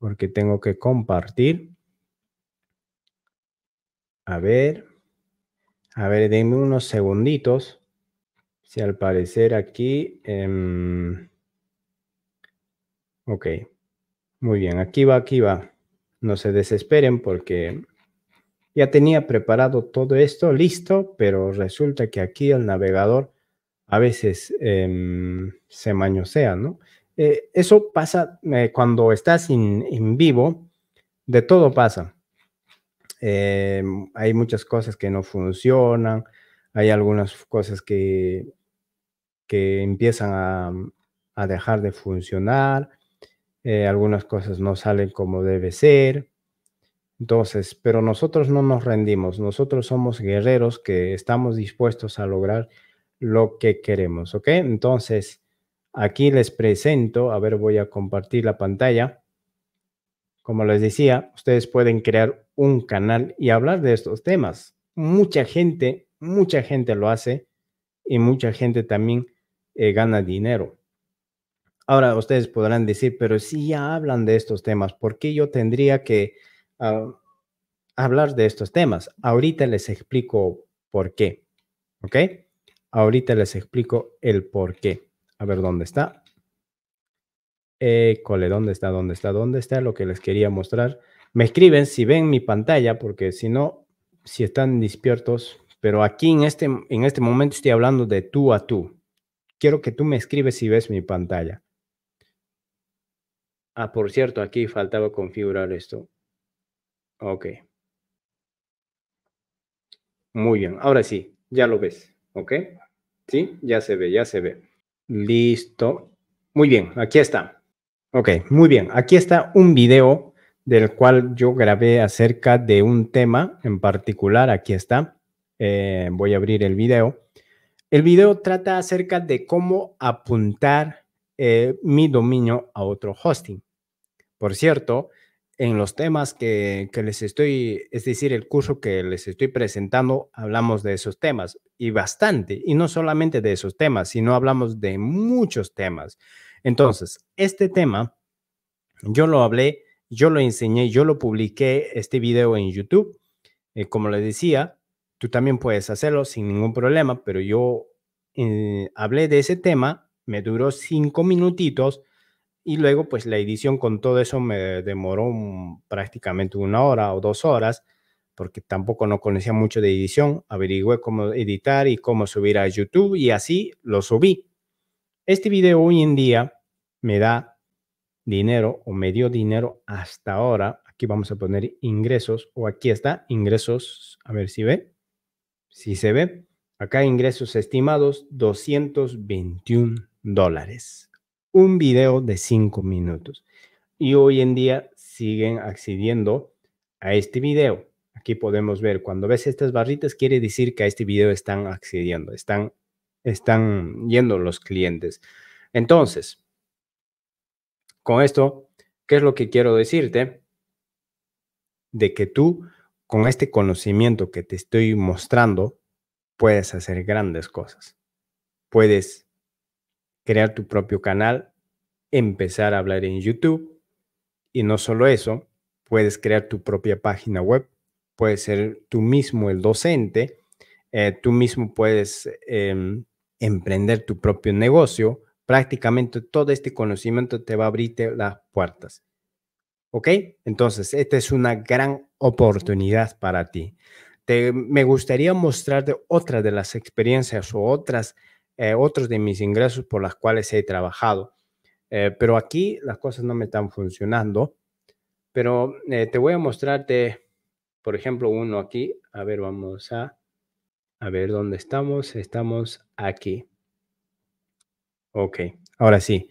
porque tengo que compartir. A ver, a ver, denme unos segunditos. Si al parecer aquí... Em, ok. Muy bien, aquí va, aquí va. No se desesperen porque ya tenía preparado todo esto, listo, pero resulta que aquí el navegador a veces em, se mañosea, ¿no? Eh, eso pasa eh, cuando estás en vivo, de todo pasa. Em, hay muchas cosas que no funcionan, hay algunas cosas que, que empiezan a, a dejar de funcionar, eh, algunas cosas no salen como debe ser. Entonces, pero nosotros no nos rendimos, nosotros somos guerreros que estamos dispuestos a lograr lo que queremos, ¿ok? Entonces, aquí les presento, a ver, voy a compartir la pantalla. Como les decía, ustedes pueden crear un canal y hablar de estos temas. Mucha gente, mucha gente lo hace y mucha gente también eh, gana dinero. Ahora ustedes podrán decir, pero si ya hablan de estos temas, ¿por qué yo tendría que ah, hablar de estos temas? Ahorita les explico por qué. ¿Ok? Ahorita les explico el por qué. A ver, ¿dónde está? École, ¿dónde está? ¿Dónde está? ¿Dónde está lo que les quería mostrar? Me escriben si ven mi pantalla, porque si no, si están despiertos, pero aquí en este, en este momento estoy hablando de tú a tú. Quiero que tú me escribas si ves mi pantalla. Ah, por cierto, aquí faltaba configurar esto. Ok. Muy bien, ahora sí, ya lo ves, ¿ok? Sí, ya se ve, ya se ve. Listo. Muy bien, aquí está. Ok, muy bien, aquí está un video del cual yo grabé acerca de un tema en particular, aquí está. Eh, voy a abrir el video. El video trata acerca de cómo apuntar eh, mi dominio a otro hosting. Por cierto, en los temas que, les estoy, es decir, el curso que les estoy presentando, hablamos de esos temas y bastante, y no solamente de esos temas, sino hablamos de muchos temas. Oh. Entonces, este tema, yo lo hablé, yo lo enseñé, yo lo publiqué este video en YouTube. Eh, como les decía, tú también puedes hacerlo sin ningún problema, pero yo eh, hablé de ese tema, me duró cinco minutitos y luego, pues la edición con todo eso me demoró prácticamente una hora o dos horas, porque tampoco no conocía mucho de edición. Averigüé cómo editar y cómo subir a YouTube y así lo subí. Este video hoy en día me da dinero o me dio dinero hasta ahora. Aquí vamos a poner ingresos o aquí está ingresos. A ver si ve. Si se ve. Acá ingresos estimados 221 dólares un video de cinco minutos. Y hoy en día siguen accediendo a este video. Aquí podemos ver, cuando ves estas barritas, quiere decir que a este video están accediendo, están, están yendo los clientes. Entonces, con esto, ¿qué es lo que quiero decirte? De que tú, con este conocimiento que te estoy mostrando, puedes hacer grandes cosas. Puedes crear tu propio canal, empezar a hablar en YouTube y no solo eso, puedes crear tu propia página web, puedes ser tú mismo el docente, eh, tú mismo puedes em, emprender tu propio negocio, prácticamente todo este conocimiento te va a abrir las puertas. ¿Ok? Entonces, esta es una gran oportunidad para ti. me gustaría mostrarte otra de las experiencias o otras eh, otros de mis ingresos por los cuales he trabajado. Eh, pero aquí las cosas no me están funcionando. Pero eh, te voy a mostrarte, por ejemplo, uno aquí. A ver, vamos a, a ver dónde estamos. Estamos aquí. Ok, ahora sí.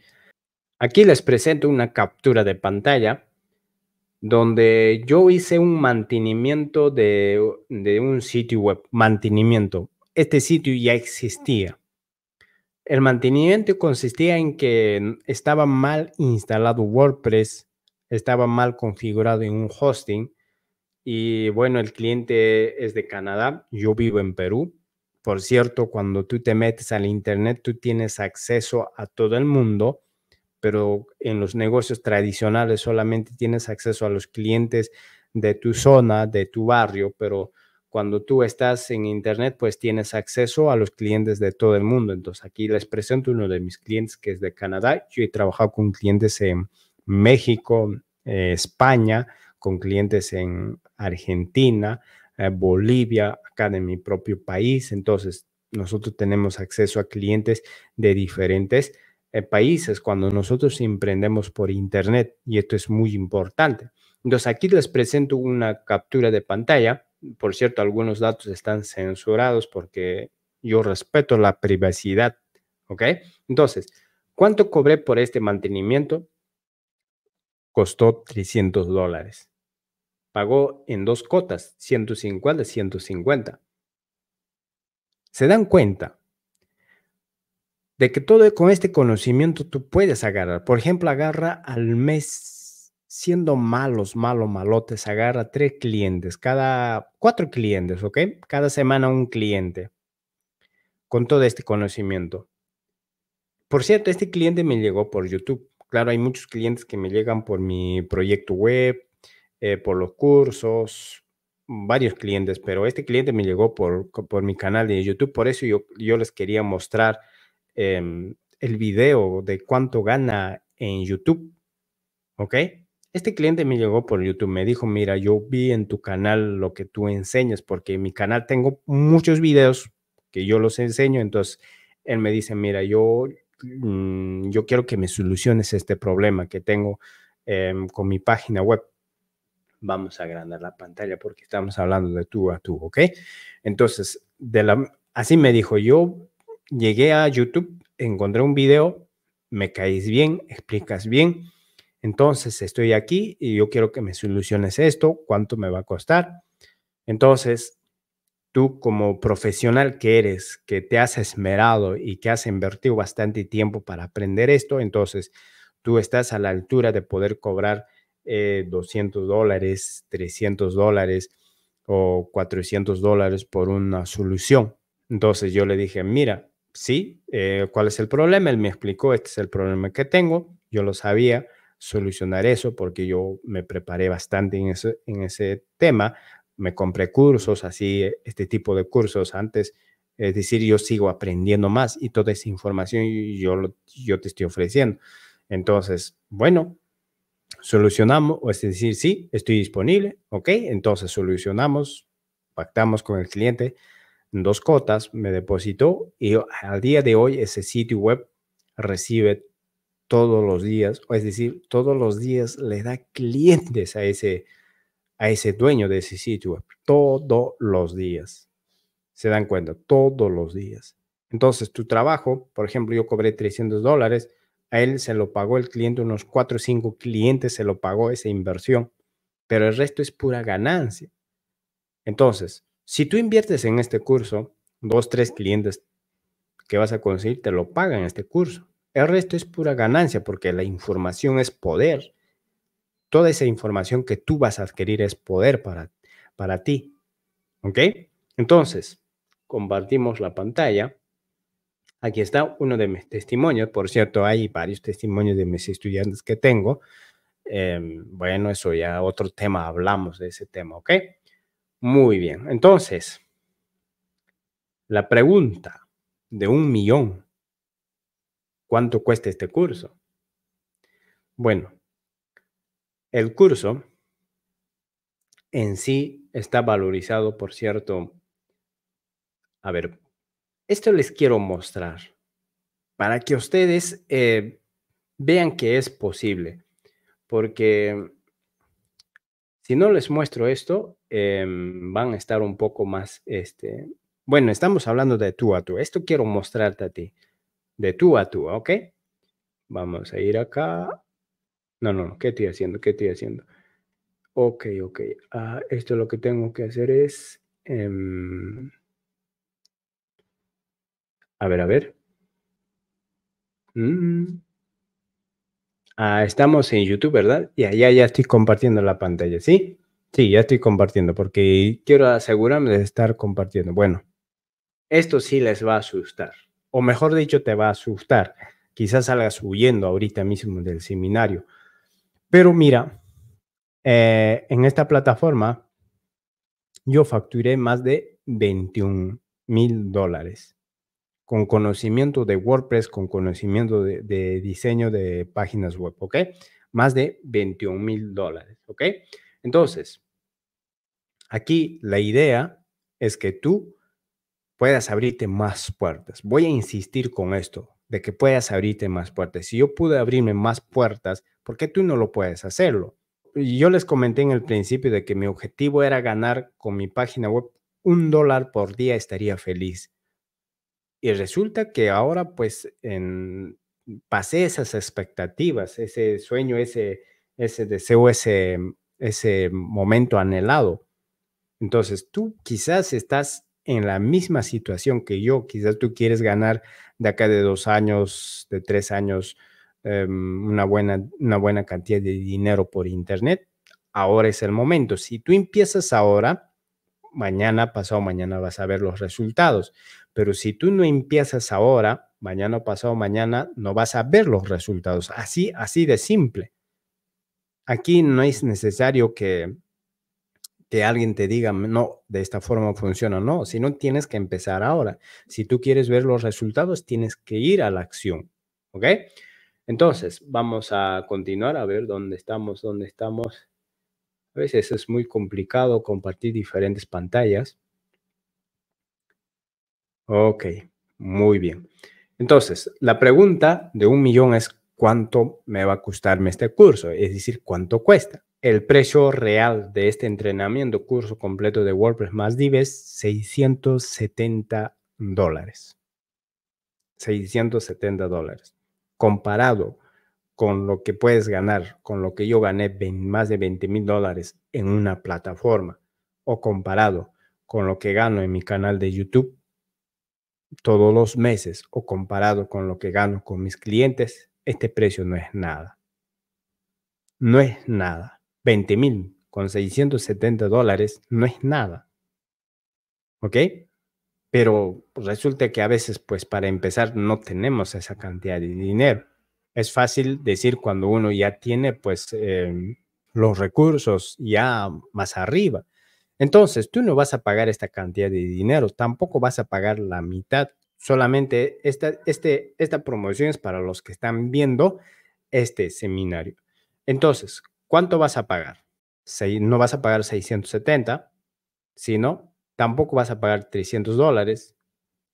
Aquí les presento una captura de pantalla donde yo hice un mantenimiento de, de un sitio web. Mantenimiento. Este sitio ya existía el mantenimiento consistía en que estaba mal instalado WordPress, estaba mal configurado en un hosting y bueno, el cliente es de Canadá, yo vivo en Perú. Por cierto, cuando tú te metes al Internet, tú tienes acceso a todo el mundo, pero en los negocios tradicionales solamente tienes acceso a los clientes de tu zona, de tu barrio, pero cuando tú estás en Internet, pues tienes acceso a los clientes de todo el mundo. Entonces, aquí les presento uno de mis clientes que es de Canadá. Yo he trabajado con clientes en México, eh, España, con clientes en Argentina, eh, Bolivia, acá de mi propio país. Entonces, nosotros tenemos acceso a clientes de diferentes eh, países cuando nosotros emprendemos por Internet y esto es muy importante. Entonces, aquí les presento una captura de pantalla por cierto, algunos datos están censurados porque yo respeto la privacidad, ¿ok? Entonces, ¿cuánto cobré por este mantenimiento? Costó 300 dólares. Pagó en dos cotas, 150, 150. ¿Se dan cuenta? de que todo con este conocimiento tú puedes agarrar. Por ejemplo, agarra al mes siendo malos, malo, malotes, agarra tres clientes, cada cuatro clientes, ¿ok? Cada semana un cliente con todo este conocimiento. Por cierto, este cliente me llegó por YouTube. Claro, hay muchos clientes que me llegan por mi proyecto web, eh, por los cursos, varios clientes, pero este cliente me llegó por, mi canal de YouTube. Por eso yo, yo les quería mostrar em, el video de cuánto gana en YouTube. ¿Ok? Este cliente me llegó por YouTube, me dijo, mira, yo vi en tu canal lo que tú enseñas, porque en mi canal tengo muchos videos que yo los enseño, entonces él me dice, mira, yo, mm, yo quiero que me soluciones este problema que tengo em, con mi página web. Vamos a agrandar la pantalla porque estamos hablando de tú a tú, ¿ok? Entonces, así me dijo, yo llegué a YouTube, encontré un video, me caes bien, explicas bien entonces, estoy aquí y yo quiero que me soluciones esto, cuánto me va a costar. Entonces, tú como profesional que eres, que te has esmerado y que has invertido bastante tiempo para aprender esto, entonces tú estás a la altura de poder cobrar 200 eh, dólares, 300 dólares o 400 dólares por una solución. Entonces yo le dije, mira, sí, eh, ¿cuál es el problema? Él me explicó, este es el problema que tengo, yo lo sabía, solucionar eso porque yo me preparé bastante en ese, en ese tema, me compré cursos, así, eh, este tipo de cursos antes, es decir, yo sigo aprendiendo más y toda esa información yo, yo te estoy ofreciendo. Entonces, bueno, solucionamos, es decir, sí, estoy disponible, ok, entonces solucionamos, pactamos con el cliente dos cotas, me depositó y al día de hoy ese sitio web recibe todos los días, o es decir, todos los días le da clientes a ese, a ese dueño de ese sitio web, todos los días. Se dan cuenta, todos los días. Entonces, tu trabajo, por ejemplo, yo cobré 300 dólares, a él se lo pagó el cliente, unos 4 o 5 clientes se lo pagó esa inversión, pero el resto es pura ganancia. Entonces, si tú inviertes en este curso, dos, tres clientes que vas a conseguir te lo pagan este curso. El resto es pura ganancia porque la información es poder. Toda esa información que tú vas a adquirir es poder para, para ti. ¿Ok? Entonces, compartimos la pantalla. Aquí está uno de mis testimonios. Por cierto, hay varios testimonios de mis estudiantes que tengo. Em, bueno, eso ya otro tema, hablamos de ese tema, ¿ok? Muy bien. Entonces, la pregunta de un millón ¿Cuánto cuesta este curso? Bueno, el curso en sí está valorizado por cierto... A ver, esto les quiero mostrar para que ustedes eh, vean que es posible, porque si no les muestro esto, em, van a estar un poco más, este, bueno, estamos hablando de tú a tú, esto quiero mostrarte a ti de tú a tú, ¿ok? Vamos a ir acá. No, no, no, ¿qué estoy haciendo? ¿Qué estoy haciendo? Ok, ok. Ah, esto lo que tengo que hacer es... Em, a ver, a ver. Mm. Ah, estamos en YouTube, ¿verdad? Y allá ya estoy compartiendo la pantalla, ¿sí? Sí, ya estoy compartiendo porque quiero asegurarme de estar compartiendo. Bueno, esto sí les va a asustar o mejor dicho, te va a asustar. Quizás salgas huyendo ahorita mismo del seminario. Pero mira, eh, en esta plataforma yo facturé más de 21 mil dólares con conocimiento de WordPress, con conocimiento de, de diseño de páginas web, ¿ok? Más de 21 mil dólares, ¿ok? Entonces, aquí la idea es que tú puedas abrirte más puertas. Voy a insistir con esto, de que puedas abrirte más puertas. Si yo pude abrirme más puertas, ¿por qué tú no lo puedes hacerlo? Yo les comenté en el principio de que mi objetivo era ganar con mi página web un dólar por día, estaría feliz. Y resulta que ahora pues en, pasé esas expectativas, ese sueño, ese, ese deseo, ese, ese momento anhelado. Entonces tú quizás estás en la misma situación que yo. Quizás tú quieres ganar de acá de dos años, de tres años, em, una, buena, una buena cantidad de dinero por Internet. Ahora es el momento. Si tú empiezas ahora, mañana, pasado mañana vas a ver los resultados. Pero si tú no empiezas ahora, mañana, pasado mañana, no vas a ver los resultados. Así, así de simple. Aquí no es necesario que que alguien te diga, no, de esta forma funciona. No, si no tienes que empezar ahora. Si tú quieres ver los resultados, tienes que ir a la acción. ¿Ok? Entonces, vamos a continuar a ver dónde estamos, dónde estamos. A veces es muy complicado compartir diferentes pantallas. Ok, muy bien. Entonces, la pregunta de un millón es cuánto me va a costarme este curso, es decir, cuánto cuesta. El precio real de este entrenamiento, curso completo de WordPress más div es 670 dólares. 670 dólares. Comparado con lo que puedes ganar, con lo que yo gané más de 20 mil dólares en una plataforma, o comparado con lo que gano en mi canal de YouTube todos los meses, o comparado con lo que gano con mis clientes, este precio no es nada. No es nada. 20 mil con 670 dólares no es nada. ¿Ok? Pero pues, resulta que a veces, pues para empezar, no tenemos esa cantidad de dinero. Es fácil decir cuando uno ya tiene, pues, em, los recursos ya más arriba. Entonces, tú no vas a pagar esta cantidad de dinero, tampoco vas a pagar la mitad. Solamente esta, este, esta promoción es para los que están viendo este seminario. Entonces, ¿Cuánto vas a pagar? no vas a pagar 670, sino tampoco vas a pagar 300 dólares,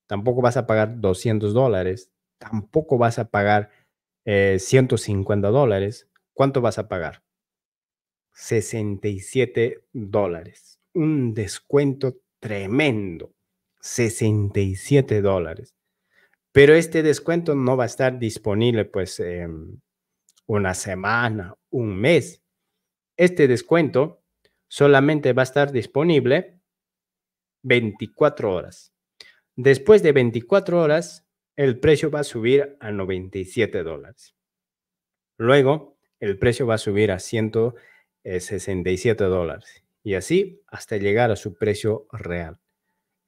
tampoco vas a pagar 200 dólares, tampoco vas a pagar 150 eh, dólares. ¿Cuánto vas a pagar? 67 dólares. Un descuento tremendo. 67 dólares. Pero este descuento no va a estar disponible pues una semana, un mes. Este descuento solamente va a estar disponible 24 horas. Después de 24 horas, el precio va a subir a 97 dólares. Luego, el precio va a subir a 167 dólares y así hasta llegar a su precio real.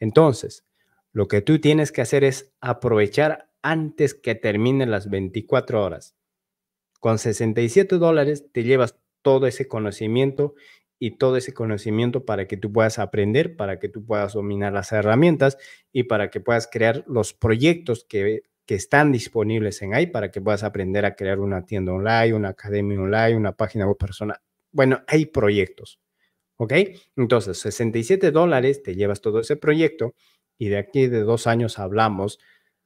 Entonces, lo que tú tienes que hacer es aprovechar antes que terminen las 24 horas. Con 67 dólares te llevas todo ese conocimiento y todo ese conocimiento para que tú puedas aprender, para que tú puedas dominar las herramientas y para que puedas crear los proyectos que, están disponibles en ahí, para que puedas aprender a crear una tienda online, una academia online, una página web personal. Bueno, hay proyectos, ¿ok? Entonces, 67 dólares, te llevas todo ese proyecto y de aquí de dos años hablamos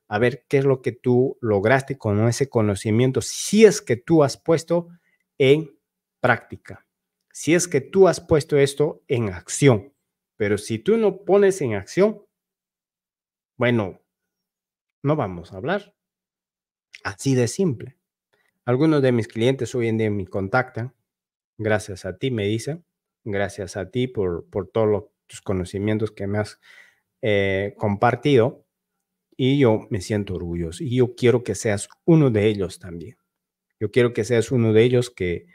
a ver qué es lo que tú lograste con ese conocimiento, si es que tú has puesto en práctica. Si es que tú has puesto esto en acción, pero si tú no pones en acción, bueno, no vamos a hablar. Así de simple. Algunos de mis clientes hoy en día me contactan. Gracias a ti, me dicen. Gracias a ti por, todos los, tus conocimientos que me has eh, compartido. Y yo me siento orgulloso. Y yo quiero que seas uno de ellos también. Yo quiero que seas uno de ellos que,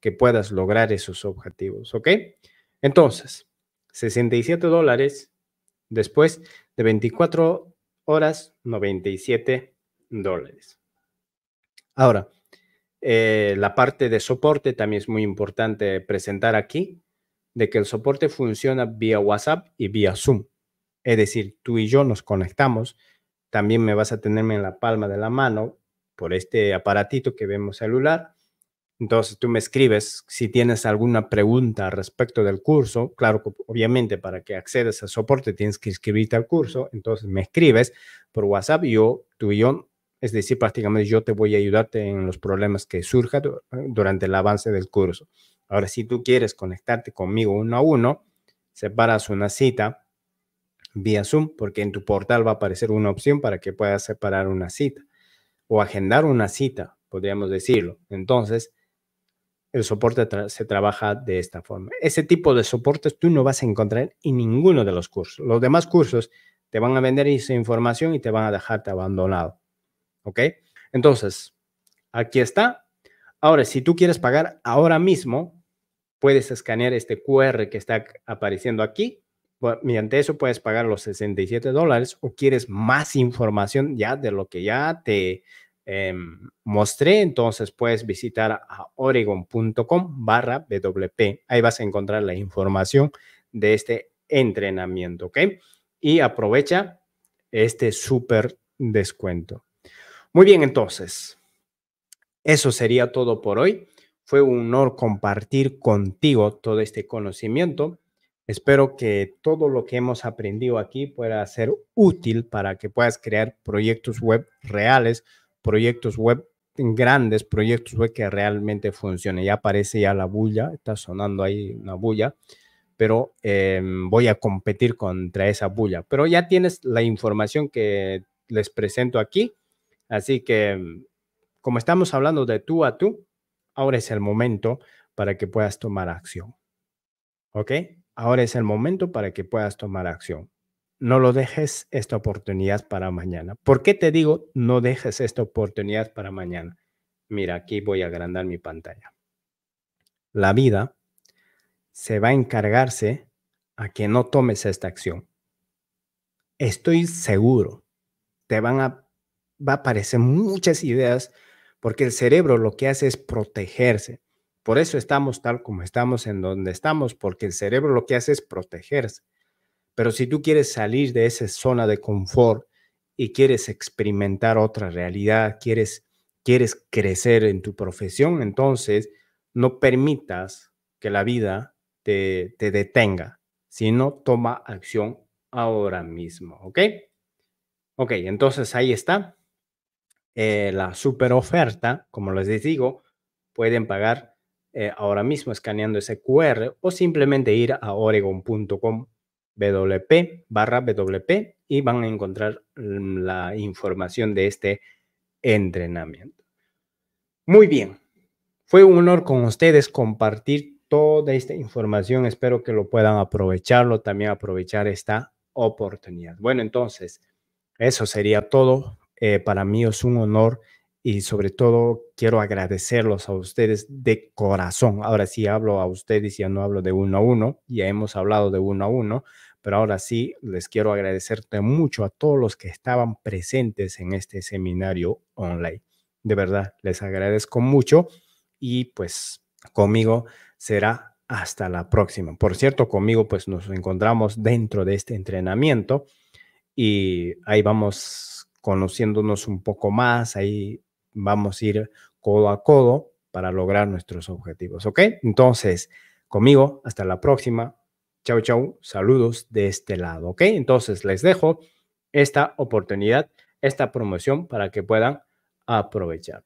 que puedas lograr esos objetivos, ¿ok? Entonces, 67 dólares después de 24 horas, 97 dólares. Ahora, eh, la parte de soporte también es muy importante presentar aquí, de que el soporte funciona vía WhatsApp y vía Zoom. Es decir, tú y yo nos conectamos, también me vas a tenerme en la palma de la mano por este aparatito que vemos celular entonces tú me escribes si tienes alguna pregunta respecto del curso. Claro, obviamente para que accedes al soporte tienes que inscribirte al curso. Entonces me escribes por WhatsApp, yo, tú y yo, es decir, prácticamente yo te voy a ayudarte en los problemas que surjan durante el avance del curso. Ahora, si tú quieres conectarte conmigo uno a uno, separas una cita vía Zoom, porque en tu portal va a aparecer una opción para que puedas separar una cita o agendar una cita, podríamos decirlo. Entonces, el soporte se trabaja de esta forma. Ese tipo de soportes tú no vas a encontrar en ninguno de los cursos. Los demás cursos te van a vender esa información y te van a dejarte abandonado. ¿Ok? Entonces, aquí está. Ahora, si tú quieres pagar ahora mismo, puedes escanear este QR que está apareciendo aquí. Mediante eso puedes pagar los 67 dólares o quieres más información ya de lo que ya te Em, mostré, entonces puedes visitar a oregon.com barra WP. Ahí vas a encontrar la información de este entrenamiento, ¿ok? Y aprovecha este súper descuento. Muy bien, entonces, eso sería todo por hoy. Fue un honor compartir contigo todo este conocimiento. Espero que todo lo que hemos aprendido aquí pueda ser útil para que puedas crear proyectos web reales proyectos web, grandes proyectos web que realmente funcionen. Ya aparece ya la bulla, está sonando ahí una bulla, pero em, voy a competir contra esa bulla. Pero ya tienes la información que les presento aquí, así que em, como estamos hablando de tú a tú, ahora es el momento para que puedas tomar acción. ¿Ok? Ahora es el momento para que puedas tomar acción no lo dejes esta oportunidad para mañana. ¿Por qué te digo no dejes esta oportunidad para mañana? Mira, aquí voy a agrandar mi pantalla. La vida se va a encargarse a que no tomes esta acción. Estoy seguro, te van a, va a aparecer muchas ideas porque el cerebro lo que hace es protegerse. Por eso estamos tal como estamos en donde estamos, porque el cerebro lo que hace es protegerse. Pero si tú quieres salir de esa zona de confort y quieres experimentar otra realidad, quieres, quieres crecer en tu profesión, entonces no permitas que la vida te, detenga, sino toma acción ahora mismo, ¿ok? Ok, entonces ahí está. Eh, la super oferta, como les digo, pueden pagar eh, ahora mismo escaneando ese QR o simplemente ir a oregon.com wp barra wp y van a encontrar mm, la información de este entrenamiento. Muy bien, fue un honor con ustedes compartir toda esta información. Espero que lo puedan aprovecharlo, también aprovechar esta oportunidad. Bueno, entonces, eso sería todo. Eh, para mí es un honor y sobre todo quiero agradecerlos a ustedes de corazón. Ahora sí hablo a ustedes, ya no hablo de uno a uno, ya hemos hablado de uno a uno, pero ahora sí, les quiero agradecerte mucho a todos los que estaban presentes en este seminario online. De verdad, les agradezco mucho y pues conmigo será hasta la próxima. Por cierto, conmigo pues nos encontramos dentro de este entrenamiento y ahí vamos conociéndonos un poco más, ahí vamos a ir codo a codo para lograr nuestros objetivos, ¿ok? Entonces, conmigo, hasta la próxima. Chau, chau. Saludos de este lado. Ok, entonces les dejo esta oportunidad, esta promoción para que puedan aprovechar.